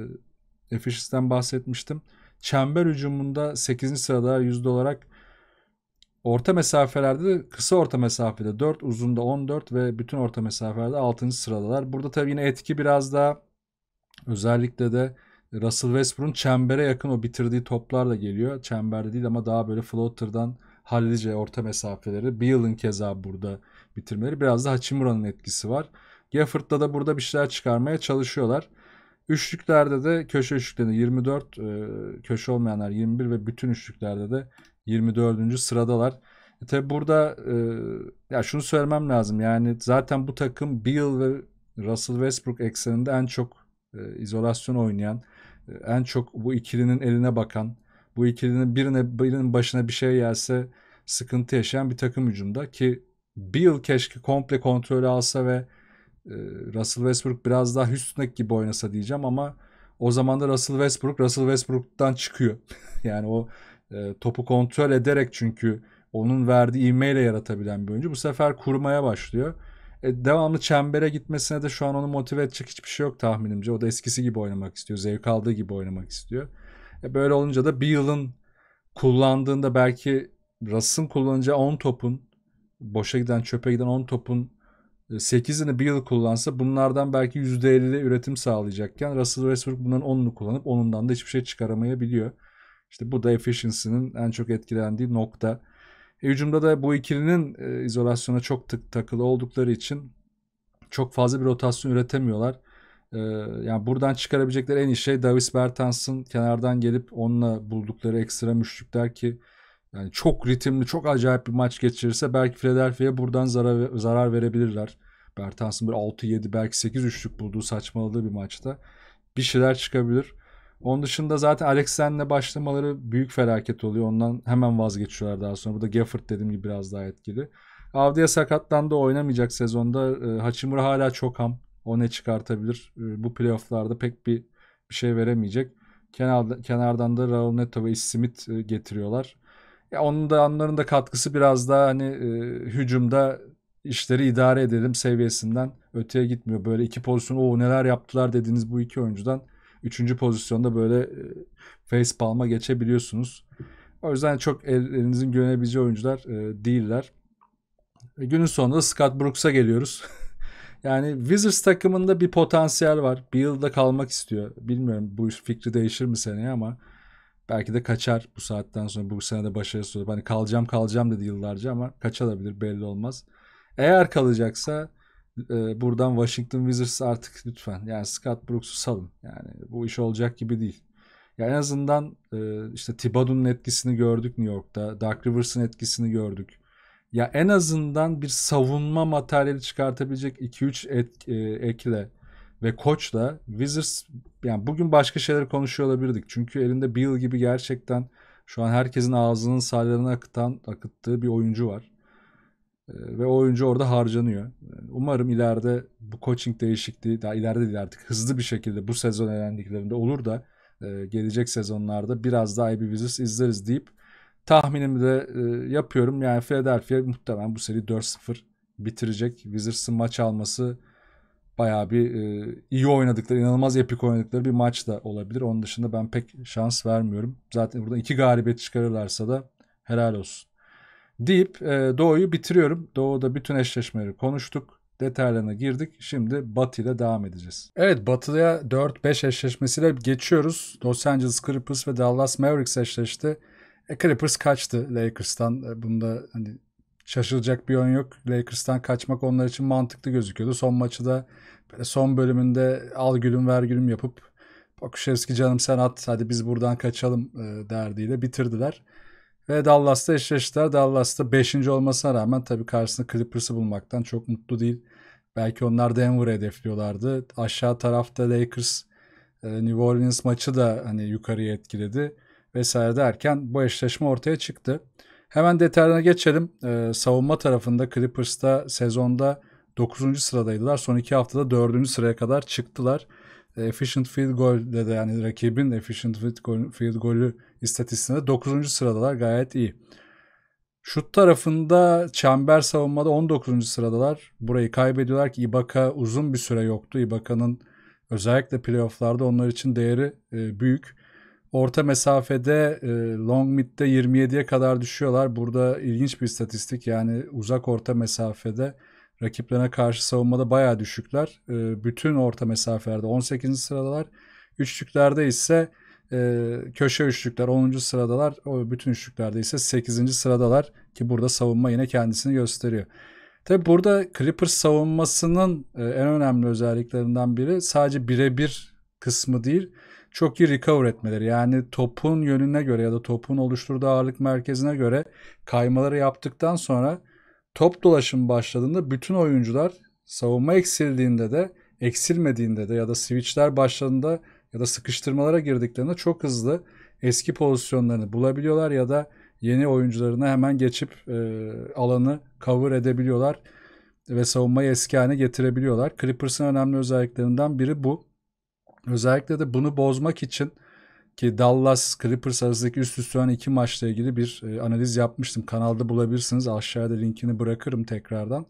efficiency'den bahsetmiştim çember hücumunda 8. sırada yüzde olarak orta mesafelerde kısa orta mesafede 4 uzunda 14 ve bütün orta mesafelerde 6. sıradalar. Burada tabii yine etki biraz daha özellikle de Russell Westbrook'un çembere yakın o bitirdiği toplar da geliyor. Çemberde değil ama daha böyle floater'dan hallice orta mesafeleri. Beal'ın keza burada bitirmeleri. Biraz da Hachimura'nın etkisi var. Gafford'da da burada bir şeyler çıkarmaya çalışıyorlar. Üçlüklerde de köşe üçlüklerinde 24, e, köşe olmayanlar 21 ve bütün üçlüklerde de 24. sıradalar. E tabi burada e, ya şunu söylemem lazım yani zaten bu takım Bill ve Russell Westbrook ekseninde en çok e, izolasyon oynayan, e, en çok bu ikilinin eline bakan, bu ikilinin birine birinin başına bir şey gelse sıkıntı yaşayan bir takım hücumda ki Bill keşke komple kontrolü alsa ve ee, Russell Westbrook biraz daha Houston'daki gibi oynasa diyeceğim ama o zaman da Russell Westbrook Russell Westbrook'tan çıkıyor. yani o e, topu kontrol ederek çünkü onun verdiği ivmeyle yaratabilen bir oyuncu bu sefer kurmaya başlıyor. E, devamlı çembere gitmesine de şu an onu motive edecek hiçbir şey yok tahminimce. O da eskisi gibi oynamak istiyor. Zevk aldığı gibi oynamak istiyor. E, böyle olunca da bir yılın kullandığında belki Russ'ın kullanacağı 10 topun boşa giden çöpe giden 10 topun 8'ini e, bir yıl kullansa bunlardan belki %50'de üretim sağlayacakken Russell Westbrook bunların 10'unu kullanıp onundan da hiçbir şey çıkaramayabiliyor. İşte bu da efficiency'nin en çok etkilendiği nokta. E, hücumda da bu ikilinin e, izolasyona çok tık takılı oldukları için çok fazla bir rotasyon üretemiyorlar. E, yani buradan çıkarabilecekleri en iyi şey Davis Bertans'ın kenardan gelip onunla buldukları ekstra müşrikler ki yani çok ritimli, çok acayip bir maç geçirirse belki Philadelphia'ya buradan zarar, zarar verebilirler. Bertans'ın bir 6-7 belki 8 üçlük bulduğu saçmaladığı bir maçta. Bir şeyler çıkabilir. Onun dışında zaten Alex başlamaları büyük felaket oluyor. Ondan hemen vazgeçiyorlar daha sonra. Bu da Gafford dediğim gibi biraz daha etkili. Avdiya sakatlandı oynamayacak sezonda. Ee, Hachimura hala çok ham. O ne çıkartabilir? Ee, bu playofflarda pek bir, bir şey veremeyecek. Kenarda, kenardan da Raul Neto ve Smith e, getiriyorlar. Ya onun da onların da katkısı biraz daha hani e, hücumda işleri idare edelim seviyesinden öteye gitmiyor. Böyle iki pozisyon o neler yaptılar dediğiniz bu iki oyuncudan üçüncü pozisyonda böyle e, face palma geçebiliyorsunuz. O yüzden çok elinizin güvenebileceği oyuncular e, değiller. E, günün sonunda Scott Brooks'a geliyoruz. yani Wizards takımında bir potansiyel var. Bir yılda kalmak istiyor. Bilmiyorum bu fikri değişir mi seneye ama Belki de kaçar bu saatten sonra bu sene de başarısız olur. Hani kalacağım kalacağım dedi yıllarca ama kaçabilir belli olmaz. Eğer kalacaksa e, buradan Washington Wizards artık lütfen. Yani Scott Brooks'u salın. Yani bu iş olacak gibi değil. Ya yani en azından e, işte Thibodeau'nun etkisini gördük New York'ta. Dark Rivers'ın etkisini gördük. Ya en azından bir savunma materyali çıkartabilecek 2-3 et, e, ve koçla Wizards yani bugün başka şeyler konuşuyor olabilirdik. Çünkü elinde Bill gibi gerçekten şu an herkesin ağzının sallarına akıtan, akıttığı bir oyuncu var. Ee, ve o oyuncu orada harcanıyor. Ee, umarım ileride bu coaching değişikliği, daha ileride değil artık hızlı bir şekilde bu sezon elendiklerinde olur da e, gelecek sezonlarda biraz daha iyi bir Wizards izleriz deyip tahminimi de e, yapıyorum. Yani Philadelphia muhtemelen bu seri 4-0 bitirecek. Wizards'ın maç alması bayağı bir e, iyi oynadıkları, inanılmaz epik oynadıkları bir maç da olabilir. Onun dışında ben pek şans vermiyorum. Zaten buradan iki galibiyet çıkarırlarsa da helal olsun. Deyip e, Doğu'yu bitiriyorum. Doğu'da bütün eşleşmeleri konuştuk. Detaylarına girdik. Şimdi Batı ile devam edeceğiz. Evet Batı'ya 4-5 eşleşmesiyle geçiyoruz. Los Angeles Clippers ve Dallas Mavericks eşleşti. E, Clippers kaçtı Lakers'tan. E, bunu hani şaşılacak bir oyun yok. Lakers'tan kaçmak onlar için mantıklı gözüküyordu. Son maçı da son bölümünde al gülüm ver gülüm yapıp Bakuşevski canım sen at hadi biz buradan kaçalım e, derdiyle bitirdiler. Ve Dallas'ta eşleştiler. Dallas'ta 5. olmasına rağmen tabii karşısında Clippers'ı bulmaktan çok mutlu değil. Belki onlar Denver'ı hedefliyorlardı. Aşağı tarafta Lakers e, New Orleans maçı da hani yukarıya etkiledi vesaire derken bu eşleşme ortaya çıktı. Hemen detaylarına geçelim. Ee, savunma tarafında Clippers'ta sezonda 9. sıradaydılar. Son 2 haftada 4. sıraya kadar çıktılar. Efficient field goal de yani rakibin efficient field, goal, field golü istatistiğinde 9. sıradalar gayet iyi. Şut tarafında çember savunmada 19. sıradalar. Burayı kaybediyorlar ki Ibaka uzun bir süre yoktu. Ibaka'nın özellikle playofflarda onlar için değeri e, büyük. Orta mesafede e, long mid'de 27'ye kadar düşüyorlar. Burada ilginç bir istatistik yani uzak orta mesafede rakiplerine karşı savunmada bayağı düşükler. E, bütün orta mesafelerde 18. sıradalar. Üçlüklerde ise e, köşe üçlükler 10. sıradalar. O bütün üçlüklerde ise 8. sıradalar ki burada savunma yine kendisini gösteriyor. Tabi burada Clippers savunmasının e, en önemli özelliklerinden biri sadece birebir kısmı değil çok iyi recover etmeleri. Yani topun yönüne göre ya da topun oluşturduğu ağırlık merkezine göre kaymaları yaptıktan sonra top dolaşım başladığında bütün oyuncular savunma eksildiğinde de eksilmediğinde de ya da switchler başladığında ya da sıkıştırmalara girdiklerinde çok hızlı eski pozisyonlarını bulabiliyorlar ya da yeni oyuncularına hemen geçip e, alanı cover edebiliyorlar ve savunmayı eski haline getirebiliyorlar. Clippers'ın önemli özelliklerinden biri bu. Özellikle de bunu bozmak için ki Dallas Clippers arasındaki üst üste olan iki maçla ilgili bir e, analiz yapmıştım. Kanalda bulabilirsiniz. Aşağıda linkini bırakırım tekrardan.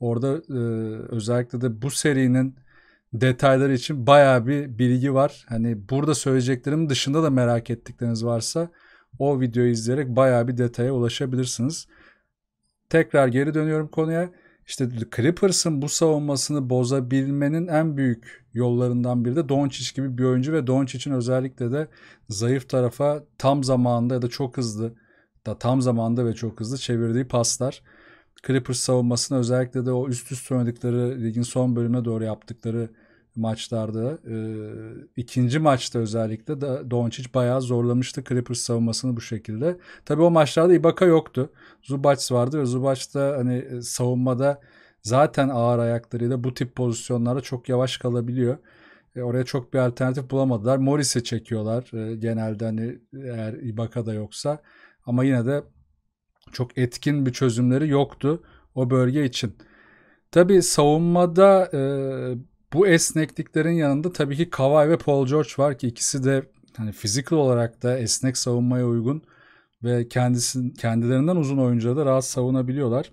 Orada e, özellikle de bu serinin detayları için baya bir bilgi var. Hani burada söyleyeceklerim dışında da merak ettikleriniz varsa o videoyu izleyerek baya bir detaya ulaşabilirsiniz. Tekrar geri dönüyorum konuya. İşte Clippers'ın bu savunmasını bozabilmenin en büyük yollarından biri de Doncic gibi bir oyuncu ve Doncic'in özellikle de zayıf tarafa tam zamanında ya da çok hızlı da tam zamanda ve çok hızlı çevirdiği paslar. Clippers savunmasını özellikle de o üst üste oynadıkları ligin son bölümüne doğru yaptıkları maçlarda. E, ikinci maçta özellikle da Doncic bayağı zorlamıştı Clippers savunmasını bu şekilde. Tabi o maçlarda Ibaka yoktu. Zubac vardı ve Zubac da hani e, savunmada zaten ağır ayaklarıyla bu tip pozisyonlara çok yavaş kalabiliyor. E, oraya çok bir alternatif bulamadılar. Morris'e çekiyorlar e, genelde hani eğer Ibaka da yoksa. Ama yine de çok etkin bir çözümleri yoktu o bölge için. Tabi savunmada e, bu esnekliklerin yanında tabii ki Kawhi ve Paul George var ki ikisi de hani fiziksel olarak da esnek savunmaya uygun ve kendisi kendilerinden uzun oyuncuları da rahat savunabiliyorlar.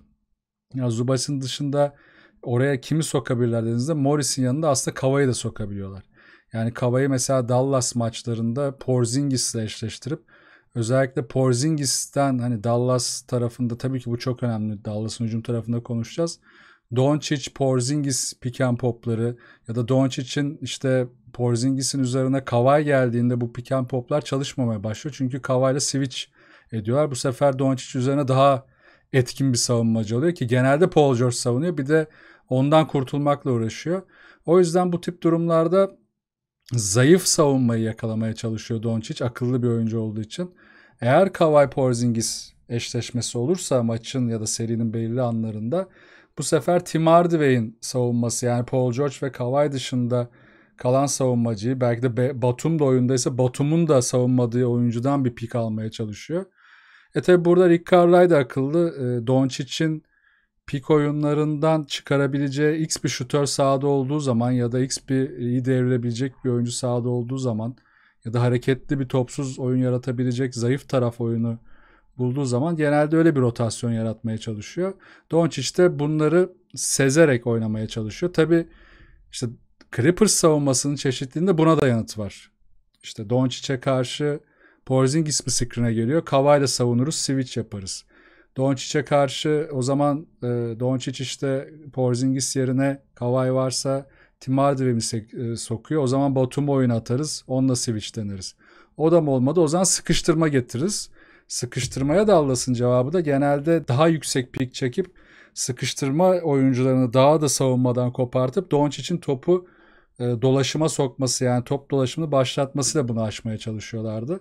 Ya Zubac'ın dışında oraya kimi sokabilirler dediğinizde Morris'in yanında aslında Kava'yı da sokabiliyorlar. Yani Kava'yı mesela Dallas maçlarında Porzingis'le eşleştirip özellikle Porzingis'ten hani Dallas tarafında tabii ki bu çok önemli. Dallas'ın hücum tarafında konuşacağız. Doncic, Porzingis pick and popları ya da Doncic'in işte Porzingis'in üzerine Kavay geldiğinde bu pick and poplar çalışmamaya başlıyor. Çünkü Kavay'la switch ediyorlar. Bu sefer Doncic üzerine daha etkin bir savunmacı oluyor ki genelde Paul George savunuyor. Bir de ondan kurtulmakla uğraşıyor. O yüzden bu tip durumlarda zayıf savunmayı yakalamaya çalışıyor Doncic akıllı bir oyuncu olduğu için. Eğer Kawhi Porzingis eşleşmesi olursa maçın ya da serinin belirli anlarında bu sefer Tim Hardaway'in savunması yani Paul George ve Kawhi dışında kalan savunmacıyı belki de Batum da oyundaysa Batum'un da savunmadığı oyuncudan bir pik almaya çalışıyor. E tabi burada Rick Carlisle da akıllı. E, Doncic'in pik oyunlarından çıkarabileceği x bir şutör sahada olduğu zaman ya da x bir iyi devrilebilecek bir oyuncu sahada olduğu zaman ya da hareketli bir topsuz oyun yaratabilecek zayıf taraf oyunu bulduğu zaman genelde öyle bir rotasyon yaratmaya çalışıyor. Doncic de bunları sezerek oynamaya çalışıyor. Tabi işte Clippers savunmasının çeşitliliğinde buna da yanıt var. İşte Doncic'e karşı Porzingis mi screen'e geliyor? Kavayla savunuruz, switch yaparız. Doncic'e karşı o zaman e, Doncic işte Porzingis yerine Kavay varsa Tim Hardaway mi e, sokuyor? O zaman Batum oyunu atarız. Onunla switch deneriz. O da mı olmadı? O zaman sıkıştırma getiririz sıkıştırmaya dallasın cevabı da genelde daha yüksek pik çekip sıkıştırma oyuncularını daha da savunmadan kopartıp Doncic'in topu e, dolaşıma sokması yani top dolaşımını başlatmasıyla bunu aşmaya çalışıyorlardı.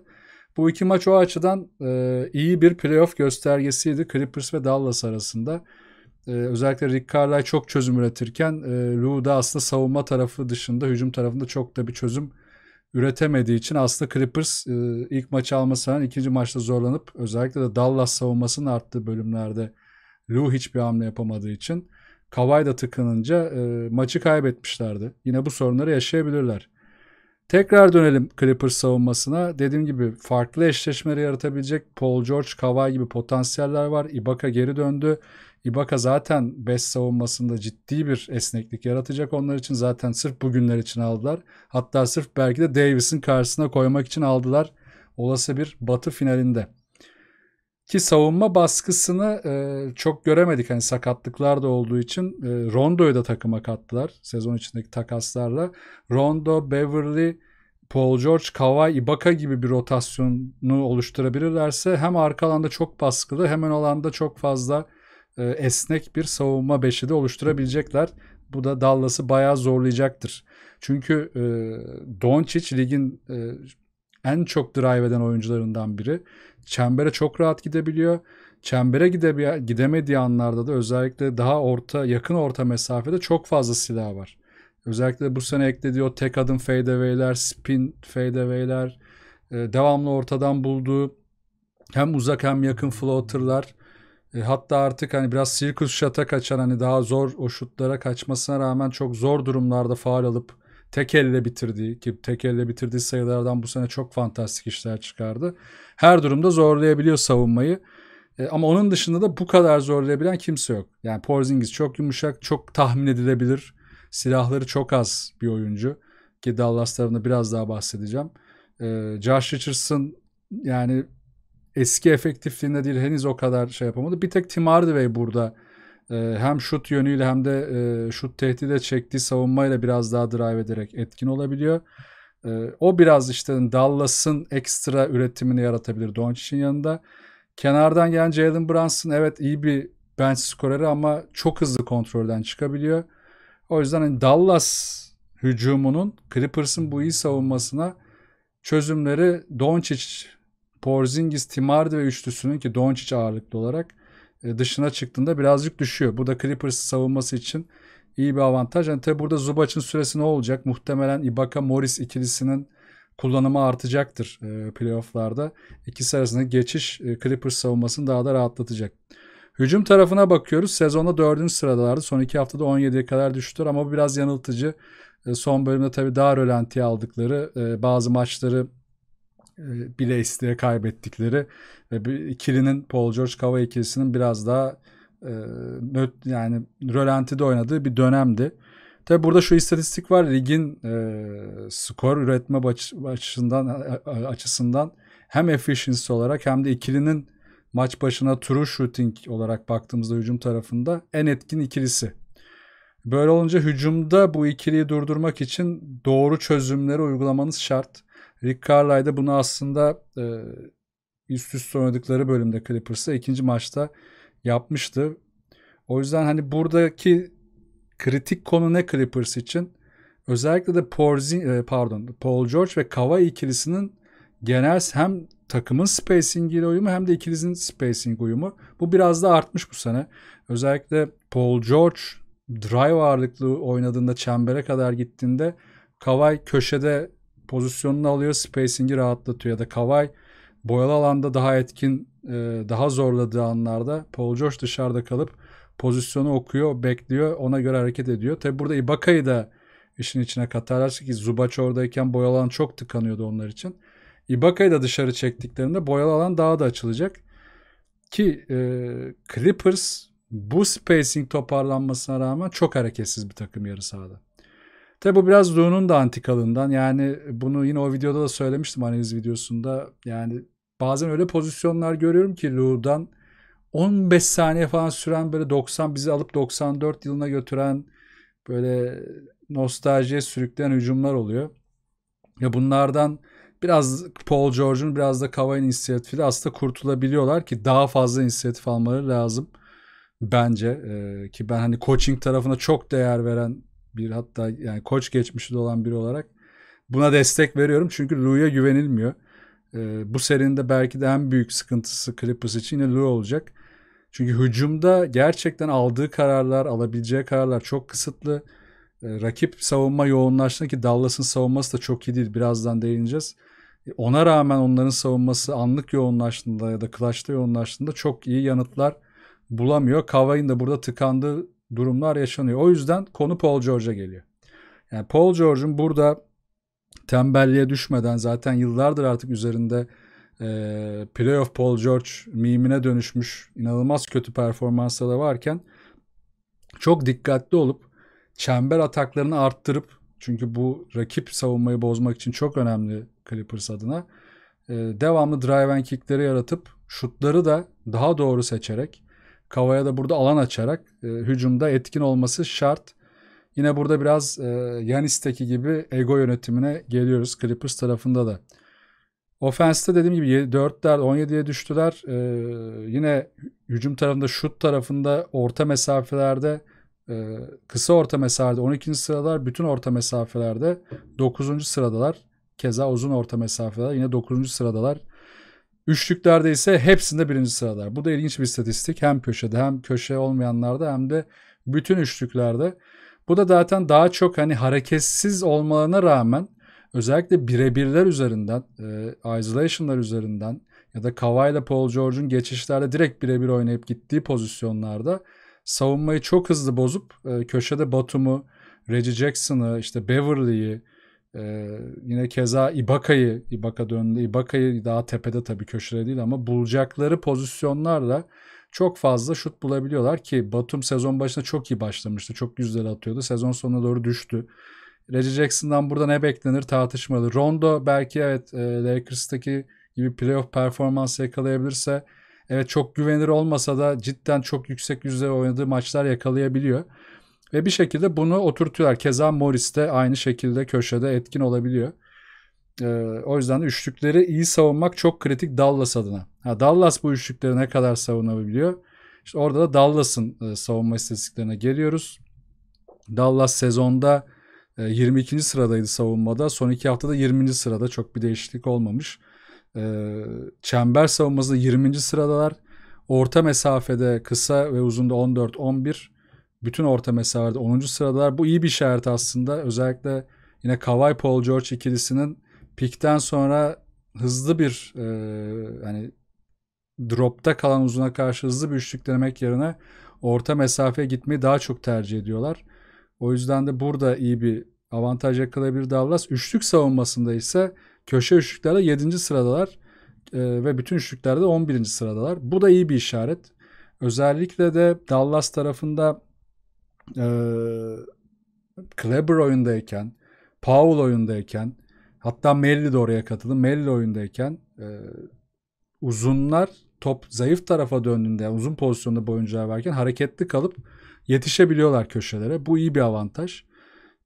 Bu iki maç o açıdan e, iyi bir playoff göstergesiydi Clippers ve Dallas arasında. E, özellikle Rick Carlisle çok çözüm üretirken e, Lou da aslında savunma tarafı dışında hücum tarafında çok da bir çözüm üretirken üretemediği için aslında Clippers e, ilk maçı almasından ikinci maçta zorlanıp özellikle de Dallas savunmasının arttığı bölümlerde Lou hiçbir hamle yapamadığı için Kavay da tıkanınca e, maçı kaybetmişlerdi. Yine bu sorunları yaşayabilirler. Tekrar dönelim Clippers savunmasına. Dediğim gibi farklı eşleşmeleri yaratabilecek Paul George, Kawhi gibi potansiyeller var. Ibaka geri döndü. Ibaka zaten 5 savunmasında ciddi bir esneklik yaratacak onlar için. Zaten sırf bugünler için aldılar. Hatta sırf belki de Davis'in karşısına koymak için aldılar. Olası bir batı finalinde. Ki savunma baskısını e, çok göremedik. Hani sakatlıklar da olduğu için e, Rondo'yu da takıma kattılar. Sezon içindeki takaslarla. Rondo, Beverly, Paul George, Kawhi, Ibaka gibi bir rotasyonu oluşturabilirlerse hem arka alanda çok baskılı hemen alanda çok fazla e, esnek bir savunma beşi de oluşturabilecekler. Bu da Dallas'ı bayağı zorlayacaktır. Çünkü e, Doncic ligin e, en çok drive eden oyuncularından biri. Çembere çok rahat gidebiliyor. Çembere gide, gidemediği anlarda da özellikle daha orta yakın orta mesafede çok fazla silah var. Özellikle bu sene eklediği o tek adım fadeaway'ler, spin fadeaway'ler, e, devamlı ortadan bulduğu hem uzak hem yakın floater'lar e, hatta artık hani biraz sirkus şata kaçan hani daha zor o şutlara kaçmasına rağmen çok zor durumlarda faal alıp tek elle bitirdiği ki tek elle bitirdiği sayılardan bu sene çok fantastik işler çıkardı. Her durumda zorlayabiliyor savunmayı. E, ama onun dışında da bu kadar zorlayabilen kimse yok. Yani Porzingis çok yumuşak, çok tahmin edilebilir. Silahları çok az bir oyuncu. Ki Dallas tarafında biraz daha bahsedeceğim. E, Josh Richardson yani eski efektifliğinde değil henüz o kadar şey yapamadı. Bir tek Tim Hardaway burada e, hem şut yönüyle hem de e, şut tehdide çektiği savunmayla biraz daha drive ederek etkin olabiliyor. E, o biraz işte Dallas'ın ekstra üretimini yaratabilir Doncic'in yanında. Kenardan gelen Jalen Brunson evet iyi bir bench skoreri ama çok hızlı kontrolden çıkabiliyor. O yüzden hani Dallas hücumunun Clippers'ın bu iyi savunmasına çözümleri Doncic Porzingis, Timardi ve üçlüsünün ki Doncic ağırlıklı olarak e, dışına çıktığında birazcık düşüyor. Bu da Clippers savunması için iyi bir avantaj. Yani tabi burada Zubac'ın süresi ne olacak? Muhtemelen Ibaka Morris ikilisinin kullanımı artacaktır e, playofflarda. İkisi arasında geçiş e, Clippers savunmasını daha da rahatlatacak. Hücum tarafına bakıyoruz. Sezonda 4. sıradalardı. Son 2 haftada 17'ye kadar düştüler ama bu biraz yanıltıcı. Son bölümde tabii daha rölantiye aldıkları bazı maçları e, bile isteye kaybettikleri ve ikilinin Paul George Kava ikilisinin biraz daha e, yani rölantide oynadığı bir dönemdi. Tabi burada şu istatistik var ligin e, skor üretme baş, açısından açısından hem efficiency olarak hem de ikilinin maç başına true shooting olarak baktığımızda hücum tarafında en etkin ikilisi. Böyle olunca hücumda bu ikiliyi durdurmak için doğru çözümleri uygulamanız şart. Rick Carlisle de bunu aslında e, üst üste oynadıkları bölümde Clippers'ta ikinci maçta yapmıştı. O yüzden hani buradaki kritik konu ne Clippers için? Özellikle de Porzin, e, pardon, Paul George ve Kawhi ikilisinin genel hem takımın spacing ile uyumu hem de ikilisinin spacing uyumu. Bu biraz da artmış bu sene. Özellikle Paul George drive ağırlıklı oynadığında çembere kadar gittiğinde Kawhi köşede pozisyonunu alıyor. Spacing'i rahatlatıyor ya da Kavay boyalı alanda daha etkin e, daha zorladığı anlarda Paul George dışarıda kalıp pozisyonu okuyor, bekliyor, ona göre hareket ediyor. Tabi burada Ibaka'yı da işin içine katarlar ki Zubac oradayken boyalı alan çok tıkanıyordu onlar için. Ibaka'yı da dışarı çektiklerinde boyalı alan daha da açılacak. Ki e, Clippers bu spacing toparlanmasına rağmen çok hareketsiz bir takım yarı sahada. Tabi bu biraz Rune'un da antikalından. Yani bunu yine o videoda da söylemiştim analiz videosunda. Yani bazen öyle pozisyonlar görüyorum ki Rune'dan 15 saniye falan süren böyle 90 bizi alıp 94 yılına götüren böyle nostaljiye sürükleyen hücumlar oluyor. Ya bunlardan biraz Paul George'un biraz da Kavai'nin inisiyatifiyle aslında kurtulabiliyorlar ki daha fazla inisiyatif almaları lazım bence. Ee, ki ben hani coaching tarafına çok değer veren bir hatta yani koç geçmişi olan biri olarak buna destek veriyorum. Çünkü Lou'ya güvenilmiyor. E, bu serinin de belki de en büyük sıkıntısı Clippers için yine Lou olacak. Çünkü hücumda gerçekten aldığı kararlar, alabileceği kararlar çok kısıtlı. E, rakip savunma yoğunlaştı ki Dallas'ın savunması da çok iyi değil. Birazdan değineceğiz. E, ona rağmen onların savunması anlık yoğunlaştığında ya da clutch'ta yoğunlaştığında çok iyi yanıtlar bulamıyor. Kavay'ın da burada tıkandığı durumlar yaşanıyor. O yüzden konu Paul George'a geliyor. Yani Paul George'un burada tembelliğe düşmeden zaten yıllardır artık üzerinde e, playoff Paul George mimine dönüşmüş inanılmaz kötü performansa da varken çok dikkatli olup çember ataklarını arttırıp çünkü bu rakip savunmayı bozmak için çok önemli Clippers adına. E, devamlı drive and kickleri yaratıp şutları da daha doğru seçerek Kavaya da burada alan açarak e, hücumda etkin olması şart. Yine burada biraz e, Yanis'teki gibi ego yönetimine geliyoruz Clippers tarafında da. Ofenste dediğim gibi 4'ler 17'ye düştüler. E, yine hücum tarafında şut tarafında orta mesafelerde e, kısa orta mesafelerde 12. sıralar bütün orta mesafelerde 9. sıradalar. Keza uzun orta mesafeler yine 9. sıradalar. Üçlüklerde ise hepsinde birinci sırada. Bu da ilginç bir istatistik. Hem köşede hem köşe olmayanlarda hem de bütün üçlüklerde. Bu da zaten daha çok hani hareketsiz olmalarına rağmen özellikle birebirler üzerinden, e, isolation'lar üzerinden ya da Kawhi ile Paul George'un geçişlerde direkt birebir oynayıp gittiği pozisyonlarda savunmayı çok hızlı bozup e, köşede Batum'u, Reggie Jackson'ı, işte Beverly'yi, ee, yine keza Ibaka'yı, Ibaka döndü. Ibaka'yı daha tepede tabii köşede değil ama bulacakları pozisyonlarla çok fazla şut bulabiliyorlar ki Batum sezon başında çok iyi başlamıştı. Çok güzel atıyordu. Sezon sonuna doğru düştü. Reggie Jackson'dan burada ne beklenir tartışmalı. Rondo belki evet e, Lakers'taki gibi playoff performansı yakalayabilirse evet çok güvenilir olmasa da cidden çok yüksek yüzde oynadığı maçlar yakalayabiliyor. Ve bir şekilde bunu oturtuyorlar. Keza Morris de aynı şekilde köşede etkin olabiliyor. Ee, o yüzden üçlükleri iyi savunmak çok kritik Dallas adına. Ha, Dallas bu üçlükleri ne kadar savunabiliyor? İşte orada da Dallas'ın e, savunma istatistiklerine geliyoruz. Dallas sezonda e, 22. sıradaydı savunmada. Son iki haftada 20. sırada çok bir değişiklik olmamış. E, çember savunmasında 20. sıradalar. Orta mesafede kısa ve uzunda 14-11. Bütün orta mesafede 10. sıradalar. Bu iyi bir işaret aslında. Özellikle yine Kawhi Paul George ikilisinin pikten sonra hızlı bir e, hani dropta kalan uzuna karşı hızlı bir üçlük denemek yerine orta mesafeye gitmeyi daha çok tercih ediyorlar. O yüzden de burada iyi bir avantaj yakalayabilir Dallas. Üçlük savunmasında ise köşe üçlüklerde 7. sıradalar e, ve bütün üçlüklerde 11. sıradalar. Bu da iyi bir işaret. Özellikle de Dallas tarafında e, Kleber oyundayken, Paul oyundayken, hatta Melli de oraya katıldı. Melli oyundayken e, uzunlar top zayıf tarafa döndüğünde, yani uzun pozisyonda boyuncular varken hareketli kalıp yetişebiliyorlar köşelere. Bu iyi bir avantaj.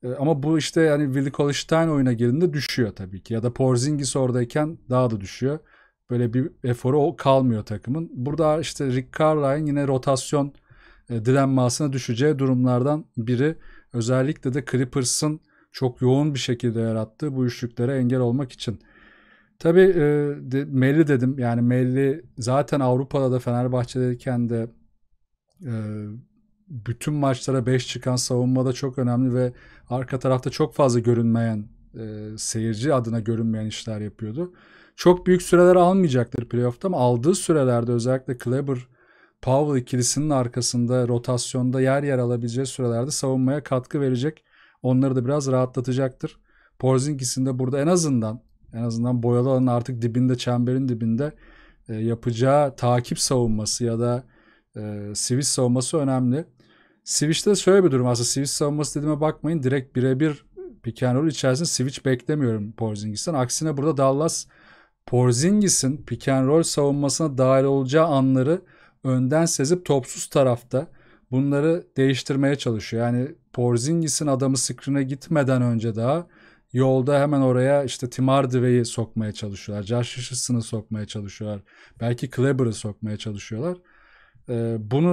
E, ama bu işte yani Willi Kolstein oyuna girdiğinde düşüyor tabii ki. Ya da Porzingis oradayken daha da düşüyor. Böyle bir eforu kalmıyor takımın. Burada işte Rick Carlisle yine rotasyon e, direnmasına düşeceği durumlardan biri. Özellikle de Clippers'ın çok yoğun bir şekilde yarattığı bu üçlüklere engel olmak için. Tabi e, de, Melli dedim yani Melli zaten Avrupa'da da Fenerbahçe'deyken de e, bütün maçlara 5 çıkan savunmada çok önemli ve arka tarafta çok fazla görünmeyen e, seyirci adına görünmeyen işler yapıyordu. Çok büyük süreler almayacaktır playoff'ta ama aldığı sürelerde özellikle Kleber Powell ikilisinin arkasında rotasyonda yer yer alabileceği sürelerde savunmaya katkı verecek. Onları da biraz rahatlatacaktır. Porzingis'in de burada en azından en azından boyalı alanın artık dibinde çemberin dibinde e, yapacağı takip savunması ya da e, switch savunması önemli. Switch'te de şöyle bir durum aslında switch savunması dediğime bakmayın direkt birebir pick and roll içerisinde switch beklemiyorum Porzingis'ten. Aksine burada Dallas Porzingis'in pick and roll savunmasına dahil olacağı anları önden sezip topsuz tarafta bunları değiştirmeye çalışıyor. Yani Porzingis'in adamı screen'e gitmeden önce daha yolda hemen oraya işte Tim Hardaway'i sokmaya çalışıyorlar. Josh Richardson'ı sokmaya çalışıyorlar. Belki Kleber'ı sokmaya çalışıyorlar. Ee, bunu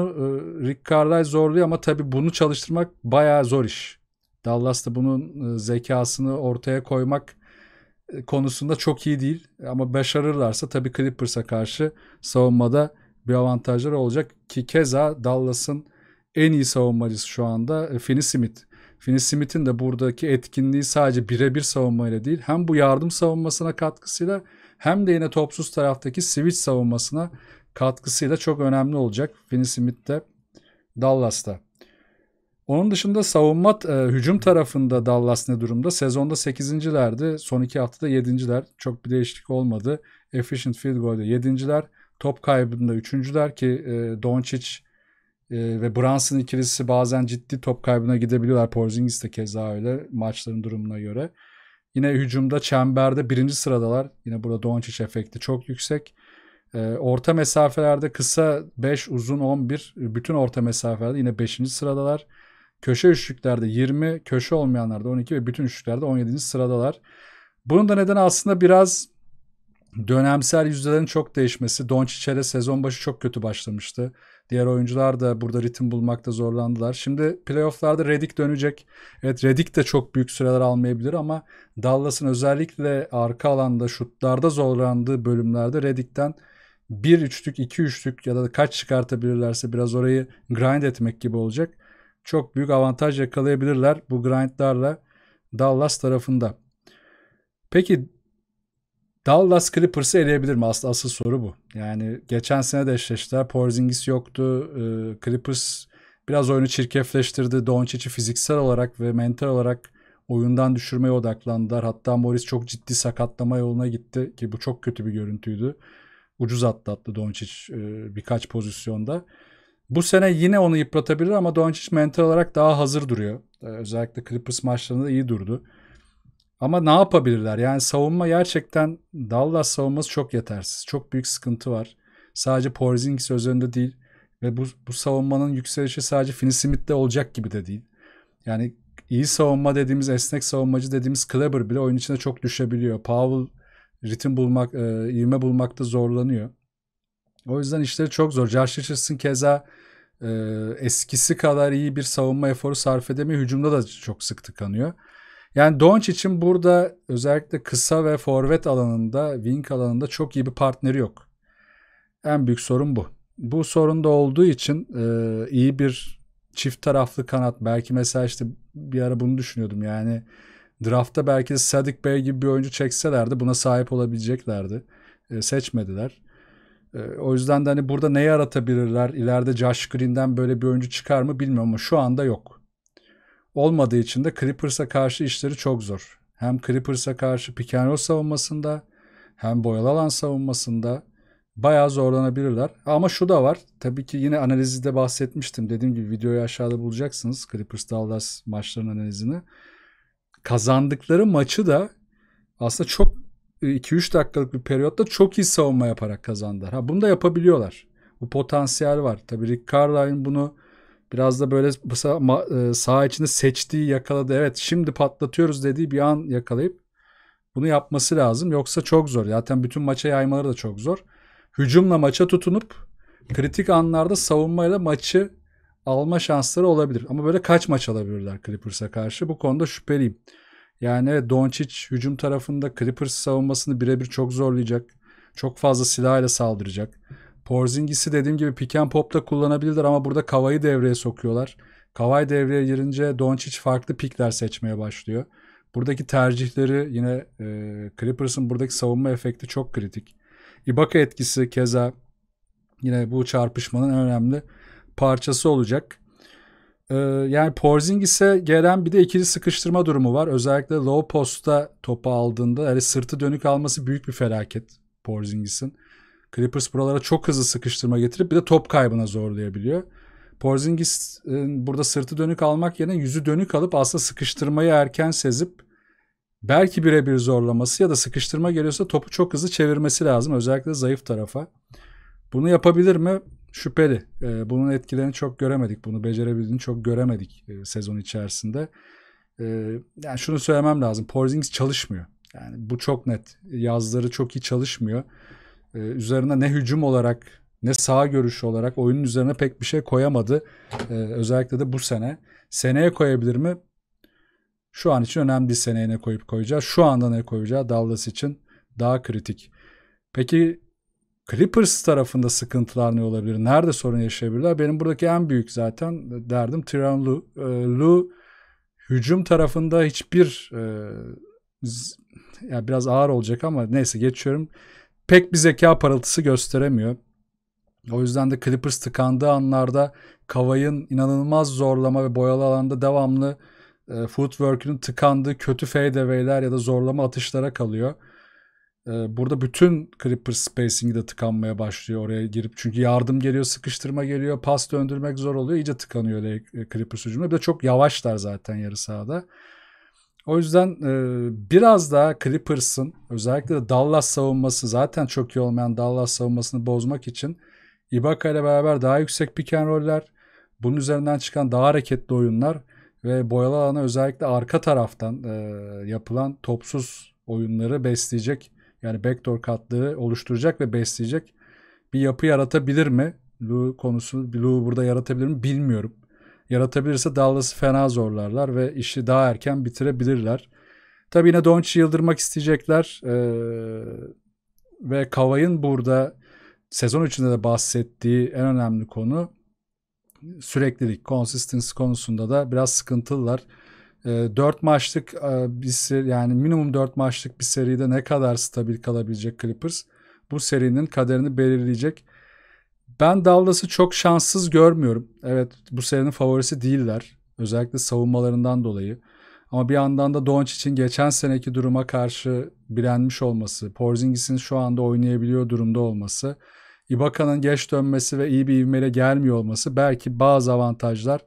e, Rick Carlisle zorluyor ama tabii bunu çalıştırmak bayağı zor iş. Dallas'ta bunun e, zekasını ortaya koymak e, konusunda çok iyi değil. Ama başarırlarsa tabii Clippers'a karşı savunmada bir avantajları olacak ki keza Dallas'ın en iyi savunmacısı şu anda e, Finney Smith. Finney Smith'in de buradaki etkinliği sadece birebir savunmayla değil hem bu yardım savunmasına katkısıyla hem de yine topsuz taraftaki switch savunmasına katkısıyla çok önemli olacak Finney Smith de Dallas'ta. Onun dışında savunma e, hücum tarafında Dallas ne durumda? Sezonda 8.lerdi. Son 2 haftada 7.ler. Çok bir değişiklik olmadı. Efficient field goal'de 7.ler. Top kaybında üçüncüler ki e, Doncic e, ve Brunson ikilisi bazen ciddi top kaybına gidebiliyorlar. Porzingis de keza öyle maçların durumuna göre. Yine hücumda çemberde birinci sıradalar. Yine burada Doncic efekti çok yüksek. E, orta mesafelerde kısa 5, uzun 11. E, bütün orta mesafelerde yine 5. sıradalar. Köşe üçlüklerde 20, köşe olmayanlarda 12 ve bütün üçlüklerde 17. sıradalar. Bunun da nedeni aslında biraz dönemsel yüzdelerin çok değişmesi. Doncic'e sezon başı çok kötü başlamıştı. Diğer oyuncular da burada ritim bulmakta zorlandılar. Şimdi playofflarda Redick dönecek. Evet Redick de çok büyük süreler almayabilir ama Dallas'ın özellikle arka alanda şutlarda zorlandığı bölümlerde Redick'ten bir üçlük, iki üçlük ya da kaç çıkartabilirlerse biraz orayı grind etmek gibi olacak. Çok büyük avantaj yakalayabilirler bu grindlarla Dallas tarafında. Peki Dallas Clippers'ı eleyebilir mi? Aslında asıl soru bu. Yani geçen sene de eşleştiler. Porzingis yoktu. Ee, Clippers biraz oyunu çirkefleştirdi. Doncic'i fiziksel olarak ve mental olarak oyundan düşürmeye odaklandılar. Hatta Morris çok ciddi sakatlama yoluna gitti ki bu çok kötü bir görüntüydü. Ucuz atlattı Doncic e, birkaç pozisyonda. Bu sene yine onu yıpratabilir ama Doncic mental olarak daha hazır duruyor. Ee, özellikle Clippers maçlarında iyi durdu. Ama ne yapabilirler? Yani savunma gerçekten Dallas savunması çok yetersiz. Çok büyük sıkıntı var. Sadece Porzingis özünde değil ve bu, bu savunmanın yükselişi sadece Finney Smith'te olacak gibi de değil. Yani iyi savunma dediğimiz, esnek savunmacı dediğimiz Kleber bile oyun içinde çok düşebiliyor. Powell ritim bulmak, e, ivme bulmakta zorlanıyor. O yüzden işleri çok zor. Josh Richardson keza e, eskisi kadar iyi bir savunma eforu sarf edemiyor. Hücumda da çok sık tıkanıyor. Yani için burada özellikle kısa ve forvet alanında, wing alanında çok iyi bir partneri yok. En büyük sorun bu. Bu sorun da olduğu için e, iyi bir çift taraflı kanat belki mesela işte bir ara bunu düşünüyordum yani draftta belki Sadik Bey gibi bir oyuncu çekselerdi buna sahip olabileceklerdi. E, seçmediler. E, o yüzden de hani burada ne yaratabilirler? İleride Josh Green'den böyle bir oyuncu çıkar mı bilmiyorum ama şu anda yok olmadığı için de Clippers'a karşı işleri çok zor. Hem Clippers'a karşı pick and roll savunmasında hem boyalı alan savunmasında bayağı zorlanabilirler. Ama şu da var. Tabii ki yine analizde bahsetmiştim. Dediğim gibi videoyu aşağıda bulacaksınız. Clippers Dallas maçlarının analizini. Kazandıkları maçı da aslında çok 2-3 e, dakikalık bir periyotta çok iyi savunma yaparak kazandılar. Ha bunu da yapabiliyorlar. Bu potansiyel var. Tabii Rick Carlisle bunu Biraz da böyle sağ e, içinde seçtiği yakaladı. Evet şimdi patlatıyoruz dediği bir an yakalayıp bunu yapması lazım. Yoksa çok zor. Zaten bütün maça yaymaları da çok zor. Hücumla maça tutunup kritik anlarda savunmayla maçı alma şansları olabilir. Ama böyle kaç maç alabilirler Clippers'a karşı? Bu konuda şüpheliyim. Yani evet Doncic hücum tarafında Clippers savunmasını birebir çok zorlayacak. Çok fazla silahla saldıracak. Porzingis'i dediğim gibi pick and pop'ta kullanabilirler ama burada Kavay'ı devreye sokuyorlar. Kavay devreye girince Doncic farklı pikler seçmeye başlıyor. Buradaki tercihleri yine e, Clippers'ın buradaki savunma efekti çok kritik. Ibaka etkisi keza yine bu çarpışmanın önemli parçası olacak. Ee, yani Porzingis'e gelen bir de ikili sıkıştırma durumu var. Özellikle low posta topu aldığında yani sırtı dönük alması büyük bir felaket Porzingis'in. Clippers buralara çok hızlı sıkıştırma getirip bir de top kaybına zorlayabiliyor. Porzingis burada sırtı dönük almak yerine yüzü dönük alıp aslında sıkıştırmayı erken sezip belki birebir zorlaması ya da sıkıştırma geliyorsa topu çok hızlı çevirmesi lazım. Özellikle zayıf tarafa. Bunu yapabilir mi? Şüpheli. Ee, bunun etkilerini çok göremedik. Bunu becerebildiğini çok göremedik e, sezon içerisinde. Ee, yani şunu söylemem lazım. Porzingis çalışmıyor. Yani bu çok net. Yazları çok iyi çalışmıyor e, üzerine ne hücum olarak ne sağ görüşü olarak oyunun üzerine pek bir şey koyamadı. E, özellikle de bu sene. Seneye koyabilir mi? Şu an için önemli bir seneye ne koyup koyacağı. Şu anda ne koyacağı Dallas için daha kritik. Peki Clippers tarafında sıkıntılar ne olabilir? Nerede sorun yaşayabilirler? Benim buradaki en büyük zaten derdim Tyron Lu. E, Lu hücum tarafında hiçbir e, ya biraz ağır olacak ama neyse geçiyorum pek bir zeka parıltısı gösteremiyor. O yüzden de Clippers tıkandığı anlarda Kavay'ın inanılmaz zorlama ve boyalı alanda devamlı e, footwork'ünün tıkandığı kötü fadeaway'ler ya da zorlama atışlara kalıyor. E, burada bütün Clippers spacing'i de tıkanmaya başlıyor oraya girip. Çünkü yardım geliyor, sıkıştırma geliyor, pas döndürmek zor oluyor. İyice tıkanıyor e, Clippers hücumu. Bir de çok yavaşlar zaten yarı sahada. O yüzden e, biraz daha Clippers'ın özellikle de Dallas savunması zaten çok iyi olmayan Dallas savunmasını bozmak için Ibaka ile beraber daha yüksek piken roller, bunun üzerinden çıkan daha hareketli oyunlar ve boyalı alana özellikle arka taraftan e, yapılan topsuz oyunları besleyecek. Yani backdoor katlığı oluşturacak ve besleyecek bir yapı yaratabilir mi? Lou konusu, Lou burada yaratabilir mi bilmiyorum yaratabilirse Dallas'ı fena zorlarlar ve işi daha erken bitirebilirler. Tabi yine Doncic'i yıldırmak isteyecekler ee, ve Kavay'ın burada sezon içinde de bahsettiği en önemli konu süreklilik, consistency konusunda da biraz sıkıntılılar. E, 4 maçlık e, bir seri, yani minimum 4 maçlık bir seride ne kadar stabil kalabilecek Clippers bu serinin kaderini belirleyecek. Ben Dallas'ı çok şanssız görmüyorum. Evet bu senenin favorisi değiller. Özellikle savunmalarından dolayı. Ama bir yandan da Doncic'in geçen seneki duruma karşı bilenmiş olması, Porzingis'in şu anda oynayabiliyor durumda olması, Ibaka'nın geç dönmesi ve iyi bir ivmeyle gelmiyor olması belki bazı avantajlar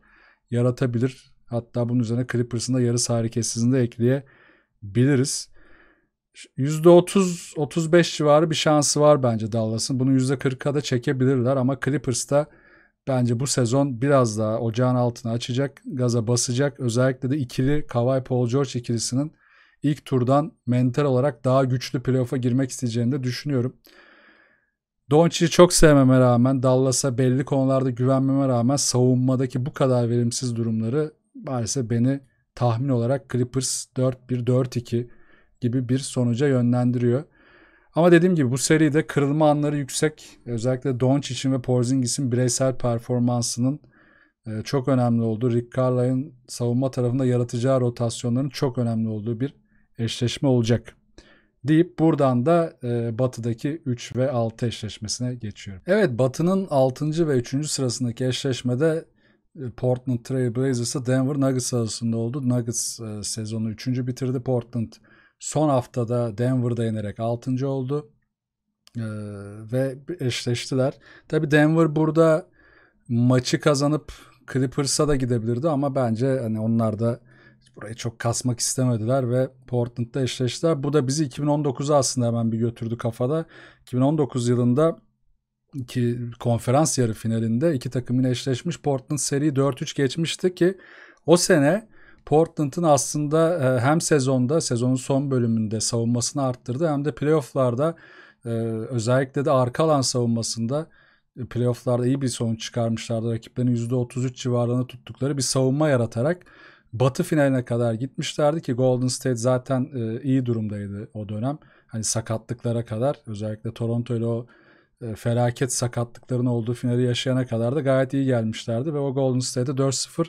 yaratabilir. Hatta bunun üzerine Clippers'ın da yarı sahri hareketsizliğini de ekleyebiliriz. %30-35 civarı bir şansı var bence Dallas'ın. Bunu %40'a da çekebilirler ama Clippers da bence bu sezon biraz daha ocağın altını açacak, gaza basacak. Özellikle de ikili Kawhi Paul George ikilisinin ilk turdan mental olarak daha güçlü playoff'a girmek isteyeceğini de düşünüyorum. Doncic'i çok sevmeme rağmen Dallas'a belli konularda güvenmeme rağmen savunmadaki bu kadar verimsiz durumları maalesef beni tahmin olarak Clippers 4-1-4-2 gibi bir sonuca yönlendiriyor. Ama dediğim gibi bu seride kırılma anları yüksek. Özellikle Doncic'in ve Porzingis'in bireysel performansının e, çok önemli olduğu, Rick Carlisle'ın savunma tarafında yaratacağı rotasyonların çok önemli olduğu bir eşleşme olacak deyip buradan da e, Batı'daki 3 ve 6 eşleşmesine geçiyorum. Evet Batı'nın 6. ve 3. sırasındaki eşleşmede e, Portland Trail Blazers'ı Denver Nuggets arasında oldu. Nuggets sezonu 3. bitirdi. Portland Son haftada Denver'da yenerek 6. oldu. Ee, ve eşleştiler. Tabii Denver burada maçı kazanıp Clippers'a da gidebilirdi ama bence hani onlar da burayı çok kasmak istemediler ve Portland'da eşleştiler. Bu da bizi 2019'a aslında hemen bir götürdü kafada. 2019 yılında ki konferans yarı finalinde iki takım yine eşleşmiş. Portland seri 4-3 geçmişti ki o sene Portland'ın aslında e, hem sezonda sezonun son bölümünde savunmasını arttırdı hem de playofflarda e, özellikle de arka alan savunmasında e, playofflarda iyi bir sonuç çıkarmışlardı. Rakiplerin %33 civarını tuttukları bir savunma yaratarak Batı finaline kadar gitmişlerdi ki Golden State zaten iyi durumdaydı o dönem. Hani sakatlıklara kadar özellikle Toronto ile o felaket sakatlıkların olduğu finali yaşayana kadar da gayet iyi gelmişlerdi ve o Golden State'e 4-0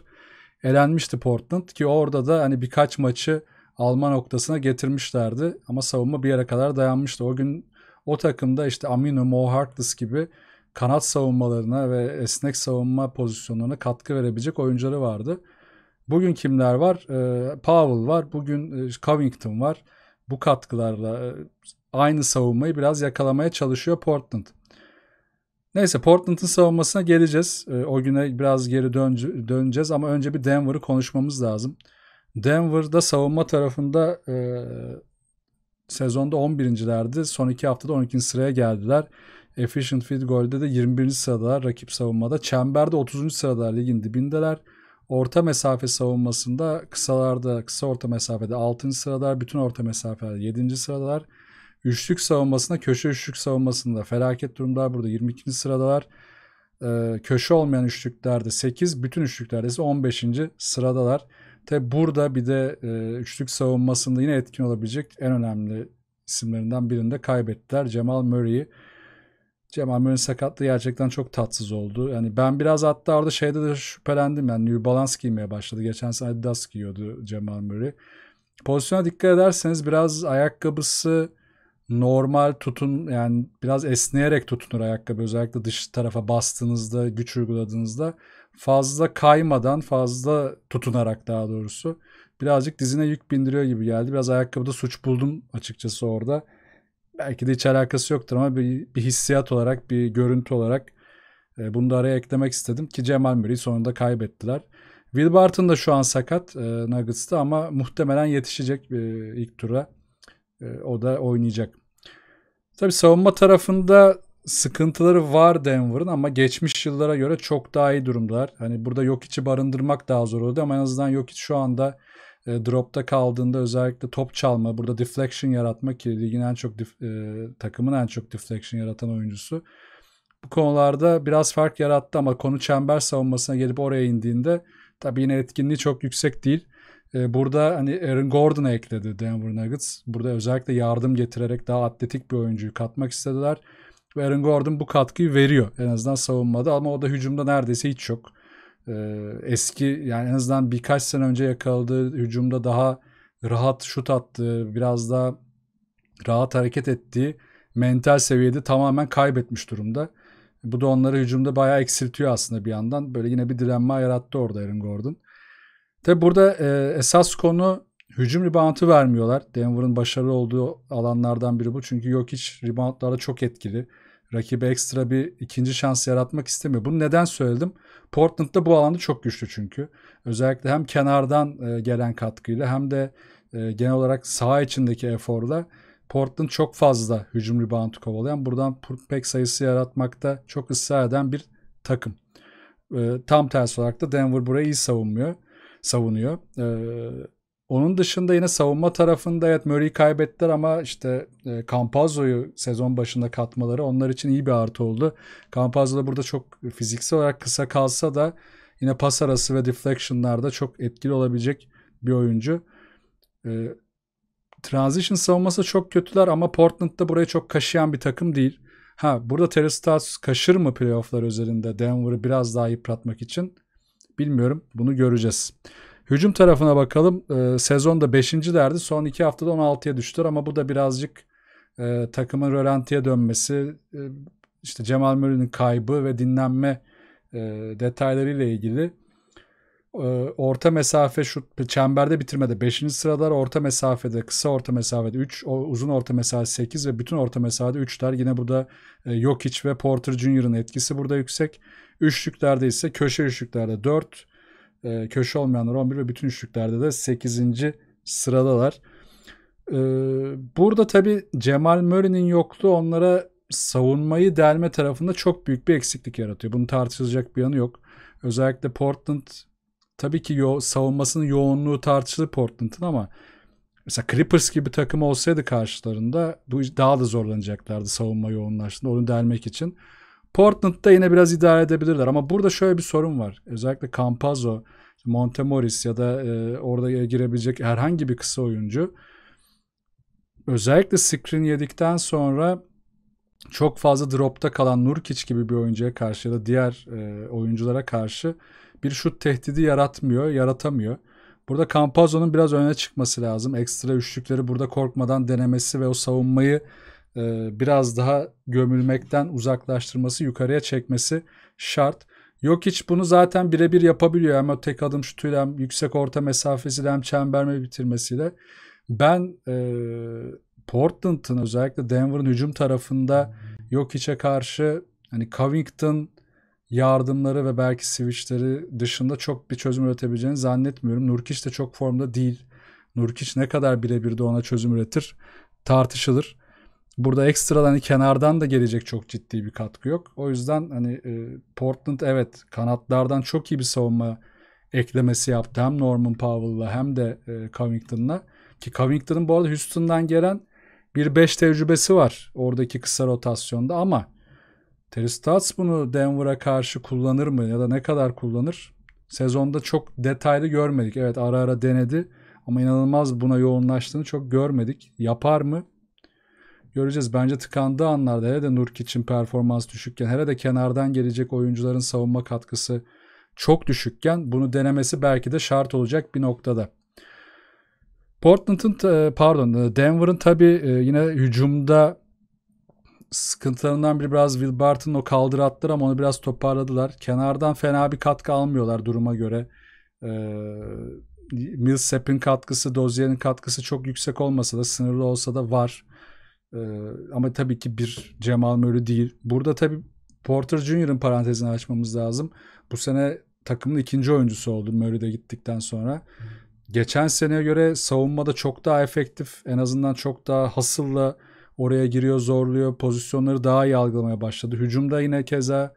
elenmişti Portland ki orada da hani birkaç maçı alma noktasına getirmişlerdi ama savunma bir yere kadar dayanmıştı. O gün o takımda işte Amino, Mo Harkless gibi kanat savunmalarına ve esnek savunma pozisyonlarına katkı verebilecek oyuncuları vardı. Bugün kimler var? E, Powell var. Bugün e, Covington var. Bu katkılarla e, aynı savunmayı biraz yakalamaya çalışıyor Portland. Neyse Portland'ın savunmasına geleceğiz. Ee, o güne biraz geri döneceğiz ama önce bir Denver'ı konuşmamız lazım. Denver'da savunma tarafında e, sezonda 11.lerdi. Son iki haftada 12. sıraya geldiler. Efficient field goal'de de 21. sıradalar. rakip savunmada. Çemberde 30. sıradalar ligin dibindeler. Orta mesafe savunmasında kısalarda, kısa orta mesafede 6. sıradalar. Bütün orta mesafelerde 7. sıradalar. Üçlük savunmasında, köşe üçlük savunmasında felaket durumlar burada. 22. sıradalar. Ee, köşe olmayan üçlüklerde 8, bütün üçlüklerde ise 15. sıradalar. Tabi burada bir de e, üçlük savunmasında yine etkin olabilecek en önemli isimlerinden birini de kaybettiler. Cemal Murray'i. Cemal Murray'in sakatlığı gerçekten çok tatsız oldu. Yani ben biraz hatta orada şeyde de şüphelendim. Yani New Balance giymeye başladı. Geçen sene Adidas giyiyordu Cemal Murray. Pozisyona dikkat ederseniz biraz ayakkabısı normal tutun yani biraz esneyerek tutunur ayakkabı özellikle dış tarafa bastığınızda güç uyguladığınızda fazla kaymadan fazla tutunarak daha doğrusu birazcık dizine yük bindiriyor gibi geldi. Biraz ayakkabıda suç buldum açıkçası orada. Belki de hiç alakası yoktur ama bir, bir hissiyat olarak bir görüntü olarak e, bunu da araya eklemek istedim ki Cemal Murray'i sonunda kaybettiler. Will Barton da şu an sakat e, Nuggets'ta ama muhtemelen yetişecek e, ilk tura. Ee, o da oynayacak. Tabi savunma tarafında sıkıntıları var Denver'ın ama geçmiş yıllara göre çok daha iyi durumdalar. Hani burada yok içi barındırmak daha zor oldu ama en azından yok iç şu anda e, dropta kaldığında özellikle top çalma, burada deflection yaratma ki ligin en çok dif, e, takımın en çok deflection yaratan oyuncusu. Bu konularda biraz fark yarattı ama konu çember savunmasına gelip oraya indiğinde tabii yine etkinliği çok yüksek değil. Ee, burada hani Aaron Gordon'a ekledi Denver Nuggets. Burada özellikle yardım getirerek daha atletik bir oyuncuyu katmak istediler. Ve Aaron Gordon bu katkıyı veriyor en azından savunmada ama o da hücumda neredeyse hiç yok. Ee, eski yani en azından birkaç sene önce yakaladığı hücumda daha rahat şut attığı, biraz daha rahat hareket ettiği mental seviyede tamamen kaybetmiş durumda. Bu da onları hücumda bayağı eksiltiyor aslında bir yandan. Böyle yine bir direnme yarattı orada Aaron Gordon. Tabi burada e, esas konu hücum reboundu vermiyorlar. Denver'ın başarılı olduğu alanlardan biri bu. Çünkü yok hiç reboundlarda çok etkili. Rakibe ekstra bir ikinci şans yaratmak istemiyor. Bunu neden söyledim? Portland da bu alanda çok güçlü çünkü. Özellikle hem kenardan e, gelen katkıyla hem de e, genel olarak saha içindeki eforla Portland çok fazla hücum reboundu kovalayan, buradan pek sayısı yaratmakta çok ısrar eden bir takım. E, tam tersi olarak da Denver burayı iyi savunmuyor savunuyor. Ee, onun dışında yine savunma tarafında evet Murray'i kaybettiler ama işte e, Campazzo'yu sezon başında katmaları onlar için iyi bir artı oldu. Campazzo da burada çok fiziksel olarak kısa kalsa da yine pas arası ve deflection'larda çok etkili olabilecek bir oyuncu. E, transition savunması çok kötüler ama Portland'da burayı çok kaşıyan bir takım değil. Ha burada Terry kaşır mı playofflar üzerinde Denver'ı biraz daha yıpratmak için? Bilmiyorum. Bunu göreceğiz. Hücum tarafına bakalım. E, ee, sezonda 5. derdi. Son 2 haftada 16'ya düştüler ama bu da birazcık e, takımın rölantiye dönmesi, e, işte Cemal Murray'nin kaybı ve dinlenme e, detaylarıyla ilgili ee, orta mesafe şu çemberde bitirmede 5. sıralar orta mesafede kısa orta mesafede 3 uzun orta mesafe 8 ve bütün orta mesafede 3'ler yine burada e, Jokic ve Porter Jr.'ın etkisi burada yüksek. Üçlüklerde ise köşe üçlüklerde 4, e, köşe olmayanlar 11 ve bütün üçlüklerde de 8. sıradalar. E, burada tabi Cemal Murray'nin yokluğu onlara savunmayı delme tarafında çok büyük bir eksiklik yaratıyor. Bunu tartışılacak bir yanı yok. Özellikle Portland tabii ki yo savunmasının yoğunluğu tartışılır Portland'ın ama mesela Clippers gibi takım olsaydı karşılarında bu daha da zorlanacaklardı savunma yoğunlaştığında onu delmek için. Portland'da yine biraz idare edebilirler ama burada şöyle bir sorun var. Özellikle Campazzo, Montemoris ya da e, orada girebilecek herhangi bir kısa oyuncu özellikle screen yedikten sonra çok fazla dropta kalan Nurkic gibi bir oyuncuya karşı ya da diğer e, oyunculara karşı bir şut tehdidi yaratmıyor, yaratamıyor. Burada Campazzo'nun biraz öne çıkması lazım. Ekstra üçlükleri burada korkmadan denemesi ve o savunmayı e, biraz daha gömülmekten uzaklaştırması, yukarıya çekmesi şart. Yok hiç bunu zaten birebir yapabiliyor. Hem o tek adım şutuyla hem yüksek orta mesafesiyle hem çemberme bitirmesiyle. Ben e, Portland'ın özellikle Denver'ın hücum tarafında yok hiçe karşı hani Covington yardımları ve belki switchleri dışında çok bir çözüm üretebileceğini zannetmiyorum. Nurkic de çok formda değil. Nurkic ne kadar birebir de ona çözüm üretir tartışılır. Burada ekstradan hani kenardan da gelecek çok ciddi bir katkı yok. O yüzden hani e, Portland evet kanatlardan çok iyi bir savunma eklemesi yaptı. Hem Norman Powell'la hem de e, Covington'la. Ki Covington'ın bu arada Houston'dan gelen bir 5 tecrübesi var oradaki kısa rotasyonda ama Terry Stotts bunu Denver'a karşı kullanır mı ya da ne kadar kullanır? Sezonda çok detaylı görmedik. Evet ara ara denedi ama inanılmaz buna yoğunlaştığını çok görmedik. Yapar mı? göreceğiz. Bence tıkandığı anlarda hele de için performans düşükken hele de kenardan gelecek oyuncuların savunma katkısı çok düşükken bunu denemesi belki de şart olacak bir noktada. Portland'ın e, pardon e, Denver'ın tabi e, yine hücumda sıkıntılarından biri biraz Will Barton o kaldır attılar ama onu biraz toparladılar. Kenardan fena bir katkı almıyorlar duruma göre. Millsap'in katkısı, Dozier'in katkısı çok yüksek olmasa da sınırlı olsa da var. Ee, ama tabii ki bir Cemal Mölü değil. Burada tabii Porter Junior'ın parantezini açmamız lazım. Bu sene takımın ikinci oyuncusu oldu Murray gittikten sonra. Geçen seneye göre savunmada çok daha efektif. En azından çok daha hasılla oraya giriyor, zorluyor. Pozisyonları daha iyi algılamaya başladı. Hücumda yine keza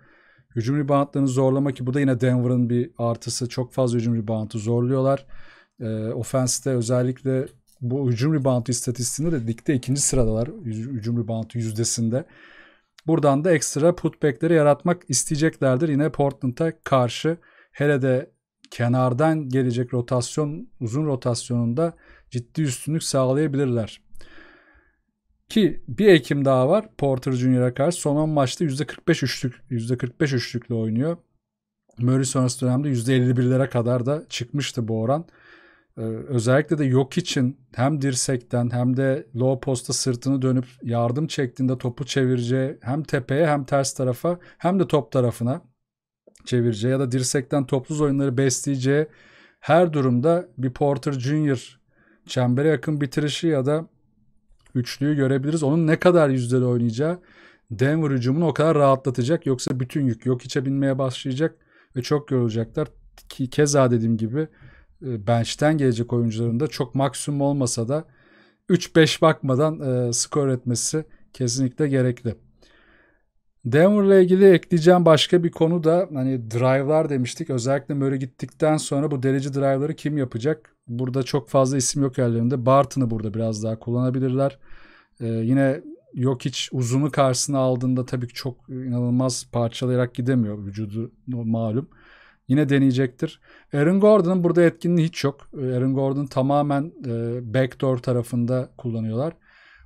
hücum reboundlarını zorlama ki bu da yine Denver'ın bir artısı. Çok fazla hücum reboundu zorluyorlar. E, ee, ofenste özellikle bu hücum reboundu istatistiğinde de ligde ikinci sıradalar hücum reboundu yüzdesinde. Buradan da ekstra putbackleri yaratmak isteyeceklerdir yine Portland'a karşı. Hele de kenardan gelecek rotasyon, uzun rotasyonunda ciddi üstünlük sağlayabilirler. Ki bir Ekim daha var Porter Junior'a karşı. Son 10 maçta %45 üçlük, %45 üçlükle oynuyor. Murray sonrası dönemde %51'lere kadar da çıkmıştı bu oran. Ee, özellikle de yok için hem dirsekten hem de low posta sırtını dönüp yardım çektiğinde topu çevireceği hem tepeye hem ters tarafa hem de top tarafına çevireceği ya da dirsekten topsuz oyunları besleyeceği her durumda bir Porter Junior çembere yakın bitirişi ya da üçlüyü görebiliriz. Onun ne kadar yüzdeli oynayacağı Denver hücumunu o kadar rahatlatacak. Yoksa bütün yük yok içe binmeye başlayacak ve çok yorulacaklar. Ki keza dediğim gibi e, bench'ten gelecek oyuncuların da çok maksimum olmasa da 3-5 bakmadan e, skor etmesi kesinlikle gerekli. Denver'la ilgili ekleyeceğim başka bir konu da hani drive'lar demiştik. Özellikle Murray gittikten sonra bu derece drive'ları kim yapacak? Burada çok fazla isim yok yerlerinde. Barton'ı burada biraz daha kullanabilirler. Ee, yine yok hiç uzunu karşısına aldığında tabii ki çok inanılmaz parçalayarak gidemiyor vücudu malum. Yine deneyecektir. Aaron Gordon'ın burada etkinliği hiç yok. Aaron Gordon tamamen e, backdoor tarafında kullanıyorlar.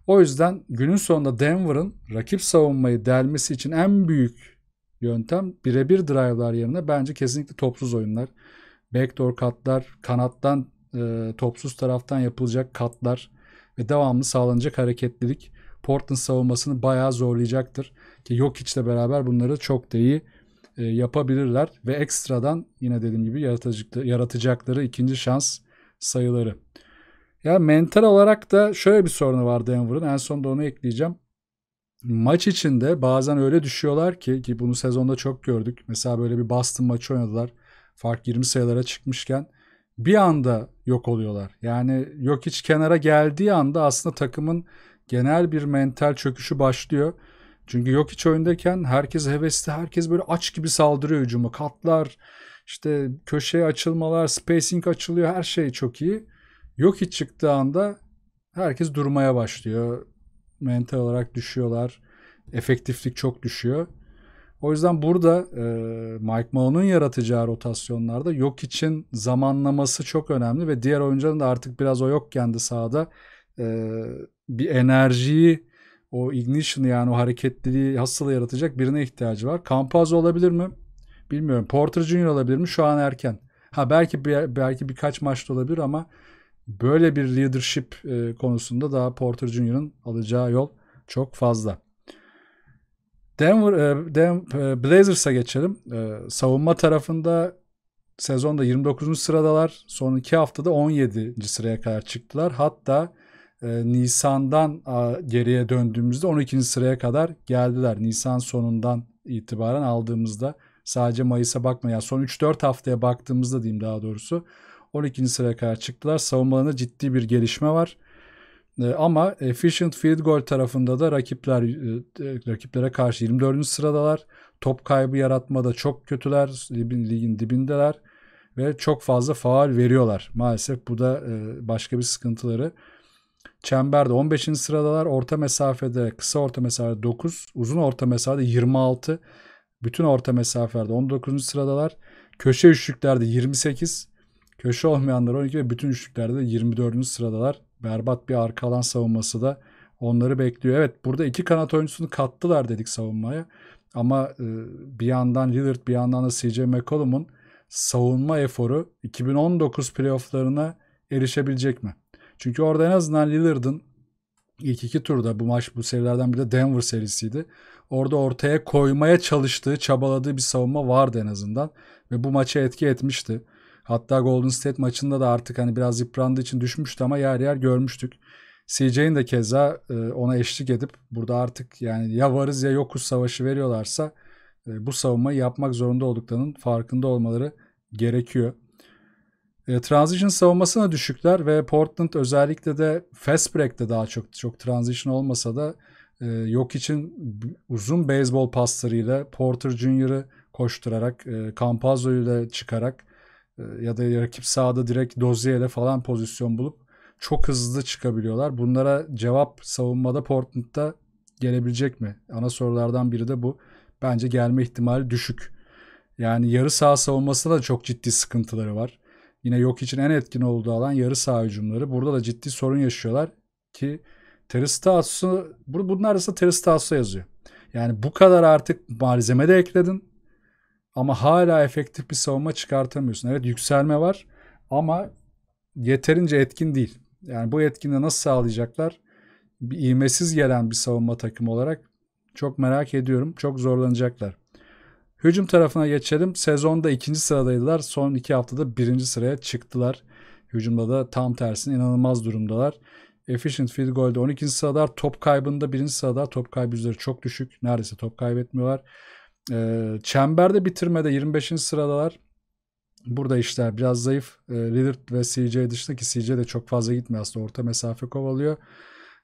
O yüzden günün sonunda Denver'ın rakip savunmayı delmesi için en büyük yöntem birebir drive'lar yerine bence kesinlikle topsuz oyunlar. Backdoor katlar, kanattan e, topsuz taraftan yapılacak katlar ve devamlı sağlanacak hareketlilik Portland savunmasını bayağı zorlayacaktır. Ki yok içle beraber bunları çok da iyi e, yapabilirler ve ekstradan yine dediğim gibi yaratacakları ikinci şans sayıları. Ya mental olarak da şöyle bir sorunu var Denver'ın. En son da onu ekleyeceğim. Maç içinde bazen öyle düşüyorlar ki ki bunu sezonda çok gördük. Mesela böyle bir Boston maçı oynadılar. Fark 20 sayılara çıkmışken bir anda yok oluyorlar. Yani yok hiç kenara geldiği anda aslında takımın genel bir mental çöküşü başlıyor. Çünkü yok hiç oyundayken herkes hevesli, herkes böyle aç gibi saldırıyor hücumu. Katlar, işte köşeye açılmalar, spacing açılıyor, her şey çok iyi. Yok hiç çıktığı anda herkes durmaya başlıyor. Mental olarak düşüyorlar. Efektiflik çok düşüyor. O yüzden burada e, Mike Malone'un yaratacağı rotasyonlarda yok için zamanlaması çok önemli ve diğer oyuncuların da artık biraz o yok kendi sahada e, bir enerjiyi o ignition yani o hareketliliği hastalığı yaratacak birine ihtiyacı var. Campazzo olabilir mi? Bilmiyorum. Porter Junior olabilir mi? Şu an erken. Ha belki bir, belki birkaç maçta olabilir ama böyle bir leadership e, konusunda daha Porter Junior'ın alacağı yol çok fazla. Denver, e, Denver e, Blazers'a geçelim. E, savunma tarafında sezonda 29. sıradalar. Son iki haftada 17. sıraya kadar çıktılar. Hatta ee, Nisan'dan geriye döndüğümüzde 12. sıraya kadar geldiler. Nisan sonundan itibaren aldığımızda sadece Mayıs'a bakmayan yani son 3-4 haftaya baktığımızda diyeyim daha doğrusu 12. sıraya kadar çıktılar. Savunmalarında ciddi bir gelişme var. Ee, ama efficient field goal tarafında da rakipler e, e, rakiplere karşı 24. sıradalar. Top kaybı yaratmada çok kötüler. Ligin, ligin dibindeler ve çok fazla faal veriyorlar. Maalesef bu da e, başka bir sıkıntıları. Çemberde 15. sıradalar. Orta mesafede, kısa orta mesafede 9. Uzun orta mesafede 26. Bütün orta mesafelerde 19. sıradalar. Köşe üçlüklerde 28. Köşe olmayanlar 12 ve bütün üçlüklerde de 24. sıradalar. Berbat bir arka alan savunması da onları bekliyor. Evet burada iki kanat oyuncusunu kattılar dedik savunmaya. Ama e, bir yandan Lillard bir yandan da CJ McCollum'un savunma eforu 2019 playofflarına erişebilecek mi? Çünkü orada en azından Lillard'ın ilk iki turda bu maç bu serilerden biri de Denver serisiydi. Orada ortaya koymaya çalıştığı, çabaladığı bir savunma vardı en azından. Ve bu maça etki etmişti. Hatta Golden State maçında da artık hani biraz yıprandığı için düşmüştü ama yer yer görmüştük. CJ'in de keza e, ona eşlik edip burada artık yani ya varız ya yokuz savaşı veriyorlarsa e, bu savunmayı yapmak zorunda olduklarının farkında olmaları gerekiyor. E, transition savunmasına düşükler ve Portland özellikle de fast break'te daha çok çok transition olmasa da e, yok için uzun beyzbol paslarıyla Porter Jr.'ı koşturarak, e, Campazzo'yu da çıkarak e, ya da rakip sahada direkt Dozier'le falan pozisyon bulup çok hızlı çıkabiliyorlar. Bunlara cevap savunmada Portland'da gelebilecek mi? Ana sorulardan biri de bu. Bence gelme ihtimali düşük. Yani yarı saha savunmasında da çok ciddi sıkıntıları var. Yine yok için en etkin olduğu alan yarı saha hücumları. Burada da ciddi sorun yaşıyorlar ki Teristasu'su bunun arasında Teristasu'ya yazıyor. Yani bu kadar artık malzeme de ekledin ama hala efektif bir savunma çıkartamıyorsun. Evet yükselme var ama yeterince etkin değil. Yani bu etkinliği nasıl sağlayacaklar? Bir iğmesiz gelen bir savunma takımı olarak çok merak ediyorum. Çok zorlanacaklar. Hücum tarafına geçelim. Sezonda ikinci sıradaydılar. Son iki haftada birinci sıraya çıktılar. Hücumda da tam tersine inanılmaz durumdalar. Efficient field goal'de 12. sırada. Top kaybında 1. sırada. Top kaybı yüzleri çok düşük. Neredeyse top kaybetmiyorlar. E, çemberde bitirmede 25. sıradalar. Burada işler biraz zayıf. E, Lillard ve CJ dışında ki CJ de çok fazla gitmiyor aslında. Orta mesafe kovalıyor.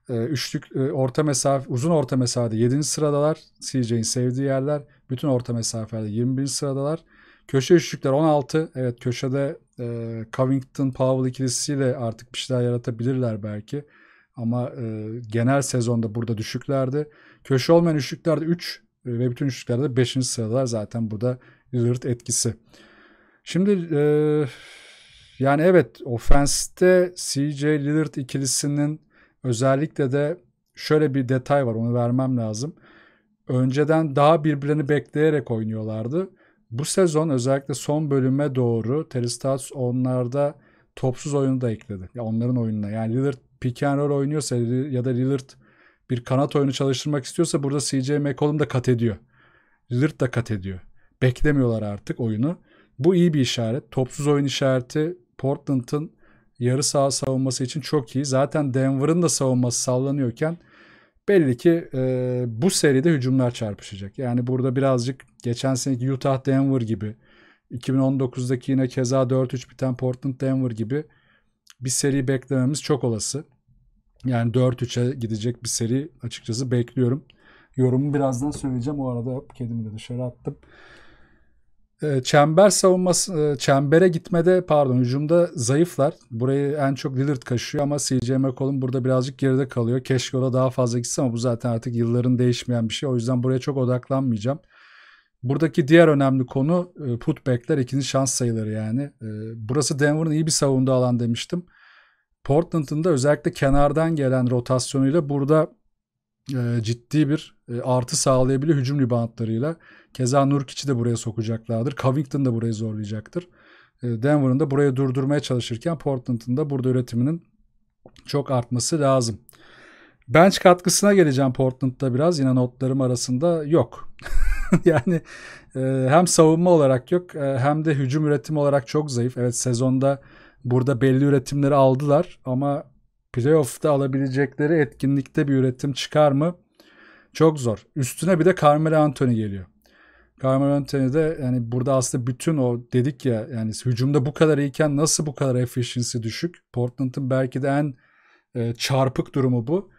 E, üçlük e, orta mesafe, uzun orta mesafede 7. sıradalar. CJ'in sevdiği yerler. Bütün orta mesafelerde 21. sıradalar. Köşe üçlükler 16. Evet köşede e, Covington Powell ikilisiyle artık bir şeyler yaratabilirler belki. Ama e, genel sezonda burada düşüklerdi. Köşe olmayan üçlüklerde 3 üç, e, ve bütün üçlüklerde 5. sıradalar zaten bu da Lillard etkisi. Şimdi e, yani evet ofenste CJ Lillard ikilisinin özellikle de şöyle bir detay var onu vermem lazım önceden daha birbirlerini bekleyerek oynuyorlardı. Bu sezon özellikle son bölüme doğru Teristas onlarda topsuz oyunu da ekledi. Ya onların oyununa. Yani Lillard pick and roll oynuyorsa ya da Lillard bir kanat oyunu çalıştırmak istiyorsa burada CJ McCollum da kat ediyor. Lillard da kat ediyor. Beklemiyorlar artık oyunu. Bu iyi bir işaret. Topsuz oyun işareti Portland'ın yarı saha savunması için çok iyi. Zaten Denver'ın da savunması sallanıyorken belli ki e, bu seride hücumlar çarpışacak. Yani burada birazcık geçen seneki Utah Denver gibi 2019'daki yine keza 4-3 biten Portland Denver gibi bir seri beklememiz çok olası. Yani 4-3'e gidecek bir seri açıkçası bekliyorum. Yorumu birazdan söyleyeceğim. O arada hop kedimi de dışarı attım. Ee, çember savunması e, çembere gitmede pardon hücumda zayıflar. Burayı en çok Lillard kaşıyor ama CJ McCollum burada birazcık geride kalıyor. Keşke o da daha fazla gitse ama bu zaten artık yılların değişmeyen bir şey. O yüzden buraya çok odaklanmayacağım. Buradaki diğer önemli konu e, putbackler ikinci şans sayıları yani. E, burası Denver'ın iyi bir savunduğu alan demiştim. Portland'ın da özellikle kenardan gelen rotasyonuyla burada e, ciddi bir e, artı sağlayabiliyor hücum ribantlarıyla. Keza Nurkic'i de buraya sokacaklardır. Covington da burayı zorlayacaktır. E, Denver'ın da buraya durdurmaya çalışırken Portland'ın da burada üretiminin çok artması lazım. Bench katkısına geleceğim Portland'da biraz. Yine notlarım arasında yok. yani e, hem savunma olarak yok e, hem de hücum üretim olarak çok zayıf. Evet sezonda burada belli üretimleri aldılar ama Playoff'ta alabilecekleri etkinlikte bir üretim çıkar mı? Çok zor. Üstüne bir de Carmelo Anthony geliyor. Carmelo Anthony de yani burada aslında bütün o dedik ya yani hücumda bu kadar iyiken nasıl bu kadar efficiency düşük? Portland'ın belki de en e, çarpık durumu bu.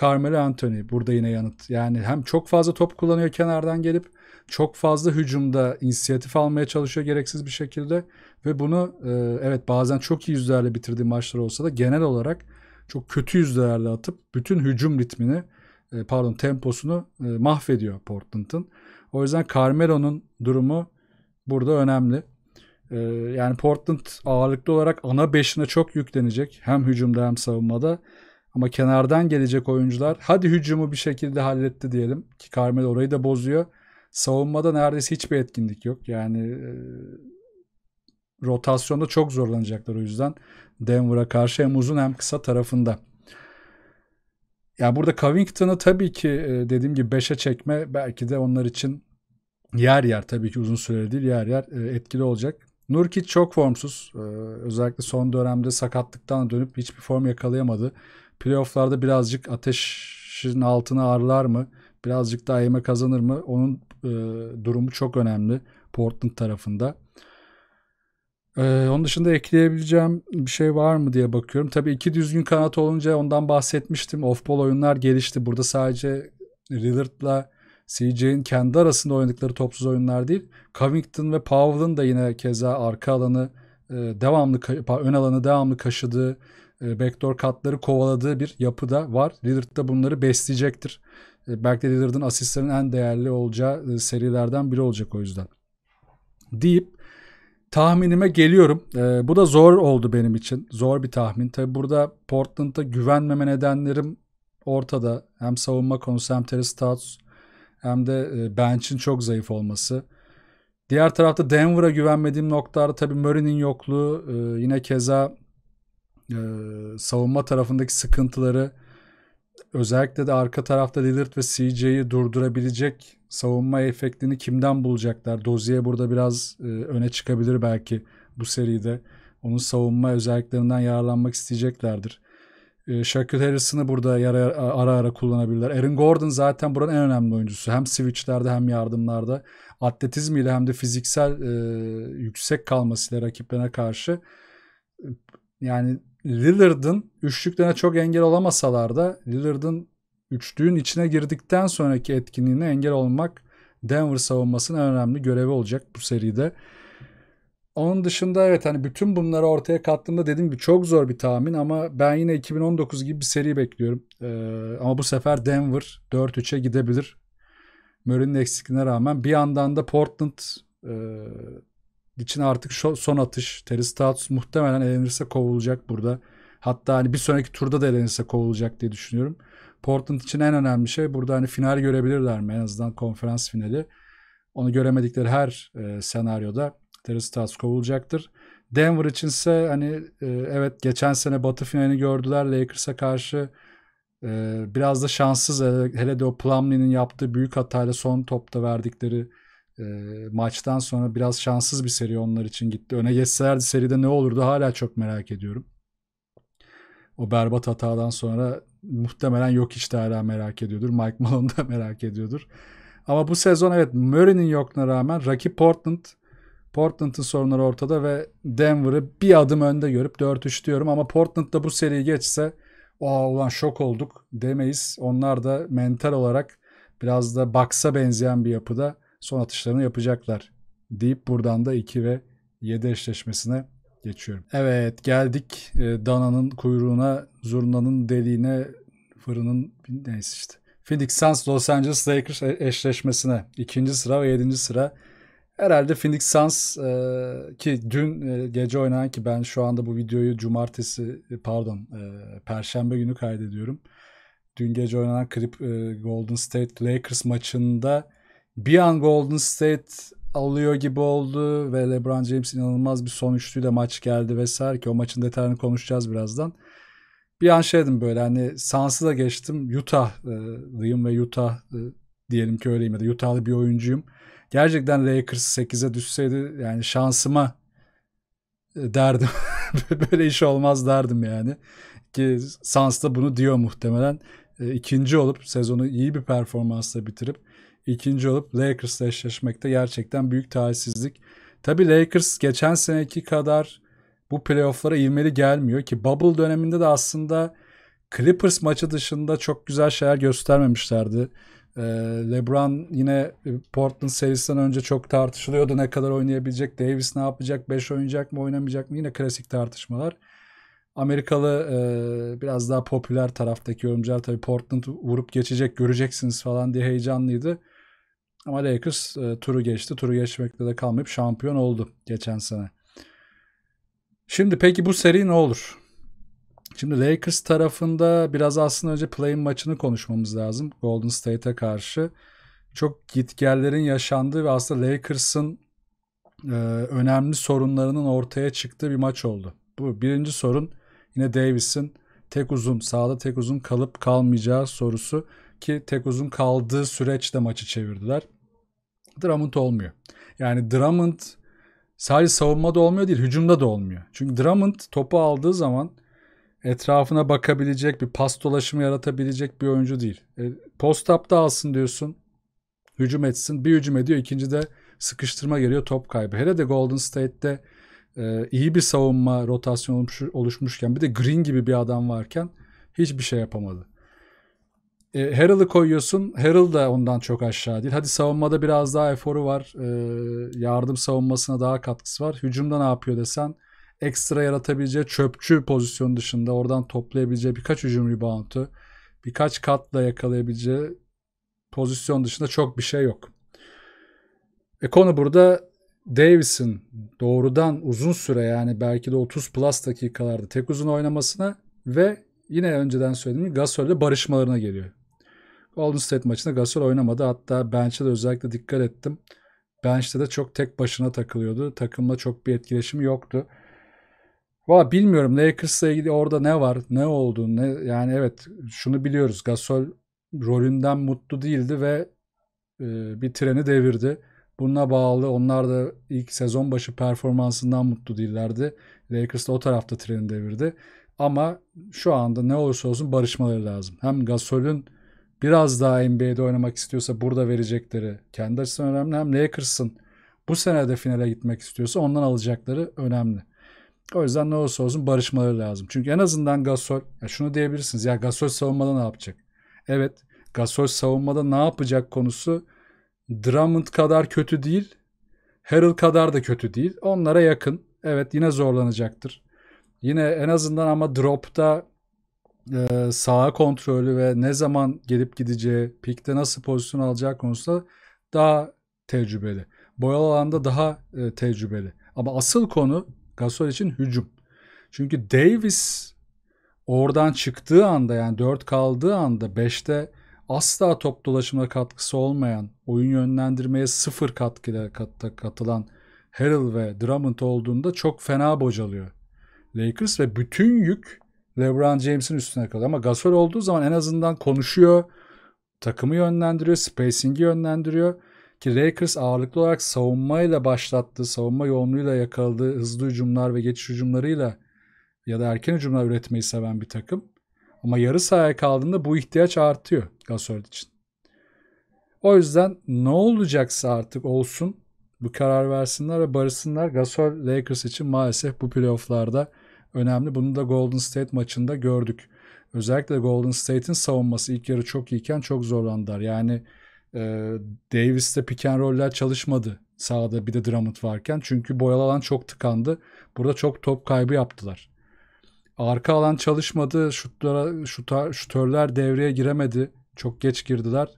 Carmelo Anthony burada yine yanıt. Yani hem çok fazla top kullanıyor kenardan gelip çok fazla hücumda inisiyatif almaya çalışıyor gereksiz bir şekilde ve bunu e, evet bazen çok iyi yüzlerle bitirdiği maçlar olsa da genel olarak çok kötü yüzdelerle atıp bütün hücum ritmini e, pardon temposunu e, mahvediyor Portland'ın. O yüzden Carmelo'nun durumu burada önemli. E, yani Portland ağırlıklı olarak ana beşine çok yüklenecek. Hem hücumda hem savunmada. Ama kenardan gelecek oyuncular hadi hücumu bir şekilde halletti diyelim ki Carmelo orayı da bozuyor. Savunmada neredeyse hiçbir etkinlik yok. Yani rotasyonda çok zorlanacaklar o yüzden. Denver'a karşı hem uzun hem kısa tarafında. Ya burada Covington'ı tabii ki e, dediğim gibi 5'e çekme belki de onlar için yer yer tabii ki uzun süre değil yer yer e, etkili olacak. Nurkic çok formsuz. E, özellikle son dönemde sakatlıktan dönüp hiçbir form yakalayamadı. Playoff'larda birazcık ateşin altına ağırlar mı? Birazcık daha yeme kazanır mı? Onun durumu çok önemli Portland tarafında. Ee, onun dışında ekleyebileceğim bir şey var mı diye bakıyorum. Tabii iki düzgün kanat olunca ondan bahsetmiştim. Off-ball oyunlar gelişti. Burada sadece Lillard'la CJ'in kendi arasında oynadıkları topsuz oyunlar değil. Covington ve Powell'ın da yine keza arka alanı e, devamlı ön alanı devamlı kaşıdığı e, backdoor katları kovaladığı bir yapıda var. Lillard da bunları besleyecektir. E, belki de Lillard'ın asistlerinin en değerli olacağı serilerden biri olacak o yüzden. Deyip tahminime geliyorum. E, bu da zor oldu benim için. Zor bir tahmin. Tabi burada Portland'a güvenmeme nedenlerim ortada. Hem savunma konusu hem Terry Stotts hem de e, bench'in çok zayıf olması. Diğer tarafta Denver'a güvenmediğim noktalarda tabii Murray'nin yokluğu e, yine keza e, savunma tarafındaki sıkıntıları özellikle de arka tarafta Lillard ve CJ'yi durdurabilecek savunma efektini kimden bulacaklar? Dozier burada biraz e, öne çıkabilir belki bu seride. Onun savunma özelliklerinden yararlanmak isteyeceklerdir. E, Shaquille Harrison'ı burada yara, ara ara kullanabilirler. Aaron Gordon zaten buranın en önemli oyuncusu. Hem switchlerde hem yardımlarda. Atletizmiyle hem de fiziksel e, yüksek kalmasıyla rakiplerine karşı e, yani Lillard'ın üçlüklerine çok engel olamasalar da Lillard'ın Üçlüğün içine girdikten sonraki etkinliğine engel olmak Denver savunmasının en önemli görevi olacak bu seride. Onun dışında evet hani bütün bunları ortaya kattığımda dediğim gibi çok zor bir tahmin ama ben yine 2019 gibi bir seri bekliyorum. Ee, ama bu sefer Denver 4-3'e gidebilir. Murray'nin eksikliğine rağmen bir yandan da Portland e, için artık son atış. Terry Status muhtemelen elenirse kovulacak burada. Hatta hani bir sonraki turda da elenirse kovulacak diye düşünüyorum. Portland için en önemli şey burada hani final görebilirler mi en azından konferans finali. Onu göremedikleri her e, senaryoda Terry Stotts kovulacaktır. Denver içinse hani e, evet geçen sene batı finalini gördüler Lakers'a karşı e, biraz da şanssız hele de o Plumlee'nin yaptığı büyük hatayla son topta verdikleri e, maçtan sonra biraz şanssız bir seri onlar için gitti. Öne geçselerdi seride ne olurdu hala çok merak ediyorum o berbat hatadan sonra muhtemelen yok işte hala merak ediyordur. Mike Malone da merak ediyordur. Ama bu sezon evet Murray'nin yokluğuna rağmen rakip Portland. Portland'ın sorunları ortada ve Denver'ı bir adım önde görüp 4-3 diyorum. Ama Portland da bu seriyi geçse o ulan şok olduk demeyiz. Onlar da mental olarak biraz da baksa benzeyen bir yapıda son atışlarını yapacaklar deyip buradan da 2 ve 7 eşleşmesine Geçiyorum. Evet geldik e, dananın kuyruğuna, zurnanın deliğine, fırının neyse işte. Phoenix Suns Los Angeles Lakers e, eşleşmesine. ikinci sıra ve yedinci sıra. Herhalde Phoenix Suns e, ki dün e, gece oynanan ki ben şu anda bu videoyu cumartesi e, pardon e, perşembe günü kaydediyorum. Dün gece oynanan klip e, Golden State Lakers maçında bir an Golden State alıyor gibi oldu ve LeBron James inanılmaz bir son üçlüyle maç geldi vesaire ki o maçın detayını konuşacağız birazdan. Bir an şey dedim böyle hani Sans'ı da geçtim Utah'lıyım ve Utah e, diyelim ki öyleyim ya da Utah'lı bir oyuncuyum. Gerçekten Lakers 8'e düşseydi yani şansıma e, derdim. böyle iş olmaz derdim yani. Ki Sans da bunu diyor muhtemelen. E, ikinci olup sezonu iyi bir performansla bitirip ikinci olup Lakers'la eşleşmekte gerçekten büyük talihsizlik. Tabii Lakers geçen seneki kadar bu playofflara ivmeli gelmiyor ki bubble döneminde de aslında Clippers maçı dışında çok güzel şeyler göstermemişlerdi. Ee, LeBron yine e, Portland serisinden önce çok tartışılıyordu ne kadar oynayabilecek, Davis ne yapacak, 5 oynayacak mı oynamayacak mı yine klasik tartışmalar. Amerikalı e, biraz daha popüler taraftaki yorumcular tabii Portland vurup geçecek göreceksiniz falan diye heyecanlıydı. Ama Lakers e, turu geçti. Turu geçmekle de kalmayıp şampiyon oldu geçen sene. Şimdi peki bu seri ne olur? Şimdi Lakers tarafında biraz aslında önce play-in maçını konuşmamız lazım. Golden State'e karşı. Çok gitgellerin yaşandığı ve aslında Lakers'ın e, önemli sorunlarının ortaya çıktığı bir maç oldu. Bu birinci sorun yine Davis'in tek uzun, sağda tek uzun kalıp kalmayacağı sorusu ki tek uzun kaldığı süreçte maçı çevirdiler. Drummond olmuyor. Yani Drummond sadece savunmada olmuyor değil, hücumda da olmuyor. Çünkü Drummond topu aldığı zaman etrafına bakabilecek bir pas dolaşımı yaratabilecek bir oyuncu değil. E, post up'ta alsın diyorsun. Hücum etsin. Bir hücum ediyor. ikinci de sıkıştırma geliyor top kaybı. Hele de Golden State'te e, iyi bir savunma rotasyon oluşmuşken bir de Green gibi bir adam varken hiçbir şey yapamadı. E, Harrell'ı koyuyorsun. Harrell da ondan çok aşağı değil. Hadi savunmada biraz daha eforu var. E, yardım savunmasına daha katkısı var. Hücumda ne yapıyor desen ekstra yaratabileceği çöpçü pozisyon dışında oradan toplayabileceği birkaç hücum reboundu, birkaç katla yakalayabileceği pozisyon dışında çok bir şey yok. E konu burada Davis'in doğrudan uzun süre yani belki de 30 plus dakikalarda tek uzun oynamasına ve yine önceden söylediğim gibi Gasol'le barışmalarına geliyor. Golden State maçında Gasol oynamadı. Hatta bench'e de özellikle dikkat ettim. Bench'te de çok tek başına takılıyordu. Takımla çok bir etkileşimi yoktu. Valla bilmiyorum Lakers'la ilgili orada ne var, ne oldu, ne yani evet şunu biliyoruz. Gasol rolünden mutlu değildi ve e, bir treni devirdi. Bununla bağlı onlar da ilk sezon başı performansından mutlu değillerdi. Lakers da o tarafta treni devirdi. Ama şu anda ne olursa olsun barışmaları lazım. Hem Gasol'ün biraz daha NBA'de oynamak istiyorsa burada verecekleri kendi açısından önemli. Hem Lakers'ın bu senede finale gitmek istiyorsa ondan alacakları önemli. O yüzden ne olursa olsun barışmaları lazım. Çünkü en azından Gasol, ya şunu diyebilirsiniz ya Gasol savunmada ne yapacak? Evet Gasol savunmada ne yapacak konusu Drummond kadar kötü değil. Harrell kadar da kötü değil. Onlara yakın. Evet yine zorlanacaktır. Yine en azından ama dropta e, saha kontrolü ve ne zaman gelip gideceği, pikte nasıl pozisyon alacağı konusunda daha tecrübeli. Boyalı alanda daha e, tecrübeli. Ama asıl konu Gasol için hücum. Çünkü Davis oradan çıktığı anda yani 4 kaldığı anda 5'te asla top dolaşımına katkısı olmayan, oyun yönlendirmeye sıfır katkıyla kat, katılan Harrell ve Drummond olduğunda çok fena bocalıyor Lakers ve bütün yük LeBron James'in üstüne kalıyor. Ama Gasol olduğu zaman en azından konuşuyor. Takımı yönlendiriyor. Spacing'i yönlendiriyor. Ki Lakers ağırlıklı olarak savunmayla başlattı, savunma yoğunluğuyla yakaladığı hızlı hücumlar ve geçiş hücumlarıyla ya da erken hücumlar üretmeyi seven bir takım. Ama yarı sahaya kaldığında bu ihtiyaç artıyor Gasol için. O yüzden ne olacaksa artık olsun bu karar versinler ve barışsınlar. Gasol Lakers için maalesef bu playofflarda önemli. Bunu da Golden State maçında gördük. Özellikle Golden State'in savunması ilk yarı çok iyiyken çok zorlandılar. Yani e, Davis'te pick and roll'ler çalışmadı sağda bir de Drummond varken. Çünkü boyalı alan çok tıkandı. Burada çok top kaybı yaptılar. Arka alan çalışmadı. Şutlara, şuta, şutörler devreye giremedi. Çok geç girdiler.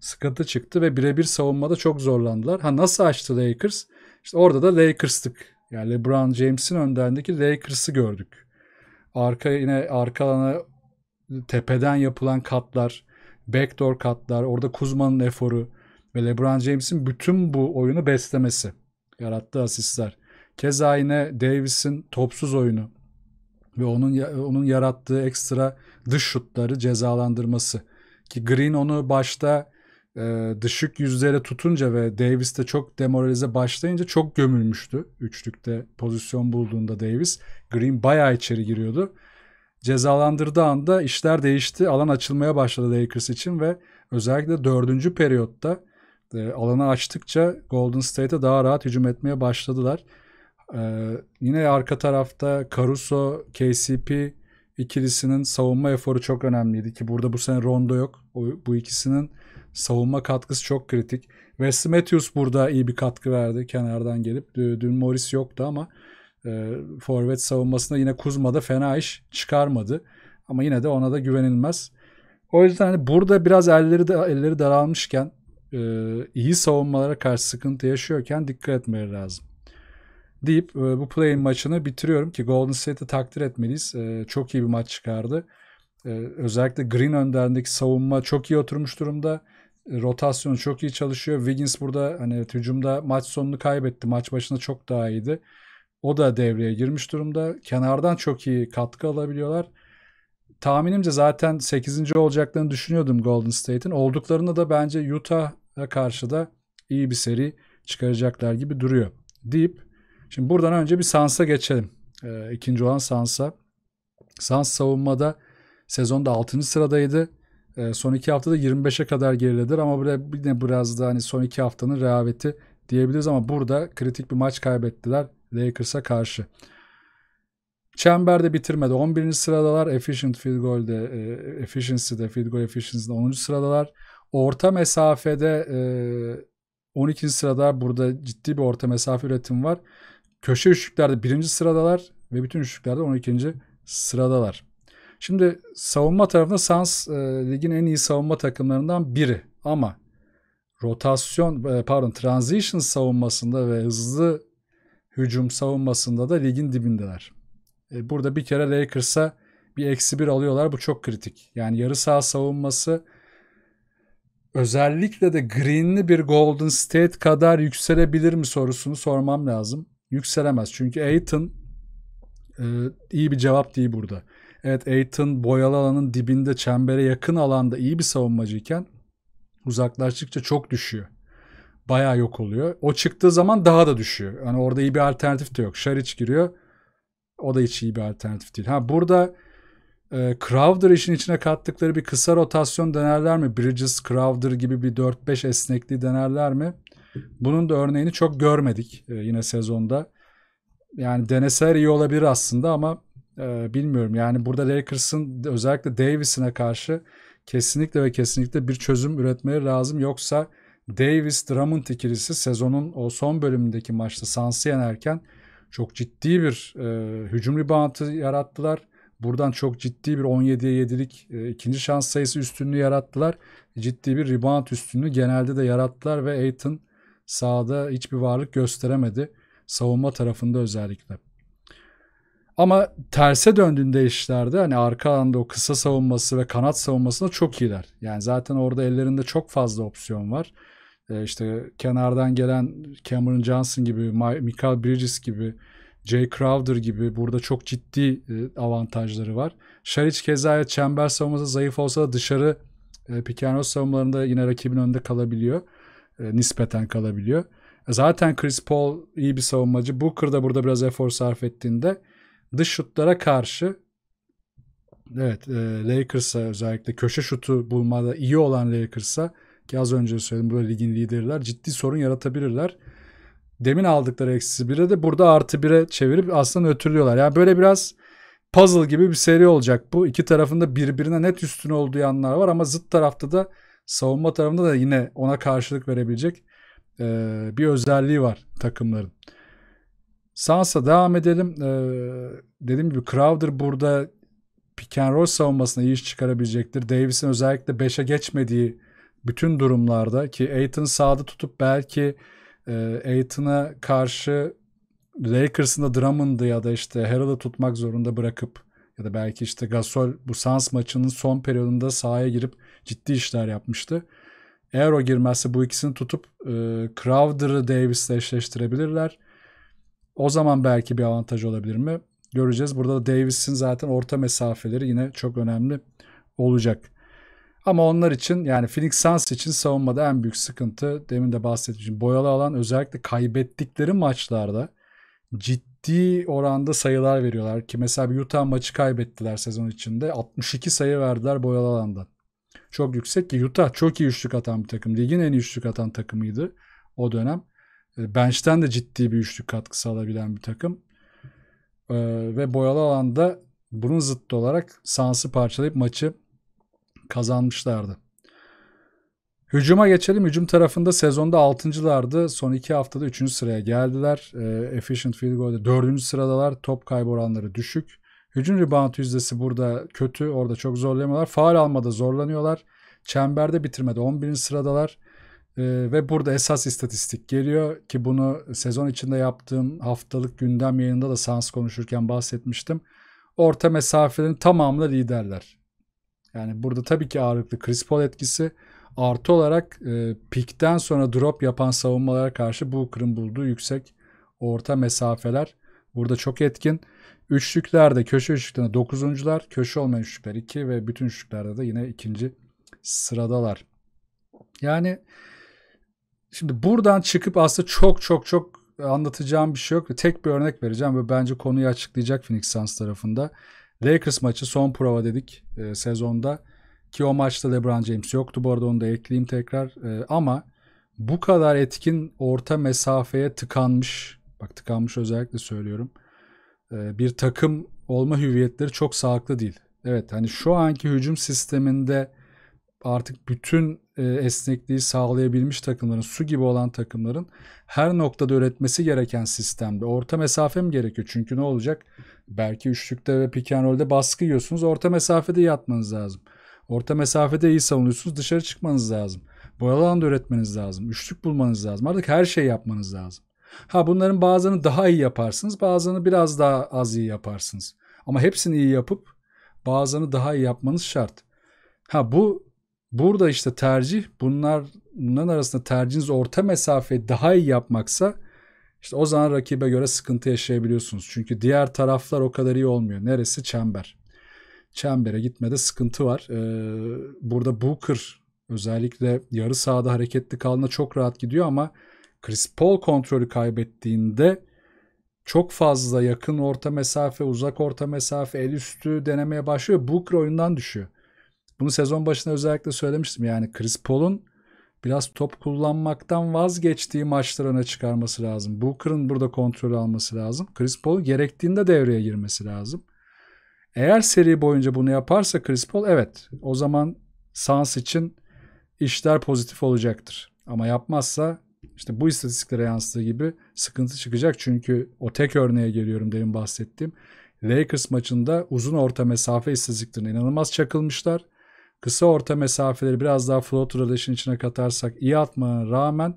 Sıkıntı çıktı ve birebir savunmada çok zorlandılar. Ha nasıl açtı Lakers? İşte orada da Lakers'tık yani LeBron James'in önderindeki Lakers'ı gördük. Arka yine arka alana tepeden yapılan katlar, backdoor katlar, orada Kuzma'nın eforu ve LeBron James'in bütün bu oyunu beslemesi, yarattığı asistler. Keza yine Davis'in topsuz oyunu ve onun onun yarattığı ekstra dış şutları cezalandırması ki Green onu başta e, ee, düşük yüzlere tutunca ve Davis de çok demoralize başlayınca çok gömülmüştü. Üçlükte pozisyon bulduğunda Davis. Green bayağı içeri giriyordu. Cezalandırdığı anda işler değişti. Alan açılmaya başladı Lakers için ve özellikle dördüncü periyotta e, alanı açtıkça Golden State'e daha rahat hücum etmeye başladılar. E, yine arka tarafta Caruso, KCP ikilisinin savunma eforu çok önemliydi ki burada bu sene Rondo yok. O, bu ikisinin Savunma katkısı çok kritik. Wes Matthews burada iyi bir katkı verdi kenardan gelip. Dün Morris yoktu ama e, forvet savunmasında yine Kuzma da fena iş çıkarmadı. Ama yine de ona da güvenilmez. O yüzden hani burada biraz elleri de, elleri daralmışken e, iyi savunmalara karşı sıkıntı yaşıyorken dikkat etmeleri lazım. Deyip e, bu play-in maçını bitiriyorum ki Golden State'i takdir etmeliyiz. E, çok iyi bir maç çıkardı. E, özellikle Green önderindeki savunma çok iyi oturmuş durumda rotasyon çok iyi çalışıyor. Wiggins burada hani evet, hücumda maç sonunu kaybetti. Maç başında çok daha iyiydi. O da devreye girmiş durumda. Kenardan çok iyi katkı alabiliyorlar. Tahminimce zaten 8. olacaklarını düşünüyordum Golden State'in. Olduklarında da bence Utah'a karşı da iyi bir seri çıkaracaklar gibi duruyor. Deyip şimdi buradan önce bir Sans'a geçelim. Ee, ikinci olan Sans'a. Sans savunmada sezonda 6. sıradaydı. Ee, son iki haftada 25'e kadar geriledir ama buraya yine biraz da hani son iki haftanın rehaveti diyebiliriz ama burada kritik bir maç kaybettiler Lakers'a karşı. Çemberde bitirmedi. 11. sıradalar. Efficient field goal'de, e, efficiency'de, field goal efficiency'de 10. sıradalar. Orta mesafede 12. E, sırada burada ciddi bir orta mesafe üretim var. Köşe üçlüklerde 1. sıradalar ve bütün üçlüklerde 12. sıradalar. Şimdi savunma tarafında sans e, ligin en iyi savunma takımlarından biri ama rotasyon e, pardon transition savunmasında ve hızlı hücum savunmasında da ligin dibindeler. E, burada bir kere Lakers'a bir eksi bir alıyorlar. Bu çok kritik. Yani yarı saha savunması özellikle de Green'li bir Golden State kadar yükselebilir mi sorusunu sormam lazım. Yükselemez. Çünkü Aiton e, iyi bir cevap değil burada. Evet Aiton boyalı alanın dibinde çembere yakın alanda iyi bir savunmacıyken uzaklaştıkça çok düşüyor. Bayağı yok oluyor. O çıktığı zaman daha da düşüyor. Yani orada iyi bir alternatif de yok. Şariç giriyor. O da hiç iyi bir alternatif değil. Ha burada e, Crowder işin içine kattıkları bir kısa rotasyon denerler mi? Bridges, Crowder gibi bir 4-5 esnekliği denerler mi? Bunun da örneğini çok görmedik e, yine sezonda. Yani deneseler iyi olabilir aslında ama ee, bilmiyorum. Yani burada Lakers'ın özellikle Davis'ine karşı kesinlikle ve kesinlikle bir çözüm üretmeleri lazım. Yoksa Davis Drummond ikilisi sezonun o son bölümündeki maçta Suns'ı yenerken çok ciddi bir e, hücum reboundı yarattılar. Buradan çok ciddi bir 17'ye 7'lik e, ikinci şans sayısı üstünlüğü yarattılar. Ciddi bir rebound üstünlüğü genelde de yarattılar ve Aiton sahada hiçbir varlık gösteremedi. Savunma tarafında özellikle. Ama terse döndüğünde işlerde hani arka anda o kısa savunması ve kanat savunmasında çok iyiler. Yani zaten orada ellerinde çok fazla opsiyon var. Ee, işte kenardan gelen Cameron Johnson gibi, Michael Bridges gibi, Jay Crowder gibi burada çok ciddi e, avantajları var. Şariç Keza'ya çember savunması zayıf olsa da dışarı e, Pikanos savunmalarında yine rakibin önünde kalabiliyor. E, nispeten kalabiliyor. E, zaten Chris Paul iyi bir savunmacı. Booker da burada biraz efor sarf ettiğinde dış şutlara karşı evet e, Lakers'a özellikle köşe şutu bulmada iyi olan Lakers'a ki az önce söyledim bu ligin liderler ciddi sorun yaratabilirler. Demin aldıkları eksisi 1'e de burada artı 1'e çevirip aslında ötürüyorlar. Yani böyle biraz puzzle gibi bir seri olacak bu. İki tarafında birbirine net üstün olduğu yanlar var ama zıt tarafta da savunma tarafında da yine ona karşılık verebilecek e, bir özelliği var takımların. Sansa devam edelim. Ee, dediğim gibi Crowder burada pick and roll savunmasına iyi iş çıkarabilecektir. Davis'in özellikle 5'e geçmediği bütün durumlarda ki Aiton sağda tutup belki e, Aiton'a karşı Lakers'ın da Drummond'ı ya da işte Harrell'ı tutmak zorunda bırakıp ya da belki işte Gasol bu Sans maçının son periyodunda sahaya girip ciddi işler yapmıştı. Eğer o girmezse bu ikisini tutup e, Crowder'ı Davis'le eşleştirebilirler. O zaman belki bir avantaj olabilir mi? Göreceğiz. Burada da Davis'in zaten orta mesafeleri yine çok önemli olacak. Ama onlar için yani Phoenix Suns için savunmada en büyük sıkıntı demin de bahsetmiştim. Boyalı alan özellikle kaybettikleri maçlarda ciddi oranda sayılar veriyorlar ki mesela bir Utah maçı kaybettiler sezon içinde 62 sayı verdiler boyalı alandan. Çok yüksek ki Utah çok iyi üçlük atan bir takım. Ligin en iyi üçlük atan takımıydı o dönem. Ee, Bençten de ciddi bir üçlük katkısı alabilen bir takım. Ee, ve boyalı alanda bunun zıttı olarak Sans'ı parçalayıp maçı kazanmışlardı. Hücuma geçelim. Hücum tarafında sezonda 6.lardı. Son 2 haftada 3. sıraya geldiler. Ee, efficient field goal'de 4. sıradalar. Top kaybı oranları düşük. Hücum rebound yüzdesi burada kötü. Orada çok zorlanıyorlar. Faal almada zorlanıyorlar. Çemberde bitirmede 11. sıradalar. E, ve burada esas istatistik geliyor ki bunu sezon içinde yaptığım haftalık gündem yayında da sans konuşurken bahsetmiştim. Orta mesafelerin tamamında liderler. Yani burada tabii ki ağırlıklı Chris Paul etkisi artı olarak e, pikten sonra drop yapan savunmalara karşı Booker'ın bulduğu yüksek orta mesafeler burada çok etkin. Üçlüklerde köşe üçlüklerinde dokuzuncular, köşe olmayan üçlükler iki ve bütün üçlüklerde de yine ikinci sıradalar. Yani Şimdi buradan çıkıp aslında çok çok çok anlatacağım bir şey yok. Tek bir örnek vereceğim ve bence konuyu açıklayacak Phoenix Suns tarafında. Lakers maçı son prova dedik e, sezonda. Ki o maçta LeBron James yoktu bu arada onu da ekleyeyim tekrar. E, ama bu kadar etkin orta mesafeye tıkanmış, bak tıkanmış özellikle söylüyorum. E, bir takım olma hüviyetleri çok sağlıklı değil. Evet hani şu anki hücum sisteminde artık bütün e, esnekliği sağlayabilmiş takımların, su gibi olan takımların her noktada üretmesi gereken sistemde orta mesafe mi gerekiyor? Çünkü ne olacak? Belki üçlükte ve pick and roll'de baskı yiyorsunuz. Orta mesafede yatmanız lazım. Orta mesafede iyi savunuyorsunuz. Dışarı çıkmanız lazım. Bu alanda üretmeniz lazım. Üçlük bulmanız lazım. Artık her şey yapmanız lazım. Ha bunların bazılarını daha iyi yaparsınız. Bazılarını biraz daha az iyi yaparsınız. Ama hepsini iyi yapıp bazılarını daha iyi yapmanız şart. Ha bu Burada işte tercih bunlar bunların arasında tercihiniz orta mesafe daha iyi yapmaksa işte o zaman rakibe göre sıkıntı yaşayabiliyorsunuz. Çünkü diğer taraflar o kadar iyi olmuyor. Neresi? Çember. Çembere gitmede sıkıntı var. Ee, burada Booker özellikle yarı sahada hareketli kalına çok rahat gidiyor ama Chris Paul kontrolü kaybettiğinde çok fazla yakın orta mesafe, uzak orta mesafe, el üstü denemeye başlıyor. Booker oyundan düşüyor. Bunu sezon başında özellikle söylemiştim. Yani Chris Paul'un biraz top kullanmaktan vazgeçtiği maçları öne çıkarması lazım. Booker'ın burada kontrol alması lazım. Chris Paul gerektiğinde devreye girmesi lazım. Eğer seri boyunca bunu yaparsa Chris Paul evet o zaman Sans için işler pozitif olacaktır. Ama yapmazsa işte bu istatistiklere yansıdığı gibi sıkıntı çıkacak. Çünkü o tek örneğe geliyorum demin bahsettiğim. Lakers maçında uzun orta mesafe istatistiklerine inanılmaz çakılmışlar. Kısa orta mesafeleri biraz daha float rotation içine katarsak iyi atmana rağmen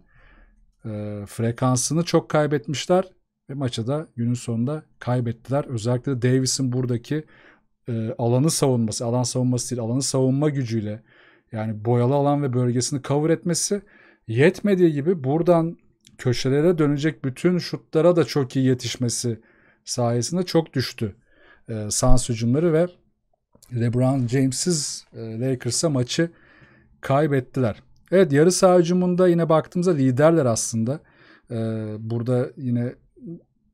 e, frekansını çok kaybetmişler ve maça da günün sonunda kaybettiler. Özellikle de Davis'in buradaki e, alanı savunması, alan savunması değil, alanı savunma gücüyle yani boyalı alan ve bölgesini cover etmesi yetmediği gibi buradan köşelere dönecek bütün şutlara da çok iyi yetişmesi sayesinde çok düştü e, sans hücumları ve LeBron James'siz e, Lakers'a maçı kaybettiler. Evet yarı saha hücumunda yine baktığımızda liderler aslında. E, burada yine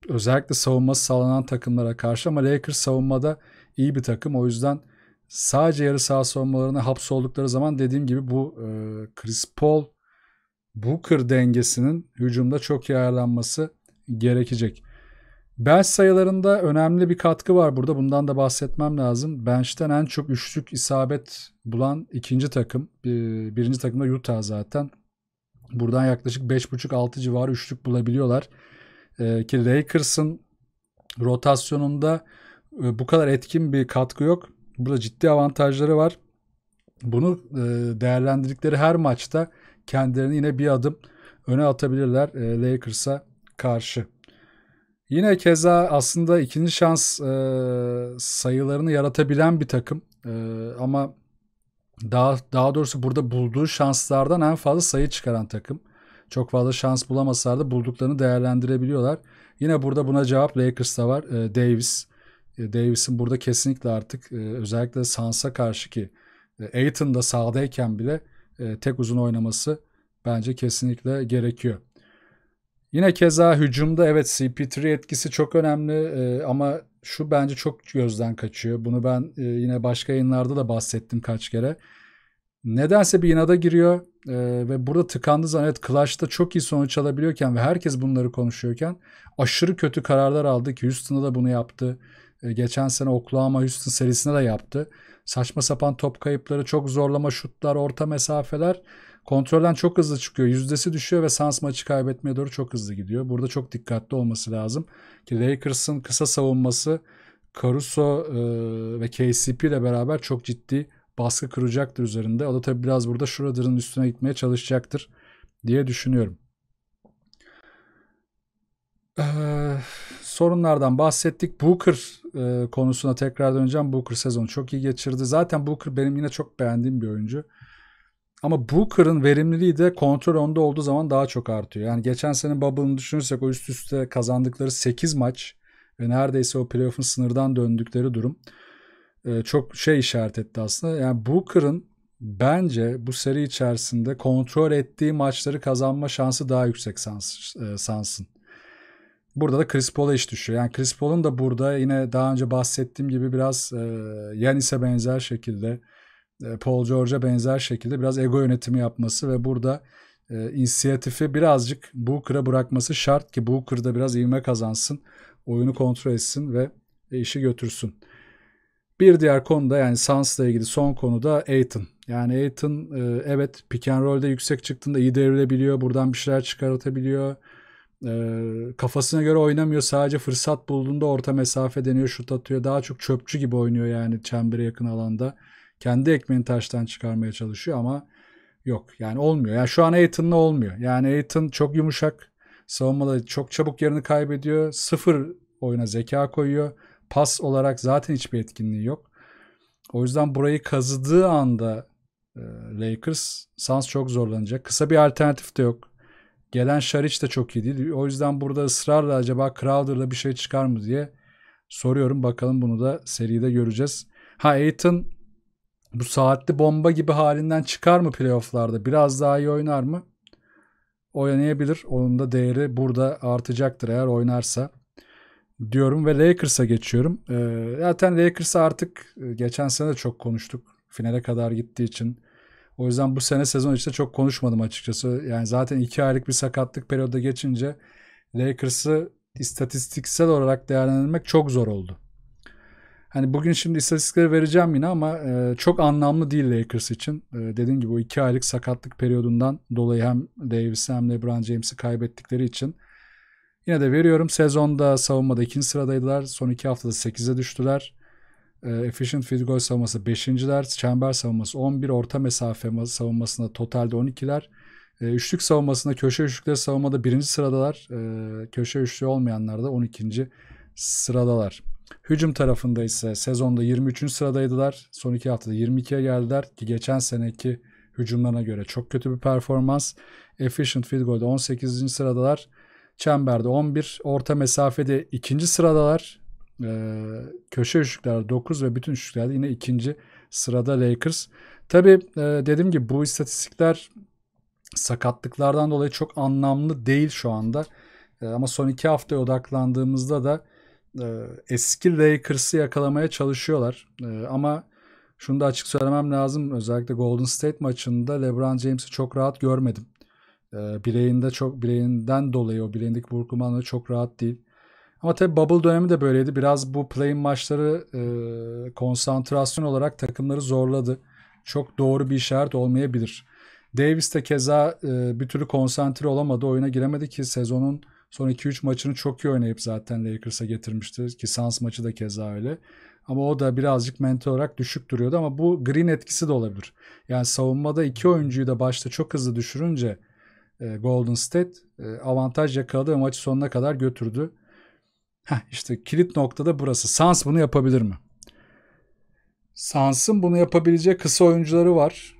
özellikle savunması sağlanan takımlara karşı ama Lakers savunmada iyi bir takım. O yüzden sadece yarı saha savunmalarına hapsoldukları zaman dediğim gibi bu e, Chris Paul Booker dengesinin hücumda çok iyi ayarlanması gerekecek. Bench sayılarında önemli bir katkı var burada. Bundan da bahsetmem lazım. Bench'ten en çok üçlük isabet bulan ikinci takım. Birinci takımda Utah zaten. Buradan yaklaşık 5.5-6 civarı üçlük bulabiliyorlar. Ee, ki Lakers'ın rotasyonunda e, bu kadar etkin bir katkı yok. Burada ciddi avantajları var. Bunu e, değerlendirdikleri her maçta kendilerini yine bir adım öne atabilirler e, Lakers'a karşı. Yine keza aslında ikinci şans e, sayılarını yaratabilen bir takım e, ama daha daha doğrusu burada bulduğu şanslardan en fazla sayı çıkaran takım. Çok fazla şans bulamasalar da bulduklarını değerlendirebiliyorlar. Yine burada buna cevap Lakers'ta var. E, Davis. E, Davis'in burada kesinlikle artık e, özellikle Sans'a karşı ki e, Aiton da sahadayken bile e, tek uzun oynaması bence kesinlikle gerekiyor. Yine keza hücumda evet CP3 etkisi çok önemli e, ama şu bence çok gözden kaçıyor. Bunu ben e, yine başka yayınlarda da bahsettim kaç kere. Nedense bir inada giriyor e, ve burada tıkandı zaman evet Clash'ta çok iyi sonuç alabiliyorken ve herkes bunları konuşuyorken aşırı kötü kararlar aldı ki Houston'da da bunu yaptı. E, geçen sene Oklahoma Houston serisine de yaptı. Saçma sapan top kayıpları, çok zorlama şutlar, orta mesafeler Kontrolden çok hızlı çıkıyor. Yüzdesi düşüyor ve sans maçı kaybetmeye doğru çok hızlı gidiyor. Burada çok dikkatli olması lazım. Ki Lakers'ın kısa savunması Caruso e, ve KCP ile beraber çok ciddi baskı kıracaktır üzerinde. O da tabii biraz burada Schroeder'ın üstüne gitmeye çalışacaktır diye düşünüyorum. Ee, sorunlardan bahsettik. Booker e, konusuna tekrar döneceğim. Booker sezonu çok iyi geçirdi. Zaten Booker benim yine çok beğendiğim bir oyuncu. Ama Booker'ın verimliliği de kontrol onda olduğu zaman daha çok artıyor. Yani geçen sene Bubble'ını düşünürsek o üst üste kazandıkları 8 maç ve neredeyse o playoff'un sınırdan döndükleri durum e, çok şey işaret etti aslında. Yani Booker'ın bence bu seri içerisinde kontrol ettiği maçları kazanma şansı daha yüksek sans, e, Sans'ın. Burada da Chris Paul'a iş düşüyor. Yani Chris Paul'un da burada yine daha önce bahsettiğim gibi biraz e, Yanis'e benzer şekilde e, Paul George'a benzer şekilde biraz ego yönetimi yapması ve burada e, inisiyatifi birazcık Booker'a bırakması şart ki Booker da biraz ivme kazansın. Oyunu kontrol etsin ve işi götürsün. Bir diğer konu da yani sansla ilgili son konu da Aiton. Yani Aiton e, evet pick and roll'de yüksek çıktığında iyi devrilebiliyor. Buradan bir şeyler çıkartabiliyor. E, kafasına göre oynamıyor. Sadece fırsat bulduğunda orta mesafe deniyor, şut atıyor. Daha çok çöpçü gibi oynuyor yani çembere yakın alanda kendi ekmeğini taştan çıkarmaya çalışıyor ama yok. Yani olmuyor. Yani şu an Aiton'la olmuyor. Yani Aiton çok yumuşak. Savunmada çok çabuk yerini kaybediyor. Sıfır oyuna zeka koyuyor. Pas olarak zaten hiçbir etkinliği yok. O yüzden burayı kazıdığı anda e, Lakers sans çok zorlanacak. Kısa bir alternatif de yok. Gelen Şariç de çok iyi değil. O yüzden burada ısrarla acaba Crowder'da bir şey çıkar mı diye soruyorum. Bakalım bunu da seride göreceğiz. Ha Aiton bu saatli bomba gibi halinden çıkar mı playofflarda? Biraz daha iyi oynar mı? Oynayabilir. Onun da değeri burada artacaktır eğer oynarsa diyorum ve Lakers'a geçiyorum. Ee, zaten Lakers'a artık e, geçen sene de çok konuştuk. Finale kadar gittiği için. O yüzden bu sene sezon içinde çok konuşmadım açıkçası. Yani zaten iki aylık bir sakatlık periyoda geçince Lakers'ı istatistiksel olarak değerlendirmek çok zor oldu. Hani bugün şimdi istatistikleri vereceğim yine ama e, çok anlamlı değil Lakers için. E, dediğim gibi o iki aylık sakatlık periyodundan dolayı hem Davis hem LeBron James'i kaybettikleri için. Yine de veriyorum sezonda savunmada ikinci sıradaydılar. Son iki haftada 8'e düştüler. E, efficient field goal savunması 5.ler. Çember savunması 11. Orta mesafe savunmasında totalde 12'ler. E, üçlük savunmasında köşe üçlükleri savunmada birinci sıradalar. E, köşe üçlüğü olmayanlar da 12. sıradalar. Hücum tarafında ise sezonda 23. sıradaydılar. Son iki haftada 22'ye geldiler ki geçen seneki hücumlarına göre çok kötü bir performans. Efficient field goal'da 18. sıradalar. Çemberde 11. Orta mesafede 2. sıradalar. Ee, köşe üçlükler 9 ve bütün üçlüklerde yine 2. sırada Lakers. Tabi e, dediğim gibi bu istatistikler sakatlıklardan dolayı çok anlamlı değil şu anda. E, ama son iki haftaya odaklandığımızda da ee, eski Lakers'ı yakalamaya çalışıyorlar. Ee, ama şunu da açık söylemem lazım. Özellikle Golden State maçında LeBron James'i çok rahat görmedim. Ee, bireyinde çok bireyinden dolayı o bileğindeki burkulmanları çok rahat değil. Ama tabii bubble dönemi de böyleydi. Biraz bu play maçları e, konsantrasyon olarak takımları zorladı. Çok doğru bir işaret olmayabilir. Davis de keza e, bir türlü konsantre olamadı. Oyuna giremedi ki sezonun Son 2-3 maçını çok iyi oynayıp zaten Lakers'a getirmişti ki Suns maçı da keza öyle. Ama o da birazcık mental olarak düşük duruyordu ama bu Green etkisi de olabilir. Yani savunmada iki oyuncuyu da başta çok hızlı düşürünce e, Golden State e, avantaj yakaladı ve maçı sonuna kadar götürdü. Heh, işte kilit noktada burası. Sans bunu yapabilir mi? Sans'ın bunu yapabileceği kısa oyuncuları var.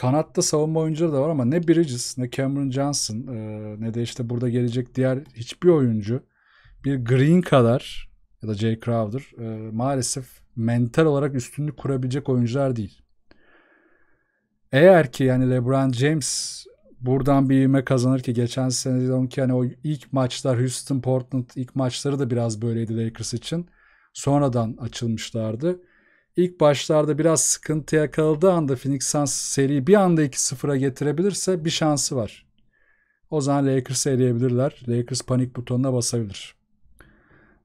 Kanatta savunma oyuncuları da var ama ne Bridges ne Cameron Johnson e, ne de işte burada gelecek diğer hiçbir oyuncu bir Green kadar ya da Jay Crowder e, maalesef mental olarak üstünlük kurabilecek oyuncular değil. Eğer ki yani LeBron James buradan bir ivme kazanır ki geçen sene ki hani o ilk maçlar Houston Portland ilk maçları da biraz böyleydi Lakers için. Sonradan açılmışlardı. İlk başlarda biraz sıkıntıya kaldığı anda Phoenix Suns seriyi bir anda 2-0'a getirebilirse bir şansı var. O zaman Lakers'ı eleyebilirler. Lakers panik butonuna basabilir.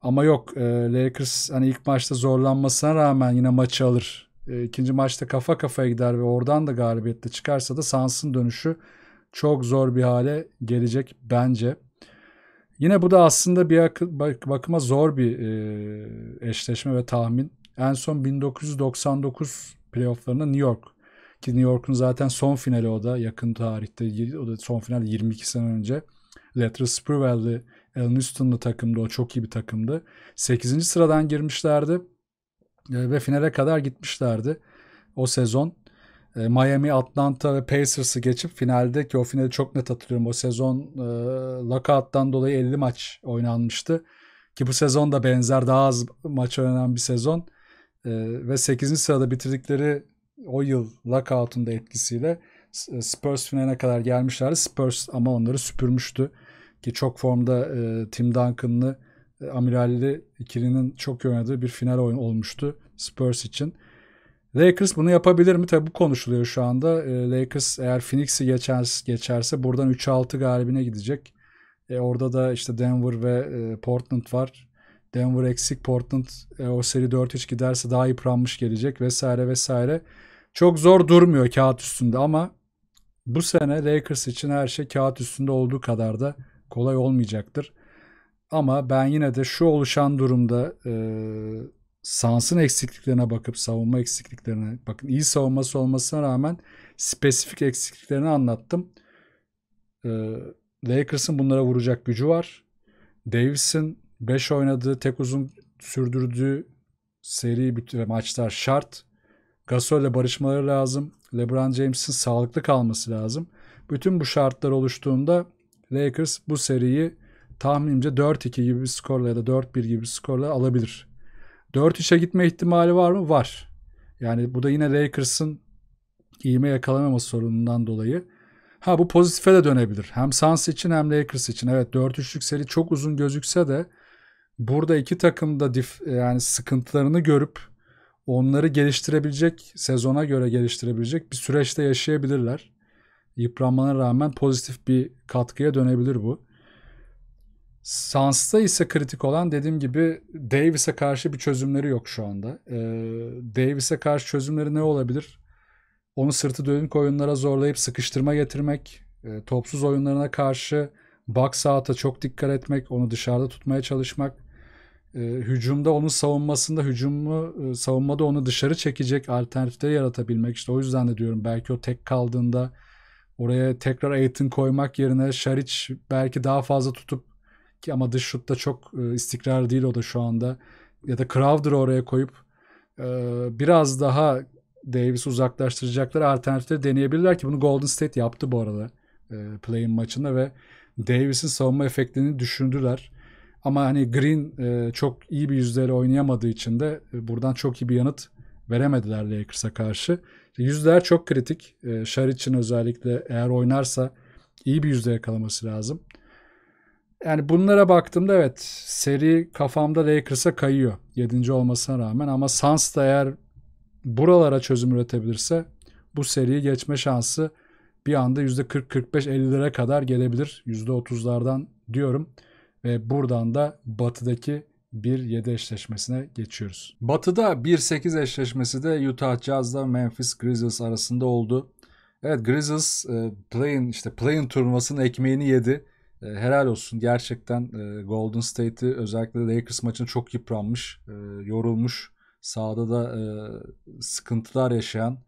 Ama yok e, Lakers hani ilk maçta zorlanmasına rağmen yine maçı alır. E, ikinci maçta kafa kafaya gider ve oradan da galibiyette çıkarsa da Suns'ın dönüşü çok zor bir hale gelecek bence. Yine bu da aslında bir bakıma zor bir e, eşleşme ve tahmin. En son 1999 playofflarında New York. Ki New York'un zaten son finali o da yakın tarihte. O da son final 22 sene önce. Lateral Sprewell'li El Houston'lı takımdı. O çok iyi bir takımdı. 8. sıradan girmişlerdi. E, ve finale kadar gitmişlerdi. O sezon e, Miami, Atlanta ve Pacers'ı geçip finalde ki o finali çok net hatırlıyorum. O sezon e, lockout'tan dolayı 50 maç oynanmıştı. Ki bu sezon da benzer daha az maç oynanan bir sezon. Ee, ve 8. sırada bitirdikleri o yıl lockout'un da etkisiyle e, Spurs finaline kadar gelmişlerdi. Spurs ama onları süpürmüştü. Ki çok formda e, Tim Duncan'lı e, Amiralli ikilinin çok oynadığı bir final oyun olmuştu Spurs için. Lakers bunu yapabilir mi? Tabi bu konuşuluyor şu anda. E, Lakers eğer Phoenix'i geçer, geçerse buradan 3-6 galibine gidecek. E, orada da işte Denver ve e, Portland var. Denver eksik. Portland e, o seri 4-3 giderse daha yıpranmış gelecek vesaire vesaire. Çok zor durmuyor kağıt üstünde ama bu sene Lakers için her şey kağıt üstünde olduğu kadar da kolay olmayacaktır. Ama ben yine de şu oluşan durumda e, Sans'ın eksikliklerine bakıp savunma eksikliklerine bakın iyi savunması olmasına rağmen spesifik eksikliklerini anlattım. E, Lakers'ın bunlara vuracak gücü var. Davis'in 5 oynadığı, tek uzun sürdürdüğü seri ve maçlar şart. Gasol ile barışmaları lazım. LeBron James'in sağlıklı kalması lazım. Bütün bu şartlar oluştuğunda Lakers bu seriyi tahminimce 4-2 gibi bir skorla ya da 4-1 gibi bir skorla alabilir. 4-3'e gitme ihtimali var mı? Var. Yani bu da yine Lakers'ın iğme yakalamama sorunundan dolayı. Ha bu pozitife de dönebilir. Hem Suns için hem Lakers için. Evet 4-3'lük seri çok uzun gözükse de burada iki takım da dif, yani sıkıntılarını görüp onları geliştirebilecek, sezona göre geliştirebilecek bir süreçte yaşayabilirler. Yıpranmana rağmen pozitif bir katkıya dönebilir bu. Sans'ta ise kritik olan dediğim gibi Davis'e karşı bir çözümleri yok şu anda. Ee, Davis'e karşı çözümleri ne olabilir? Onu sırtı dönük oyunlara zorlayıp sıkıştırma getirmek, e, topsuz oyunlarına karşı box out'a çok dikkat etmek, onu dışarıda tutmaya çalışmak, ee, hücumda onun savunmasında hücumu e, savunmada onu dışarı çekecek alternatifleri yaratabilmek. İşte o yüzden de diyorum belki o tek kaldığında oraya tekrar Aiton koymak yerine Şariç belki daha fazla tutup ki ama dış şutta çok e, istikrar değil o da şu anda ya da Crowder'ı oraya koyup e, biraz daha Davis uzaklaştıracakları alternatifleri deneyebilirler ki bunu Golden State yaptı bu arada e, play'in maçında ve Davis'in savunma efektini düşündüler. Ama hani Green e, çok iyi bir yüzdeyle oynayamadığı için de e, buradan çok iyi bir yanıt veremediler Lakers'a karşı. Yüzler çok kritik. E, Şar için özellikle eğer oynarsa iyi bir yüzde yakalaması lazım. Yani bunlara baktığımda evet seri kafamda Lakers'a kayıyor. yedinci olmasına rağmen ama Suns da eğer buralara çözüm üretebilirse bu seriyi geçme şansı bir anda %40-45-50'lere kadar gelebilir. %30'lardan diyorum ve buradan da batıdaki 1-7 eşleşmesine geçiyoruz. Batı'da 1-8 eşleşmesi de Utah Jazz'da Memphis Grizzlies arasında oldu. Evet Grizzlies e, play'in işte play'in turnuvasının ekmeğini yedi. E, helal olsun gerçekten e, Golden State'i özellikle Lakers maçını çok yıpranmış, e, yorulmuş. Sahada da sıkıntılar yaşayan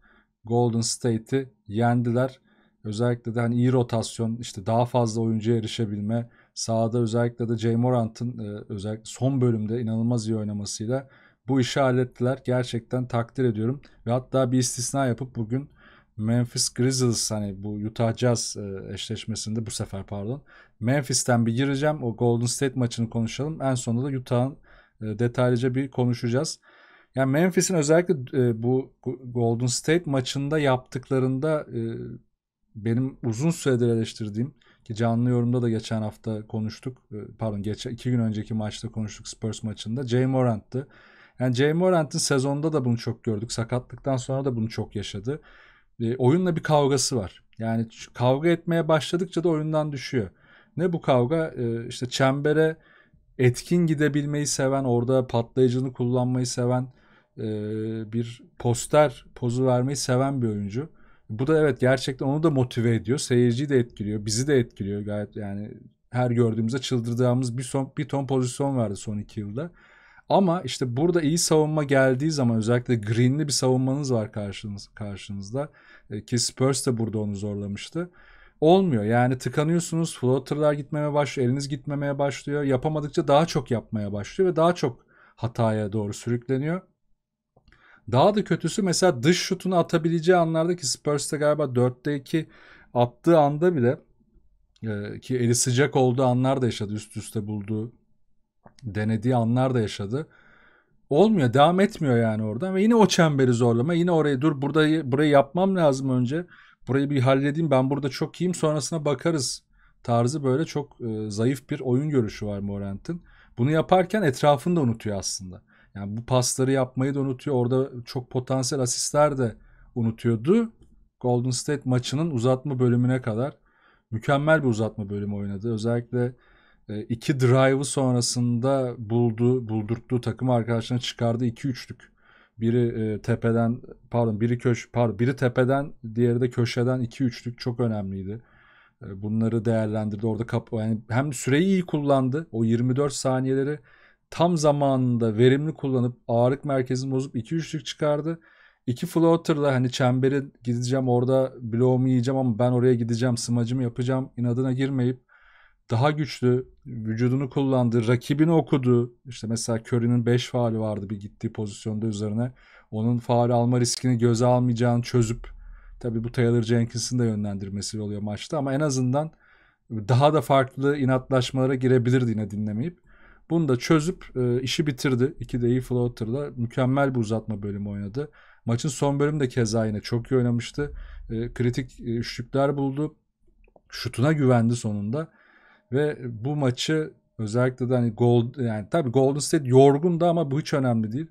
Golden State'i yendiler. Özellikle de hani iyi rotasyon, işte daha fazla oyuncuya erişebilme, Sağda özellikle de Jay Morant'ın e, özellikle son bölümde inanılmaz iyi oynamasıyla bu işi hallettiler. Gerçekten takdir ediyorum. Ve hatta bir istisna yapıp bugün Memphis Grizzlies hani bu Utah Jazz e, eşleşmesinde bu sefer pardon. Memphis'ten bir gireceğim. O Golden State maçını konuşalım. En sonunda da Utah'ın e, detaylıca bir konuşacağız. Yani Memphis'in özellikle e, bu Golden State maçında yaptıklarında e, benim uzun süredir eleştirdiğim ki canlı yorumda da geçen hafta konuştuk. Ee, pardon geçen, iki gün önceki maçta konuştuk Spurs maçında. Jay Morant'tı. Yani Jay Morant'ın sezonda da bunu çok gördük. Sakatlıktan sonra da bunu çok yaşadı. E, oyunla bir kavgası var. Yani kavga etmeye başladıkça da oyundan düşüyor. Ne bu kavga? E, işte çembere etkin gidebilmeyi seven, orada patlayıcını kullanmayı seven, e, bir poster pozu vermeyi seven bir oyuncu. Bu da evet gerçekten onu da motive ediyor. Seyirciyi de etkiliyor. Bizi de etkiliyor gayet yani her gördüğümüzde çıldırdığımız bir, son, bir ton pozisyon vardı son iki yılda. Ama işte burada iyi savunma geldiği zaman özellikle green'li bir savunmanız var karşınız, karşınızda. E, ki Spurs de burada onu zorlamıştı. Olmuyor yani tıkanıyorsunuz. Floater'lar gitmemeye başlıyor. Eliniz gitmemeye başlıyor. Yapamadıkça daha çok yapmaya başlıyor ve daha çok hataya doğru sürükleniyor. Daha da kötüsü mesela dış şutunu atabileceği anlardaki ki Spurs'ta galiba 4'te attığı anda bile e, ki eli sıcak olduğu anlar da yaşadı. Üst üste bulduğu, denediği anlar da yaşadı. Olmuyor, devam etmiyor yani oradan ve yine o çemberi zorlama. Yine orayı dur burada burayı yapmam lazım önce. Burayı bir halledeyim. Ben burada çok iyiyim. Sonrasına bakarız tarzı böyle çok e, zayıf bir oyun görüşü var Morant'ın. Bunu yaparken etrafını da unutuyor aslında. Yani bu pasları yapmayı da unutuyor. Orada çok potansiyel asistler de unutuyordu. Golden State maçının uzatma bölümüne kadar mükemmel bir uzatma bölümü oynadı. Özellikle e, iki drive'ı sonrasında buldu, buldurttuğu takım arkadaşına çıkardı iki üçlük. Biri e, tepeden pardon biri köş pardon biri tepeden diğeri de köşeden iki üçlük çok önemliydi. E, bunları değerlendirdi orada kap yani hem süreyi iyi kullandı. O 24 saniyeleri tam zamanında verimli kullanıp ağırlık merkezini bozup 2 üçlük çıkardı. 2 floater'la hani çemberi gideceğim orada bloğumu yiyeceğim ama ben oraya gideceğim smacımı yapacağım inadına girmeyip daha güçlü vücudunu kullandı, rakibini okudu. İşte mesela Curry'nin 5 faali vardı bir gittiği pozisyonda üzerine. Onun faal alma riskini göze almayacağını çözüp tabii bu Taylor Jenkins'in de yönlendirmesi oluyor maçta ama en azından daha da farklı inatlaşmalara girebilirdi yine dinlemeyip. Bunu da çözüp e, işi bitirdi. 2'de Floater'la mükemmel bir uzatma bölümü oynadı. Maçın son bölümü de keza yine çok iyi oynamıştı. E, kritik e, üçlükler buldu. Şutuna güvendi sonunda. Ve bu maçı özellikle de hani Gold, yani tabii Golden State yorgundu ama bu hiç önemli değil.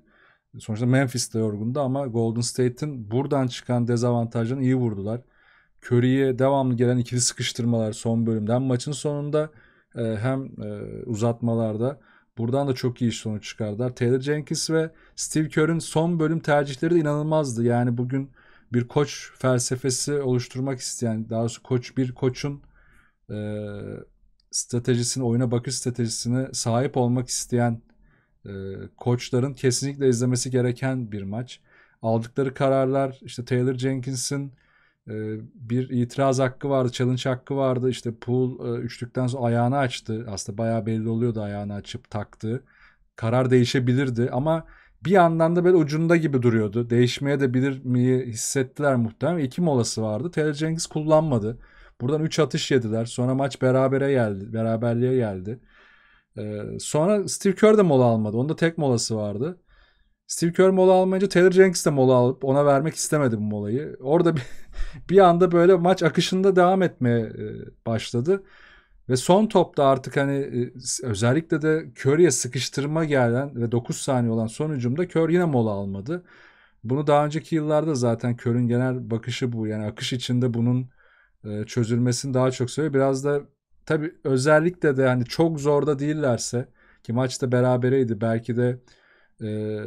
Sonuçta Memphis de yorgundu ama Golden State'in buradan çıkan dezavantajını iyi vurdular. Curry'e devamlı gelen ikili sıkıştırmalar son bölümden maçın sonunda e, hem e, uzatmalarda Buradan da çok iyi sonuç çıkardılar. Taylor Jenkins ve Steve Kerr'ün son bölüm tercihleri de inanılmazdı. Yani bugün bir koç felsefesi oluşturmak isteyen, daha doğrusu koç bir koçun e, stratejisini, oyuna bakış stratejisine sahip olmak isteyen e, koçların kesinlikle izlemesi gereken bir maç. Aldıkları kararlar, işte Taylor Jenkins'in ee, bir itiraz hakkı vardı, challenge hakkı vardı. İşte pool e, üçlükten sonra ayağını açtı. Aslında bayağı belli oluyordu ayağını açıp taktı. Karar değişebilirdi ama bir yandan da böyle ucunda gibi duruyordu. Değişmeye de bilir miyi hissettiler muhtemelen. İki molası vardı. Taylor Jenkins kullanmadı. Buradan 3 atış yediler. Sonra maç berabere geldi. Beraberliğe geldi. Ee, sonra Steve Kerr de mola almadı. Onda tek molası vardı. Steve Kerr mola almayınca Taylor Jenkins de mola alıp ona vermek istemedi bu molayı. Orada bir, bir anda böyle maç akışında devam etmeye e, başladı. Ve son topta artık hani e, özellikle de Curry'e sıkıştırma gelen ve 9 saniye olan son hücumda Curry yine mola almadı. Bunu daha önceki yıllarda zaten Curry'in genel bakışı bu. Yani akış içinde bunun e, çözülmesini daha çok söylüyor. Biraz da tabii özellikle de hani çok zorda değillerse ki maçta berabereydi belki de ee,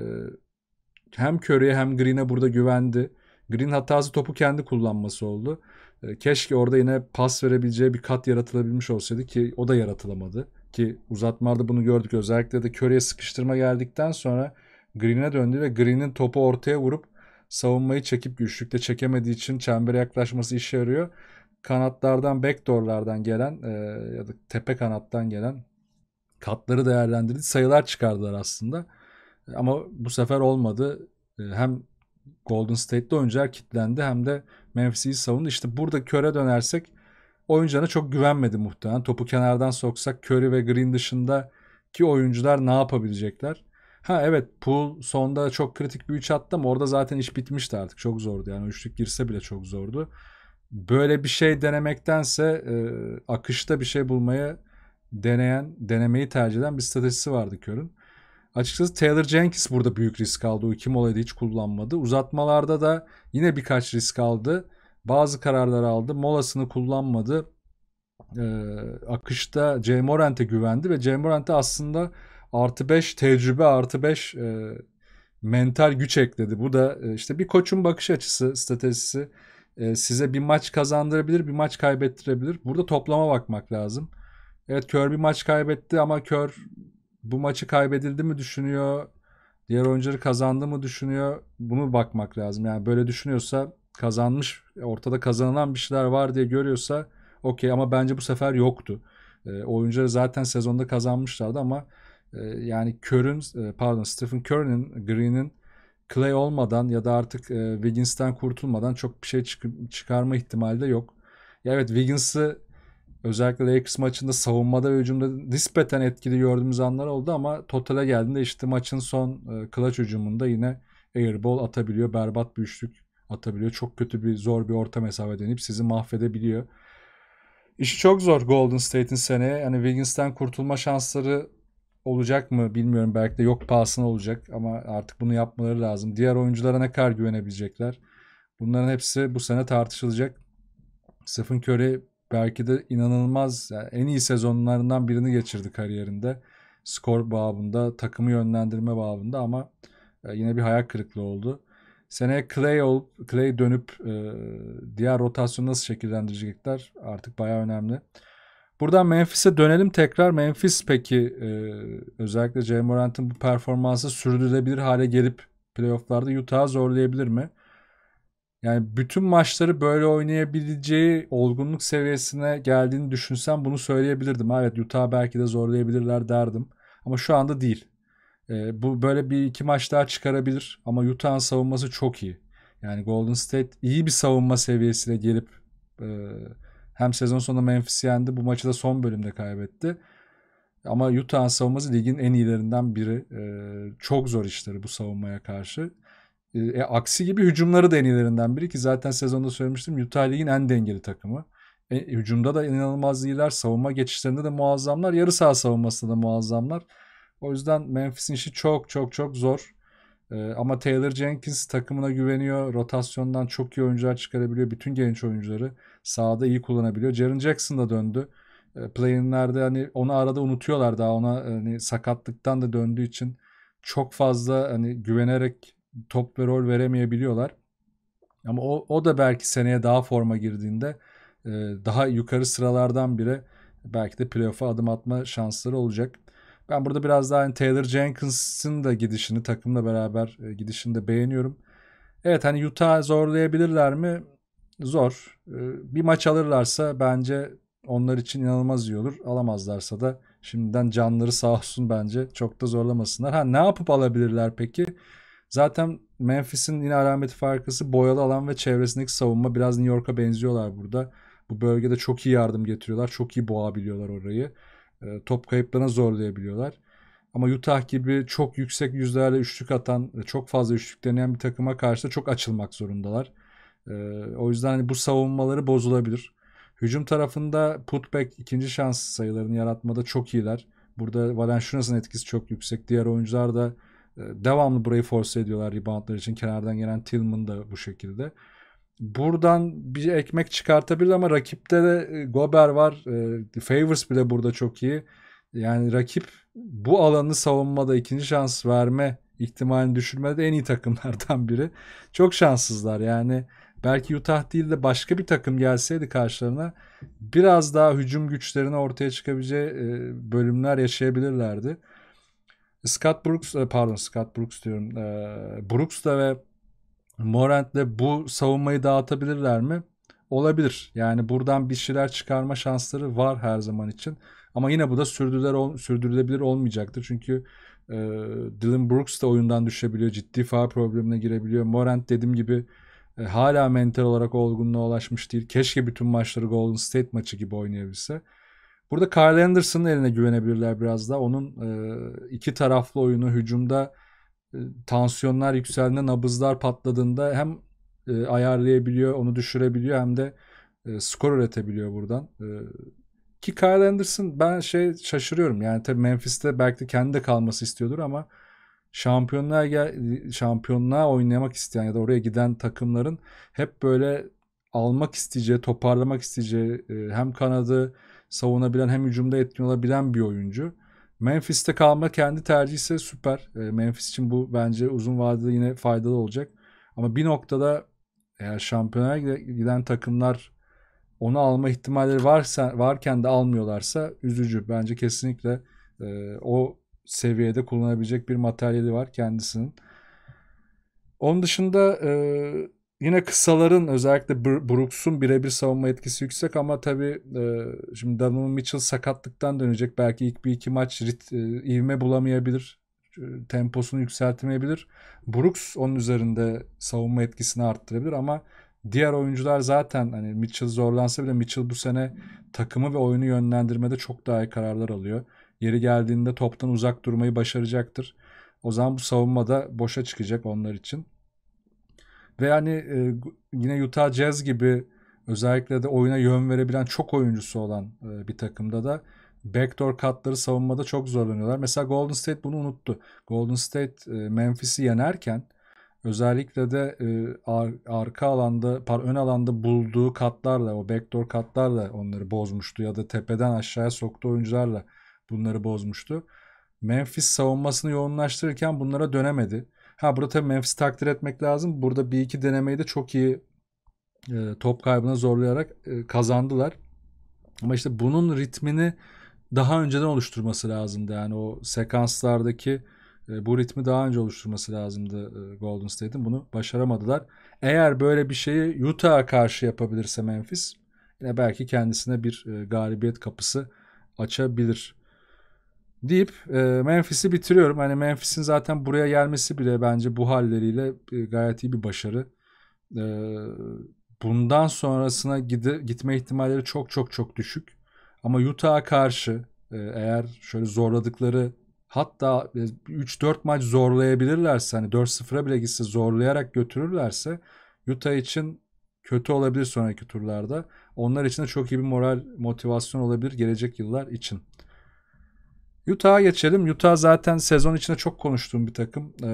hem Curry'e hem Green'e burada güvendi. Green hatası topu kendi kullanması oldu. Ee, keşke orada yine pas verebileceği bir kat yaratılabilmiş olsaydı ki o da yaratılamadı. Ki uzatmalarda bunu gördük. Özellikle de Curry'e sıkıştırma geldikten sonra Green'e döndü ve Green'in topu ortaya vurup savunmayı çekip güçlükte çekemediği için çembere yaklaşması işe yarıyor. Kanatlardan, backdoorlardan gelen e, ya da tepe kanattan gelen katları değerlendirdi. Sayılar çıkardılar aslında. Ama bu sefer olmadı. Ee, hem Golden State'de oyuncular kitlendi hem de Memphis'i iyi savundu. İşte burada köre dönersek oyuncularına çok güvenmedi muhtemelen. Topu kenardan soksak Curry ve Green dışında ki oyuncular ne yapabilecekler? Ha evet Pool sonda çok kritik bir üç attı ama orada zaten iş bitmişti artık. Çok zordu yani. Üçlük girse bile çok zordu. Böyle bir şey denemektense e, akışta bir şey bulmaya deneyen, denemeyi tercih eden bir stratejisi vardı Kör'ün. Açıkçası Taylor Jenkins burada büyük risk aldı. O kim olaydı hiç kullanmadı. Uzatmalarda da yine birkaç risk aldı. Bazı kararlar aldı. Molasını kullanmadı. Ee, akışta C. Morant'e güvendi ve C. Morant'e aslında artı 5 tecrübe artı 5 e, mental güç ekledi. Bu da e, işte bir koçun bakış açısı, stratejisi e, size bir maç kazandırabilir, bir maç kaybettirebilir. Burada toplama bakmak lazım. Evet Kör bir maç kaybetti ama Kör bu maçı kaybedildi mi düşünüyor. Diğer oyuncuları kazandı mı düşünüyor. Bunu bakmak lazım. Yani böyle düşünüyorsa kazanmış ortada kazanılan bir şeyler var diye görüyorsa okey ama bence bu sefer yoktu. E, oyuncuları zaten sezonda kazanmışlardı ama e, yani Kör'ün e, pardon Stephen Curry'nin Green'in Clay olmadan ya da artık e, Wiggins'ten kurtulmadan çok bir şey çık- çıkarma ihtimali de yok. Ya evet Wiggins'ı Özellikle Lakers maçında savunmada ve hücumda nispeten etkili gördüğümüz anlar oldu ama totale geldiğinde işte maçın son e, clutch hücumunda yine airball atabiliyor. Berbat bir üçlük atabiliyor. Çok kötü bir zor bir orta mesafe denip sizi mahvedebiliyor. İşi çok zor Golden State'in seneye. yani Wiggins'ten kurtulma şansları olacak mı bilmiyorum. Belki de yok pahasına olacak ama artık bunu yapmaları lazım. Diğer oyunculara ne kadar güvenebilecekler? Bunların hepsi bu sene tartışılacak. Stephen Curry belki de inanılmaz yani en iyi sezonlarından birini geçirdi kariyerinde. Skor babında, takımı yönlendirme babında ama e, yine bir hayal kırıklığı oldu. Seneye Clay, olup, Clay dönüp e, diğer rotasyonu nasıl şekillendirecekler artık bayağı önemli. Buradan Memphis'e dönelim tekrar. Memphis peki e, özellikle J. Morant'ın bu performansı sürdürülebilir hale gelip playofflarda Utah'ı zorlayabilir mi? Yani bütün maçları böyle oynayabileceği olgunluk seviyesine geldiğini düşünsem bunu söyleyebilirdim. Evet Utah belki de zorlayabilirler derdim. Ama şu anda değil. E, bu böyle bir iki maç daha çıkarabilir ama Utah'ın savunması çok iyi. Yani Golden State iyi bir savunma seviyesine gelip e, hem sezon sonu Memphis'i yendi bu maçı da son bölümde kaybetti. Ama Utah'ın savunması ligin en iyilerinden biri. E, çok zor işleri bu savunmaya karşı. Ee, e, aksi gibi hücumları da en iyilerinden biri ki zaten sezonda söylemiştim Utah Lig'in en dengeli takımı. E, hücumda da inanılmaz iyiler. Savunma geçişlerinde de muazzamlar. Yarı saha savunmasında da muazzamlar. O yüzden Memphis'in işi çok çok çok zor. E, ama Taylor Jenkins takımına güveniyor. Rotasyondan çok iyi oyuncular çıkarabiliyor. Bütün genç oyuncuları sahada iyi kullanabiliyor. Jaren Jackson da döndü. E, Playin'lerde hani onu arada unutuyorlar daha ona hani sakatlıktan da döndüğü için çok fazla hani güvenerek top ve rol veremeyebiliyorlar. Ama o, o da belki seneye daha forma girdiğinde e, daha yukarı sıralardan bire belki de playoff'a adım atma şansları olacak. Ben burada biraz daha hani Taylor Jenkins'in de gidişini takımla beraber e, gidişini de beğeniyorum. Evet hani Utah zorlayabilirler mi? Zor. E, bir maç alırlarsa bence onlar için inanılmaz iyi olur. Alamazlarsa da şimdiden canları sağ olsun bence çok da zorlamasınlar. Ha ne yapıp alabilirler peki? Zaten Memphis'in yine alameti farkası boyalı alan ve çevresindeki savunma. Biraz New York'a benziyorlar burada. Bu bölgede çok iyi yardım getiriyorlar. Çok iyi boğabiliyorlar orayı. E, top kayıplarına zorlayabiliyorlar. Ama Utah gibi çok yüksek yüzlerle üçlük atan, çok fazla üçlük deneyen bir takıma karşı da çok açılmak zorundalar. E, o yüzden hani bu savunmaları bozulabilir. Hücum tarafında putback ikinci şans sayılarını yaratmada çok iyiler. Burada Valenciunas'ın etkisi çok yüksek. Diğer oyuncular da ee, devamlı burayı force ediyorlar reboundlar için. Kenardan gelen Tillman da bu şekilde. Buradan bir ekmek çıkartabilir ama rakipte de e, Gober var. Ee, Favors bile burada çok iyi. Yani rakip bu alanı savunmada ikinci şans verme ihtimalini düşürmede en iyi takımlardan biri. Çok şanssızlar yani. Belki Utah değil de başka bir takım gelseydi karşılarına biraz daha hücum güçlerini ortaya çıkabileceği e, bölümler yaşayabilirlerdi. Scott Brooks e, pardon Scott Brooks diyorum. E, Brooks da ve Morant de bu savunmayı dağıtabilirler mi? Olabilir. Yani buradan bir şeyler çıkarma şansları var her zaman için. Ama yine bu da sürdürülebilir, sürdürülebilir olmayacaktır. Çünkü e, Dylan Brooks da oyundan düşebiliyor. Ciddi faal problemine girebiliyor. Morant dediğim gibi e, hala mental olarak olgunluğa ulaşmış değil. Keşke bütün maçları Golden State maçı gibi oynayabilse. Burada Kyle Anderson'ın eline güvenebilirler biraz da. Onun e, iki taraflı oyunu hücumda e, tansiyonlar yükseldiğinde, nabızlar patladığında hem e, ayarlayabiliyor, onu düşürebiliyor hem de e, skor üretebiliyor buradan. E, ki Kyle Anderson ben şey şaşırıyorum. Yani tabii Memphis'te belki de kendi de kalması istiyordur ama şampiyonluğa gel, şampiyonluğa oynamak isteyen ya da oraya giden takımların hep böyle almak isteyeceği, toparlamak isteyeceği e, hem kanadı savunabilen hem hücumda etkin olabilen bir oyuncu. Memphis'te kalma kendi tercihi ise süper. E, Memphis için bu bence uzun vadede yine faydalı olacak. Ama bir noktada eğer şampiyonaya giden takımlar onu alma ihtimalleri varsa varken de almıyorlarsa üzücü. Bence kesinlikle e, o seviyede kullanabilecek bir materyali var kendisinin. Onun dışında e, yine kısaların özellikle Brooks'un birebir savunma etkisi yüksek ama tabii e, şimdi Donovan Mitchell sakatlıktan dönecek. Belki ilk bir iki maç rit, e, ivme bulamayabilir. E, temposunu yükseltemeyebilir. Brooks onun üzerinde savunma etkisini arttırabilir ama diğer oyuncular zaten hani Mitchell zorlansa bile Mitchell bu sene takımı ve oyunu yönlendirmede çok daha iyi kararlar alıyor. Yeri geldiğinde toptan uzak durmayı başaracaktır. O zaman bu savunma da boşa çıkacak onlar için. Ve yani e, yine Utah Jazz gibi özellikle de oyuna yön verebilen çok oyuncusu olan e, bir takımda da backdoor katları savunmada çok zorlanıyorlar. Mesela Golden State bunu unuttu. Golden State e, Memphis'i yenerken özellikle de e, ar, arka alanda, par ön alanda bulduğu katlarla, o backdoor katlarla onları bozmuştu ya da tepeden aşağıya soktu oyuncularla bunları bozmuştu. Memphis savunmasını yoğunlaştırırken bunlara dönemedi. Ha burada tabii Memphis'i takdir etmek lazım. Burada bir iki denemeyi de çok iyi e, top kaybına zorlayarak e, kazandılar. Ama işte bunun ritmini daha önceden oluşturması lazımdı. Yani o sekanslardaki e, bu ritmi daha önce oluşturması lazımdı e, Golden State'in. Bunu başaramadılar. Eğer böyle bir şeyi Utah'a karşı yapabilirse Memphis yine belki kendisine bir e, galibiyet kapısı açabilir deyip e, Memphis'i bitiriyorum. Hani Memphis'in zaten buraya gelmesi bile bence bu halleriyle e, gayet iyi bir başarı. E, bundan sonrasına gide, gitme ihtimalleri çok çok çok düşük. Ama Utah'a karşı e, eğer şöyle zorladıkları hatta 3-4 e, maç zorlayabilirlerse hani 4-0'a bile gitse zorlayarak götürürlerse Utah için kötü olabilir sonraki turlarda. Onlar için de çok iyi bir moral, motivasyon olabilir gelecek yıllar için. Utah'a geçelim. Utah zaten sezon içinde çok konuştuğum bir takım. Ee,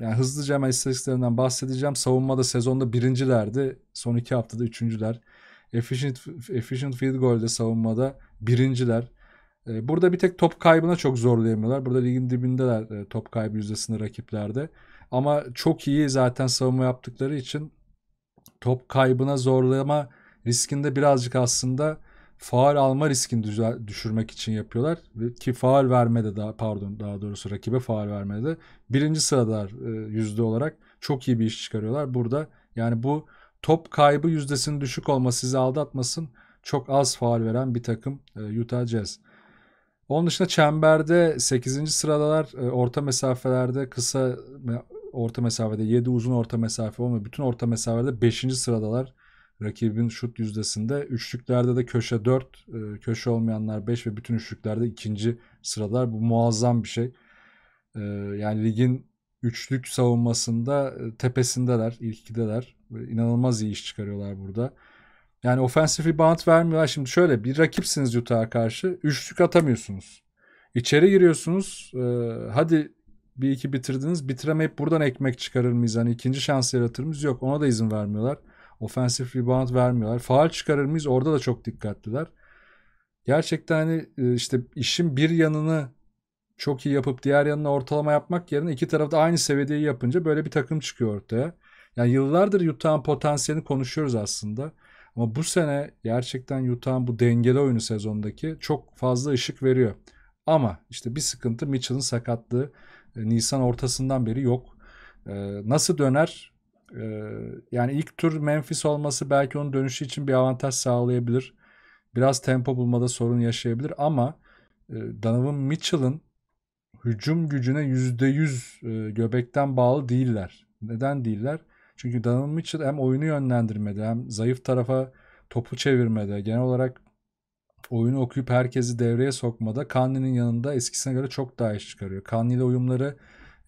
yani hızlıca hemen istatistiklerinden bahsedeceğim. Savunmada sezonda birincilerdi. Son iki haftada üçüncüler. Efficient, efficient field goal'de savunmada birinciler. Ee, burada bir tek top kaybına çok zorlayamıyorlar. Burada ligin dibindeler e, top kaybı yüzdesinde rakiplerde. Ama çok iyi zaten savunma yaptıkları için top kaybına zorlama riskinde birazcık aslında faal alma riskini düşürmek için yapıyorlar. Ki faal vermede daha pardon daha doğrusu rakibe faal vermede de birinci sırada e, yüzde olarak çok iyi bir iş çıkarıyorlar. Burada yani bu top kaybı yüzdesinin düşük olması sizi aldatmasın. Çok az faal veren bir takım e, Utah Jazz. Onun dışında çemberde 8. sıradalar e, orta mesafelerde kısa orta mesafede 7 uzun orta mesafe olmuyor. Bütün orta mesafelerde 5. sıradalar. Rakibin şut yüzdesinde. Üçlüklerde de köşe 4, e, köşe olmayanlar 5 ve bütün üçlüklerde ikinci sıralar. Bu muazzam bir şey. E, yani ligin üçlük savunmasında e, tepesindeler, ilk ikideler. İnanılmaz iyi iş çıkarıyorlar burada. Yani ofensif rebound vermiyorlar. Şimdi şöyle bir rakipsiniz Utah'a karşı. Üçlük atamıyorsunuz. İçeri giriyorsunuz. hadi bir iki bitirdiniz. Bitiremeyip buradan ekmek çıkarır mıyız? Hani ikinci şans yaratır mıyız? Yok ona da izin vermiyorlar. Ofensif rebound vermiyorlar. Faal çıkarır mıyız? Orada da çok dikkatliler. Gerçekten hani e, işte işin bir yanını çok iyi yapıp diğer yanına ortalama yapmak yerine iki tarafta aynı seviyeyi yapınca böyle bir takım çıkıyor ortaya. Yani yıllardır Utah'ın potansiyelini konuşuyoruz aslında. Ama bu sene gerçekten Utah'ın bu dengeli oyunu sezondaki çok fazla ışık veriyor. Ama işte bir sıkıntı Mitchell'ın sakatlığı e, Nisan ortasından beri yok. E, nasıl döner ee, yani ilk tur Memphis olması belki onun dönüşü için bir avantaj sağlayabilir. Biraz tempo bulmada sorun yaşayabilir ama e, Donovan Mitchell'ın hücum gücüne %100 e, göbekten bağlı değiller. Neden değiller? Çünkü Donovan Mitchell hem oyunu yönlendirmede hem zayıf tarafa topu çevirmede genel olarak oyunu okuyup herkesi devreye sokmada Kanli'nin yanında eskisine göre çok daha iş çıkarıyor. Kanli ile uyumları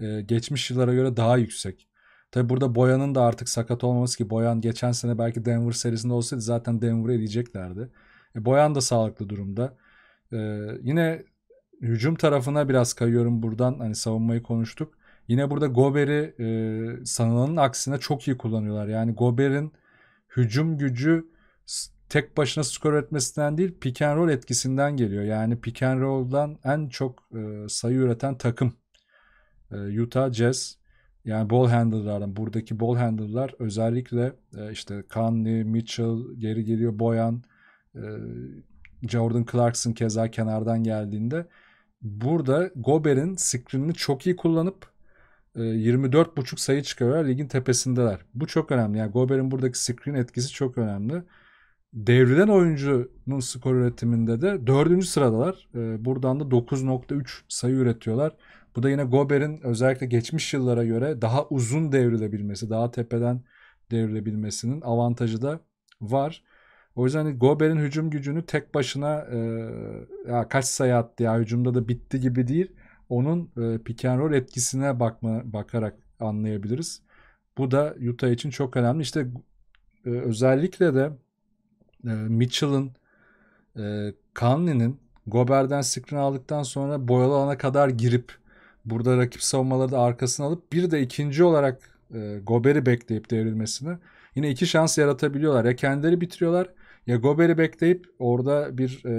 e, geçmiş yıllara göre daha yüksek. Tabi burada Boyan'ın da artık sakat olmaması ki Boyan geçen sene belki Denver serisinde olsaydı zaten Denver'ı eleyeceklerdi. E, Boyan da sağlıklı durumda. E, yine hücum tarafına biraz kayıyorum buradan. Hani savunmayı konuştuk. Yine burada Gober'i e, sanılanın aksine çok iyi kullanıyorlar. Yani Gober'in hücum gücü tek başına skor etmesinden değil pick and roll etkisinden geliyor. Yani pick and roll'dan en çok e, sayı üreten takım e, Utah Jazz. Yani ball handlerlardan buradaki ball handlerlar özellikle e, işte Conley, Mitchell, geri geliyor Boyan, e, Jordan Clarkson keza kenardan geldiğinde burada Gober'in screenini çok iyi kullanıp e, 24.5 sayı çıkarıyorlar. Ligin tepesindeler. Bu çok önemli. Yani Gober'in buradaki screen etkisi çok önemli. Devrilen oyuncunun skor üretiminde de dördüncü sıradalar. E, buradan da 9.3 sayı üretiyorlar. Bu da yine Gober'in özellikle geçmiş yıllara göre daha uzun devrilebilmesi, daha tepeden devrilebilmesinin avantajı da var. O yüzden hani Gober'in hücum gücünü tek başına e, ya kaç sayı attı ya hücumda da bitti gibi değil. Onun e, pick and roll etkisine bakma, bakarak anlayabiliriz. Bu da Utah için çok önemli. İşte e, özellikle de e, Mitchell'ın e, Conley'nin Gober'den screen aldıktan sonra boyalı alana kadar girip burada rakip savunmaları da arkasına alıp bir de ikinci olarak e, Gober'i bekleyip devrilmesini yine iki şans yaratabiliyorlar. Ya kendileri bitiriyorlar ya Gober'i bekleyip orada bir e,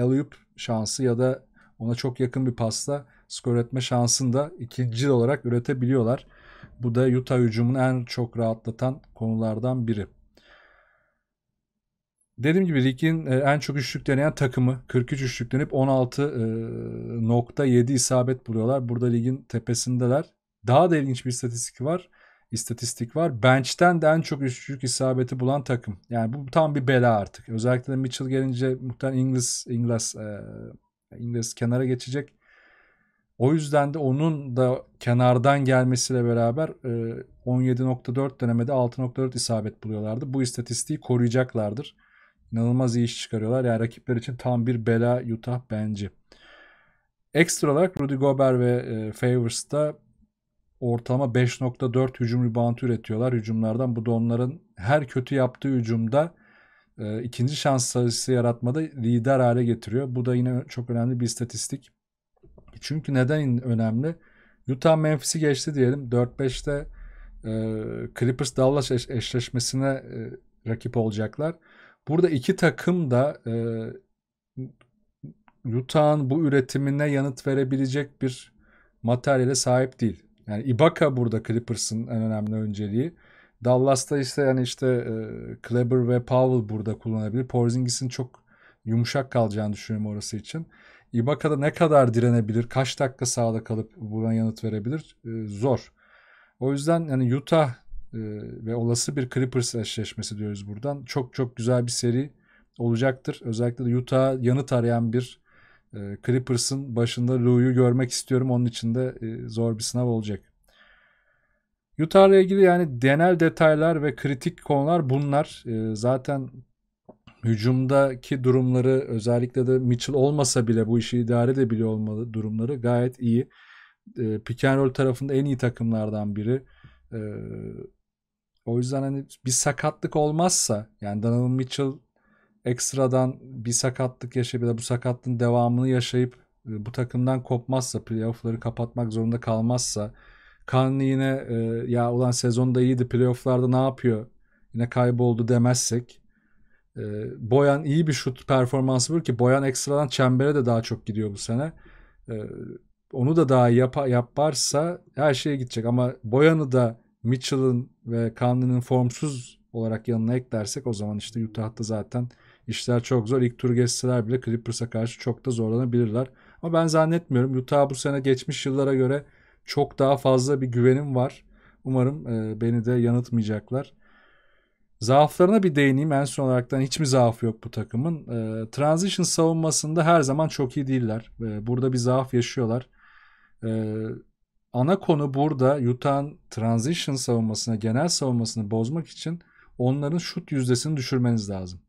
alley-oop şansı ya da ona çok yakın bir pasta skor etme şansını da ikinci olarak üretebiliyorlar. Bu da Utah hücumunu en çok rahatlatan konulardan biri. Dediğim gibi Rick'in e, en çok üçlük deneyen takımı. 43 üçlük denip 16.7 e, isabet buluyorlar. Burada ligin tepesindeler. Daha da ilginç bir istatistik var. İstatistik var. Bench'ten de en çok üçlük isabeti bulan takım. Yani bu tam bir bela artık. Özellikle de Mitchell gelince muhtemelen İngiliz İngiliz e, İngiliz kenara geçecek. O yüzden de onun da kenardan gelmesiyle beraber 17.4 e, denemede 6.4 isabet buluyorlardı. Bu istatistiği koruyacaklardır inanılmaz iyi iş çıkarıyorlar. Yani rakipler için tam bir bela Utah bence. Ekstra olarak Rudy Gobert ve e, Favors da ortalama 5.4 hücum reboundu üretiyorlar hücumlardan. Bu da onların her kötü yaptığı hücumda e, ikinci şans sayısı yaratmada lider hale getiriyor. Bu da yine çok önemli bir istatistik. Çünkü neden önemli? Utah Memphis'i geçti diyelim. 4-5'te e, Clippers Dallas eş- eşleşmesine e, rakip olacaklar. Burada iki takım da e, Utah'ın bu üretimine yanıt verebilecek bir materyale sahip değil. Yani Ibaka burada Clippers'ın en önemli önceliği. Dallas'ta ise yani işte e, Kleber ve Powell burada kullanabilir. Porzingis'in çok yumuşak kalacağını düşünüyorum orası için. Ibaka'da ne kadar direnebilir, kaç dakika sağda kalıp buna yanıt verebilir? E, zor. O yüzden yani Utah ee, ve olası bir Clippers eşleşmesi diyoruz buradan. Çok çok güzel bir seri olacaktır. Özellikle de Utah yanıt arayan bir e, Clippers'ın başında Lou'yu görmek istiyorum. Onun için de e, zor bir sınav olacak. Utah'la ilgili yani genel detaylar ve kritik konular bunlar. E, zaten hücumdaki durumları özellikle de Mitchell olmasa bile bu işi idare edebiliyor olmalı durumları gayet iyi. E, Pick tarafında en iyi takımlardan biri. E, o yüzden hani bir sakatlık olmazsa yani Donovan Mitchell ekstradan bir sakatlık yaşayıp ya da bu sakatlığın devamını yaşayıp e, bu takımdan kopmazsa, playoffları kapatmak zorunda kalmazsa Kanlı yine e, ya ulan sezonda iyiydi playofflarda ne yapıyor yine kayboldu demezsek e, Boyan iyi bir şut performansı var ki Boyan ekstradan çembere de daha çok gidiyor bu sene. E, onu da daha yap yaparsa her şeye gidecek ama Boyan'ı da Mitchell'ın ve Conley'nin formsuz olarak yanına eklersek o zaman işte Utah'ta zaten işler çok zor. İlk tur geçseler bile Clippers'a karşı çok da zorlanabilirler. Ama ben zannetmiyorum. Utah bu sene geçmiş yıllara göre çok daha fazla bir güvenim var. Umarım e, beni de yanıltmayacaklar. Zaaflarına bir değineyim. En son olaraktan hiç mi zaaf yok bu takımın? E, transition savunmasında her zaman çok iyi değiller. E, burada bir zaaf yaşıyorlar. E, ana konu burada Utah'ın transition savunmasını, genel savunmasını bozmak için onların şut yüzdesini düşürmeniz lazım.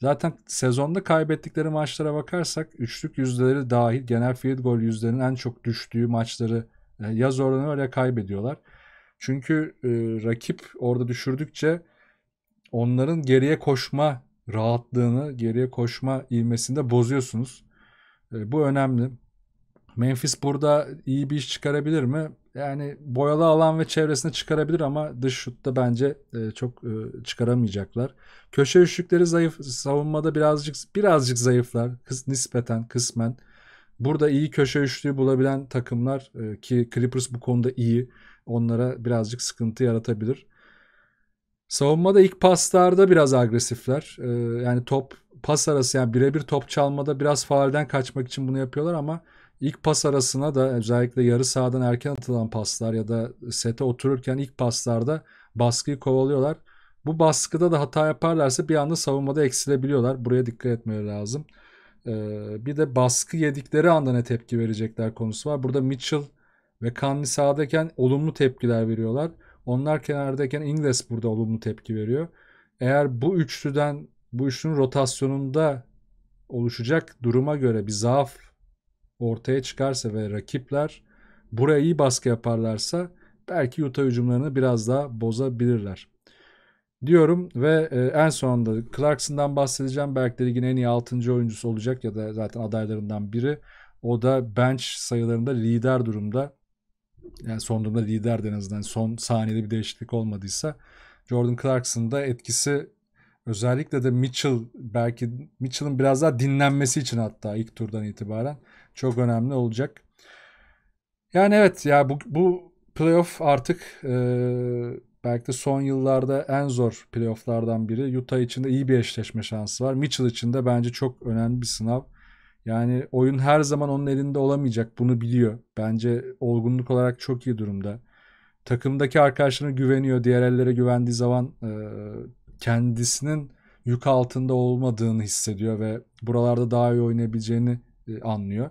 Zaten sezonda kaybettikleri maçlara bakarsak üçlük yüzdeleri dahil genel field goal yüzlerinin en çok düştüğü maçları e, ya zorlanıyor ya kaybediyorlar. Çünkü e, rakip orada düşürdükçe onların geriye koşma rahatlığını, geriye koşma ilmesini de bozuyorsunuz. E, bu önemli. Memphis burada iyi bir iş çıkarabilir mi? Yani boyalı alan ve çevresine çıkarabilir ama dış şutta bence e, çok e, çıkaramayacaklar. Köşe üçlükleri zayıf, savunmada birazcık birazcık zayıflar. Kıs, nispeten, kısmen. Burada iyi köşe üçlüğü bulabilen takımlar e, ki Clippers bu konuda iyi. Onlara birazcık sıkıntı yaratabilir. Savunmada ilk paslarda biraz agresifler. E, yani top pas arası yani birebir top çalmada biraz faalden kaçmak için bunu yapıyorlar ama İlk pas arasına da özellikle yarı sahadan erken atılan paslar ya da sete otururken ilk paslarda baskıyı kovalıyorlar. Bu baskıda da hata yaparlarsa bir anda savunmada eksilebiliyorlar. Buraya dikkat etmeleri lazım. Ee, bir de baskı yedikleri anda ne tepki verecekler konusu var. Burada Mitchell ve Kanli sahadayken olumlu tepkiler veriyorlar. Onlar kenardayken Ingles burada olumlu tepki veriyor. Eğer bu üçlüden bu üçlünün rotasyonunda oluşacak duruma göre bir zaaf ortaya çıkarsa ve rakipler buraya iyi baskı yaparlarsa belki Utah hücumlarını biraz daha bozabilirler. Diyorum ve e, en sonunda Clarkson'dan bahsedeceğim. Belki de ligin en iyi 6. oyuncusu olacak ya da zaten adaylarından biri. O da bench sayılarında lider durumda. Yani son durumda lider en azından. Son saniyede bir değişiklik olmadıysa. Jordan Clarkson'da etkisi özellikle de Mitchell belki Mitchell'ın biraz daha dinlenmesi için hatta ilk turdan itibaren çok önemli olacak. Yani evet ya bu, bu playoff artık e, belki de son yıllarda en zor playofflardan biri. Utah için de iyi bir eşleşme şansı var. Mitchell için de bence çok önemli bir sınav. Yani oyun her zaman onun elinde olamayacak. Bunu biliyor. Bence olgunluk olarak çok iyi durumda. Takımdaki arkadaşlarına güveniyor. Diğer ellere güvendiği zaman e, kendisinin yük altında olmadığını hissediyor ve buralarda daha iyi oynayabileceğini e, anlıyor.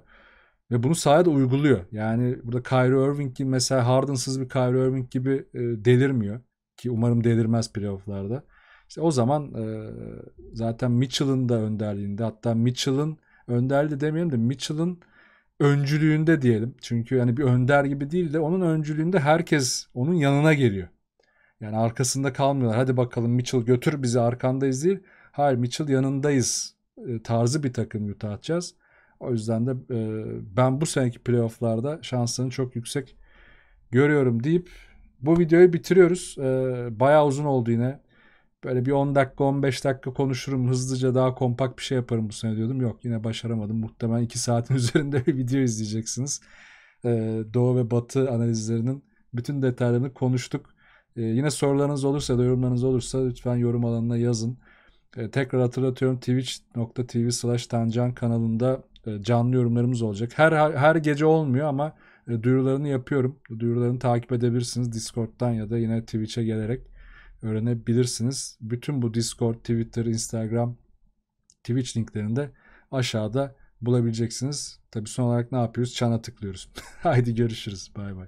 Ve bunu sahaya da uyguluyor. Yani burada Kyrie Irving gibi mesela Harden'sız bir Kyrie Irving gibi e, delirmiyor. Ki umarım delirmez playofflarda. İşte o zaman e, zaten Mitchell'ın da önderliğinde hatta Mitchell'ın önderliği demeyelim de Mitchell'ın öncülüğünde diyelim. Çünkü yani bir önder gibi değil de onun öncülüğünde herkes onun yanına geliyor. Yani arkasında kalmıyorlar. Hadi bakalım Mitchell götür bizi arkandayız değil. Hayır Mitchell yanındayız e, tarzı bir takım Utah atacağız. O yüzden de e, ben bu seneki playofflarda şansını çok yüksek görüyorum deyip bu videoyu bitiriyoruz. E, bayağı uzun oldu yine. Böyle bir 10 dakika 15 dakika konuşurum hızlıca daha kompakt bir şey yaparım bu sene diyordum. Yok yine başaramadım. Muhtemelen 2 saatin üzerinde bir video izleyeceksiniz. E, Doğu ve Batı analizlerinin bütün detaylarını konuştuk. E, yine sorularınız olursa da yorumlarınız olursa lütfen yorum alanına yazın. E, tekrar hatırlatıyorum twitch.tv slash tancan kanalında e, canlı yorumlarımız olacak. Her her gece olmuyor ama e, duyurularını yapıyorum. Duyurularını takip edebilirsiniz Discord'dan ya da yine Twitch'e gelerek öğrenebilirsiniz. Bütün bu Discord, Twitter, Instagram, Twitch linklerini de aşağıda bulabileceksiniz. Tabii son olarak ne yapıyoruz? Çana tıklıyoruz. Haydi görüşürüz. Bay bay.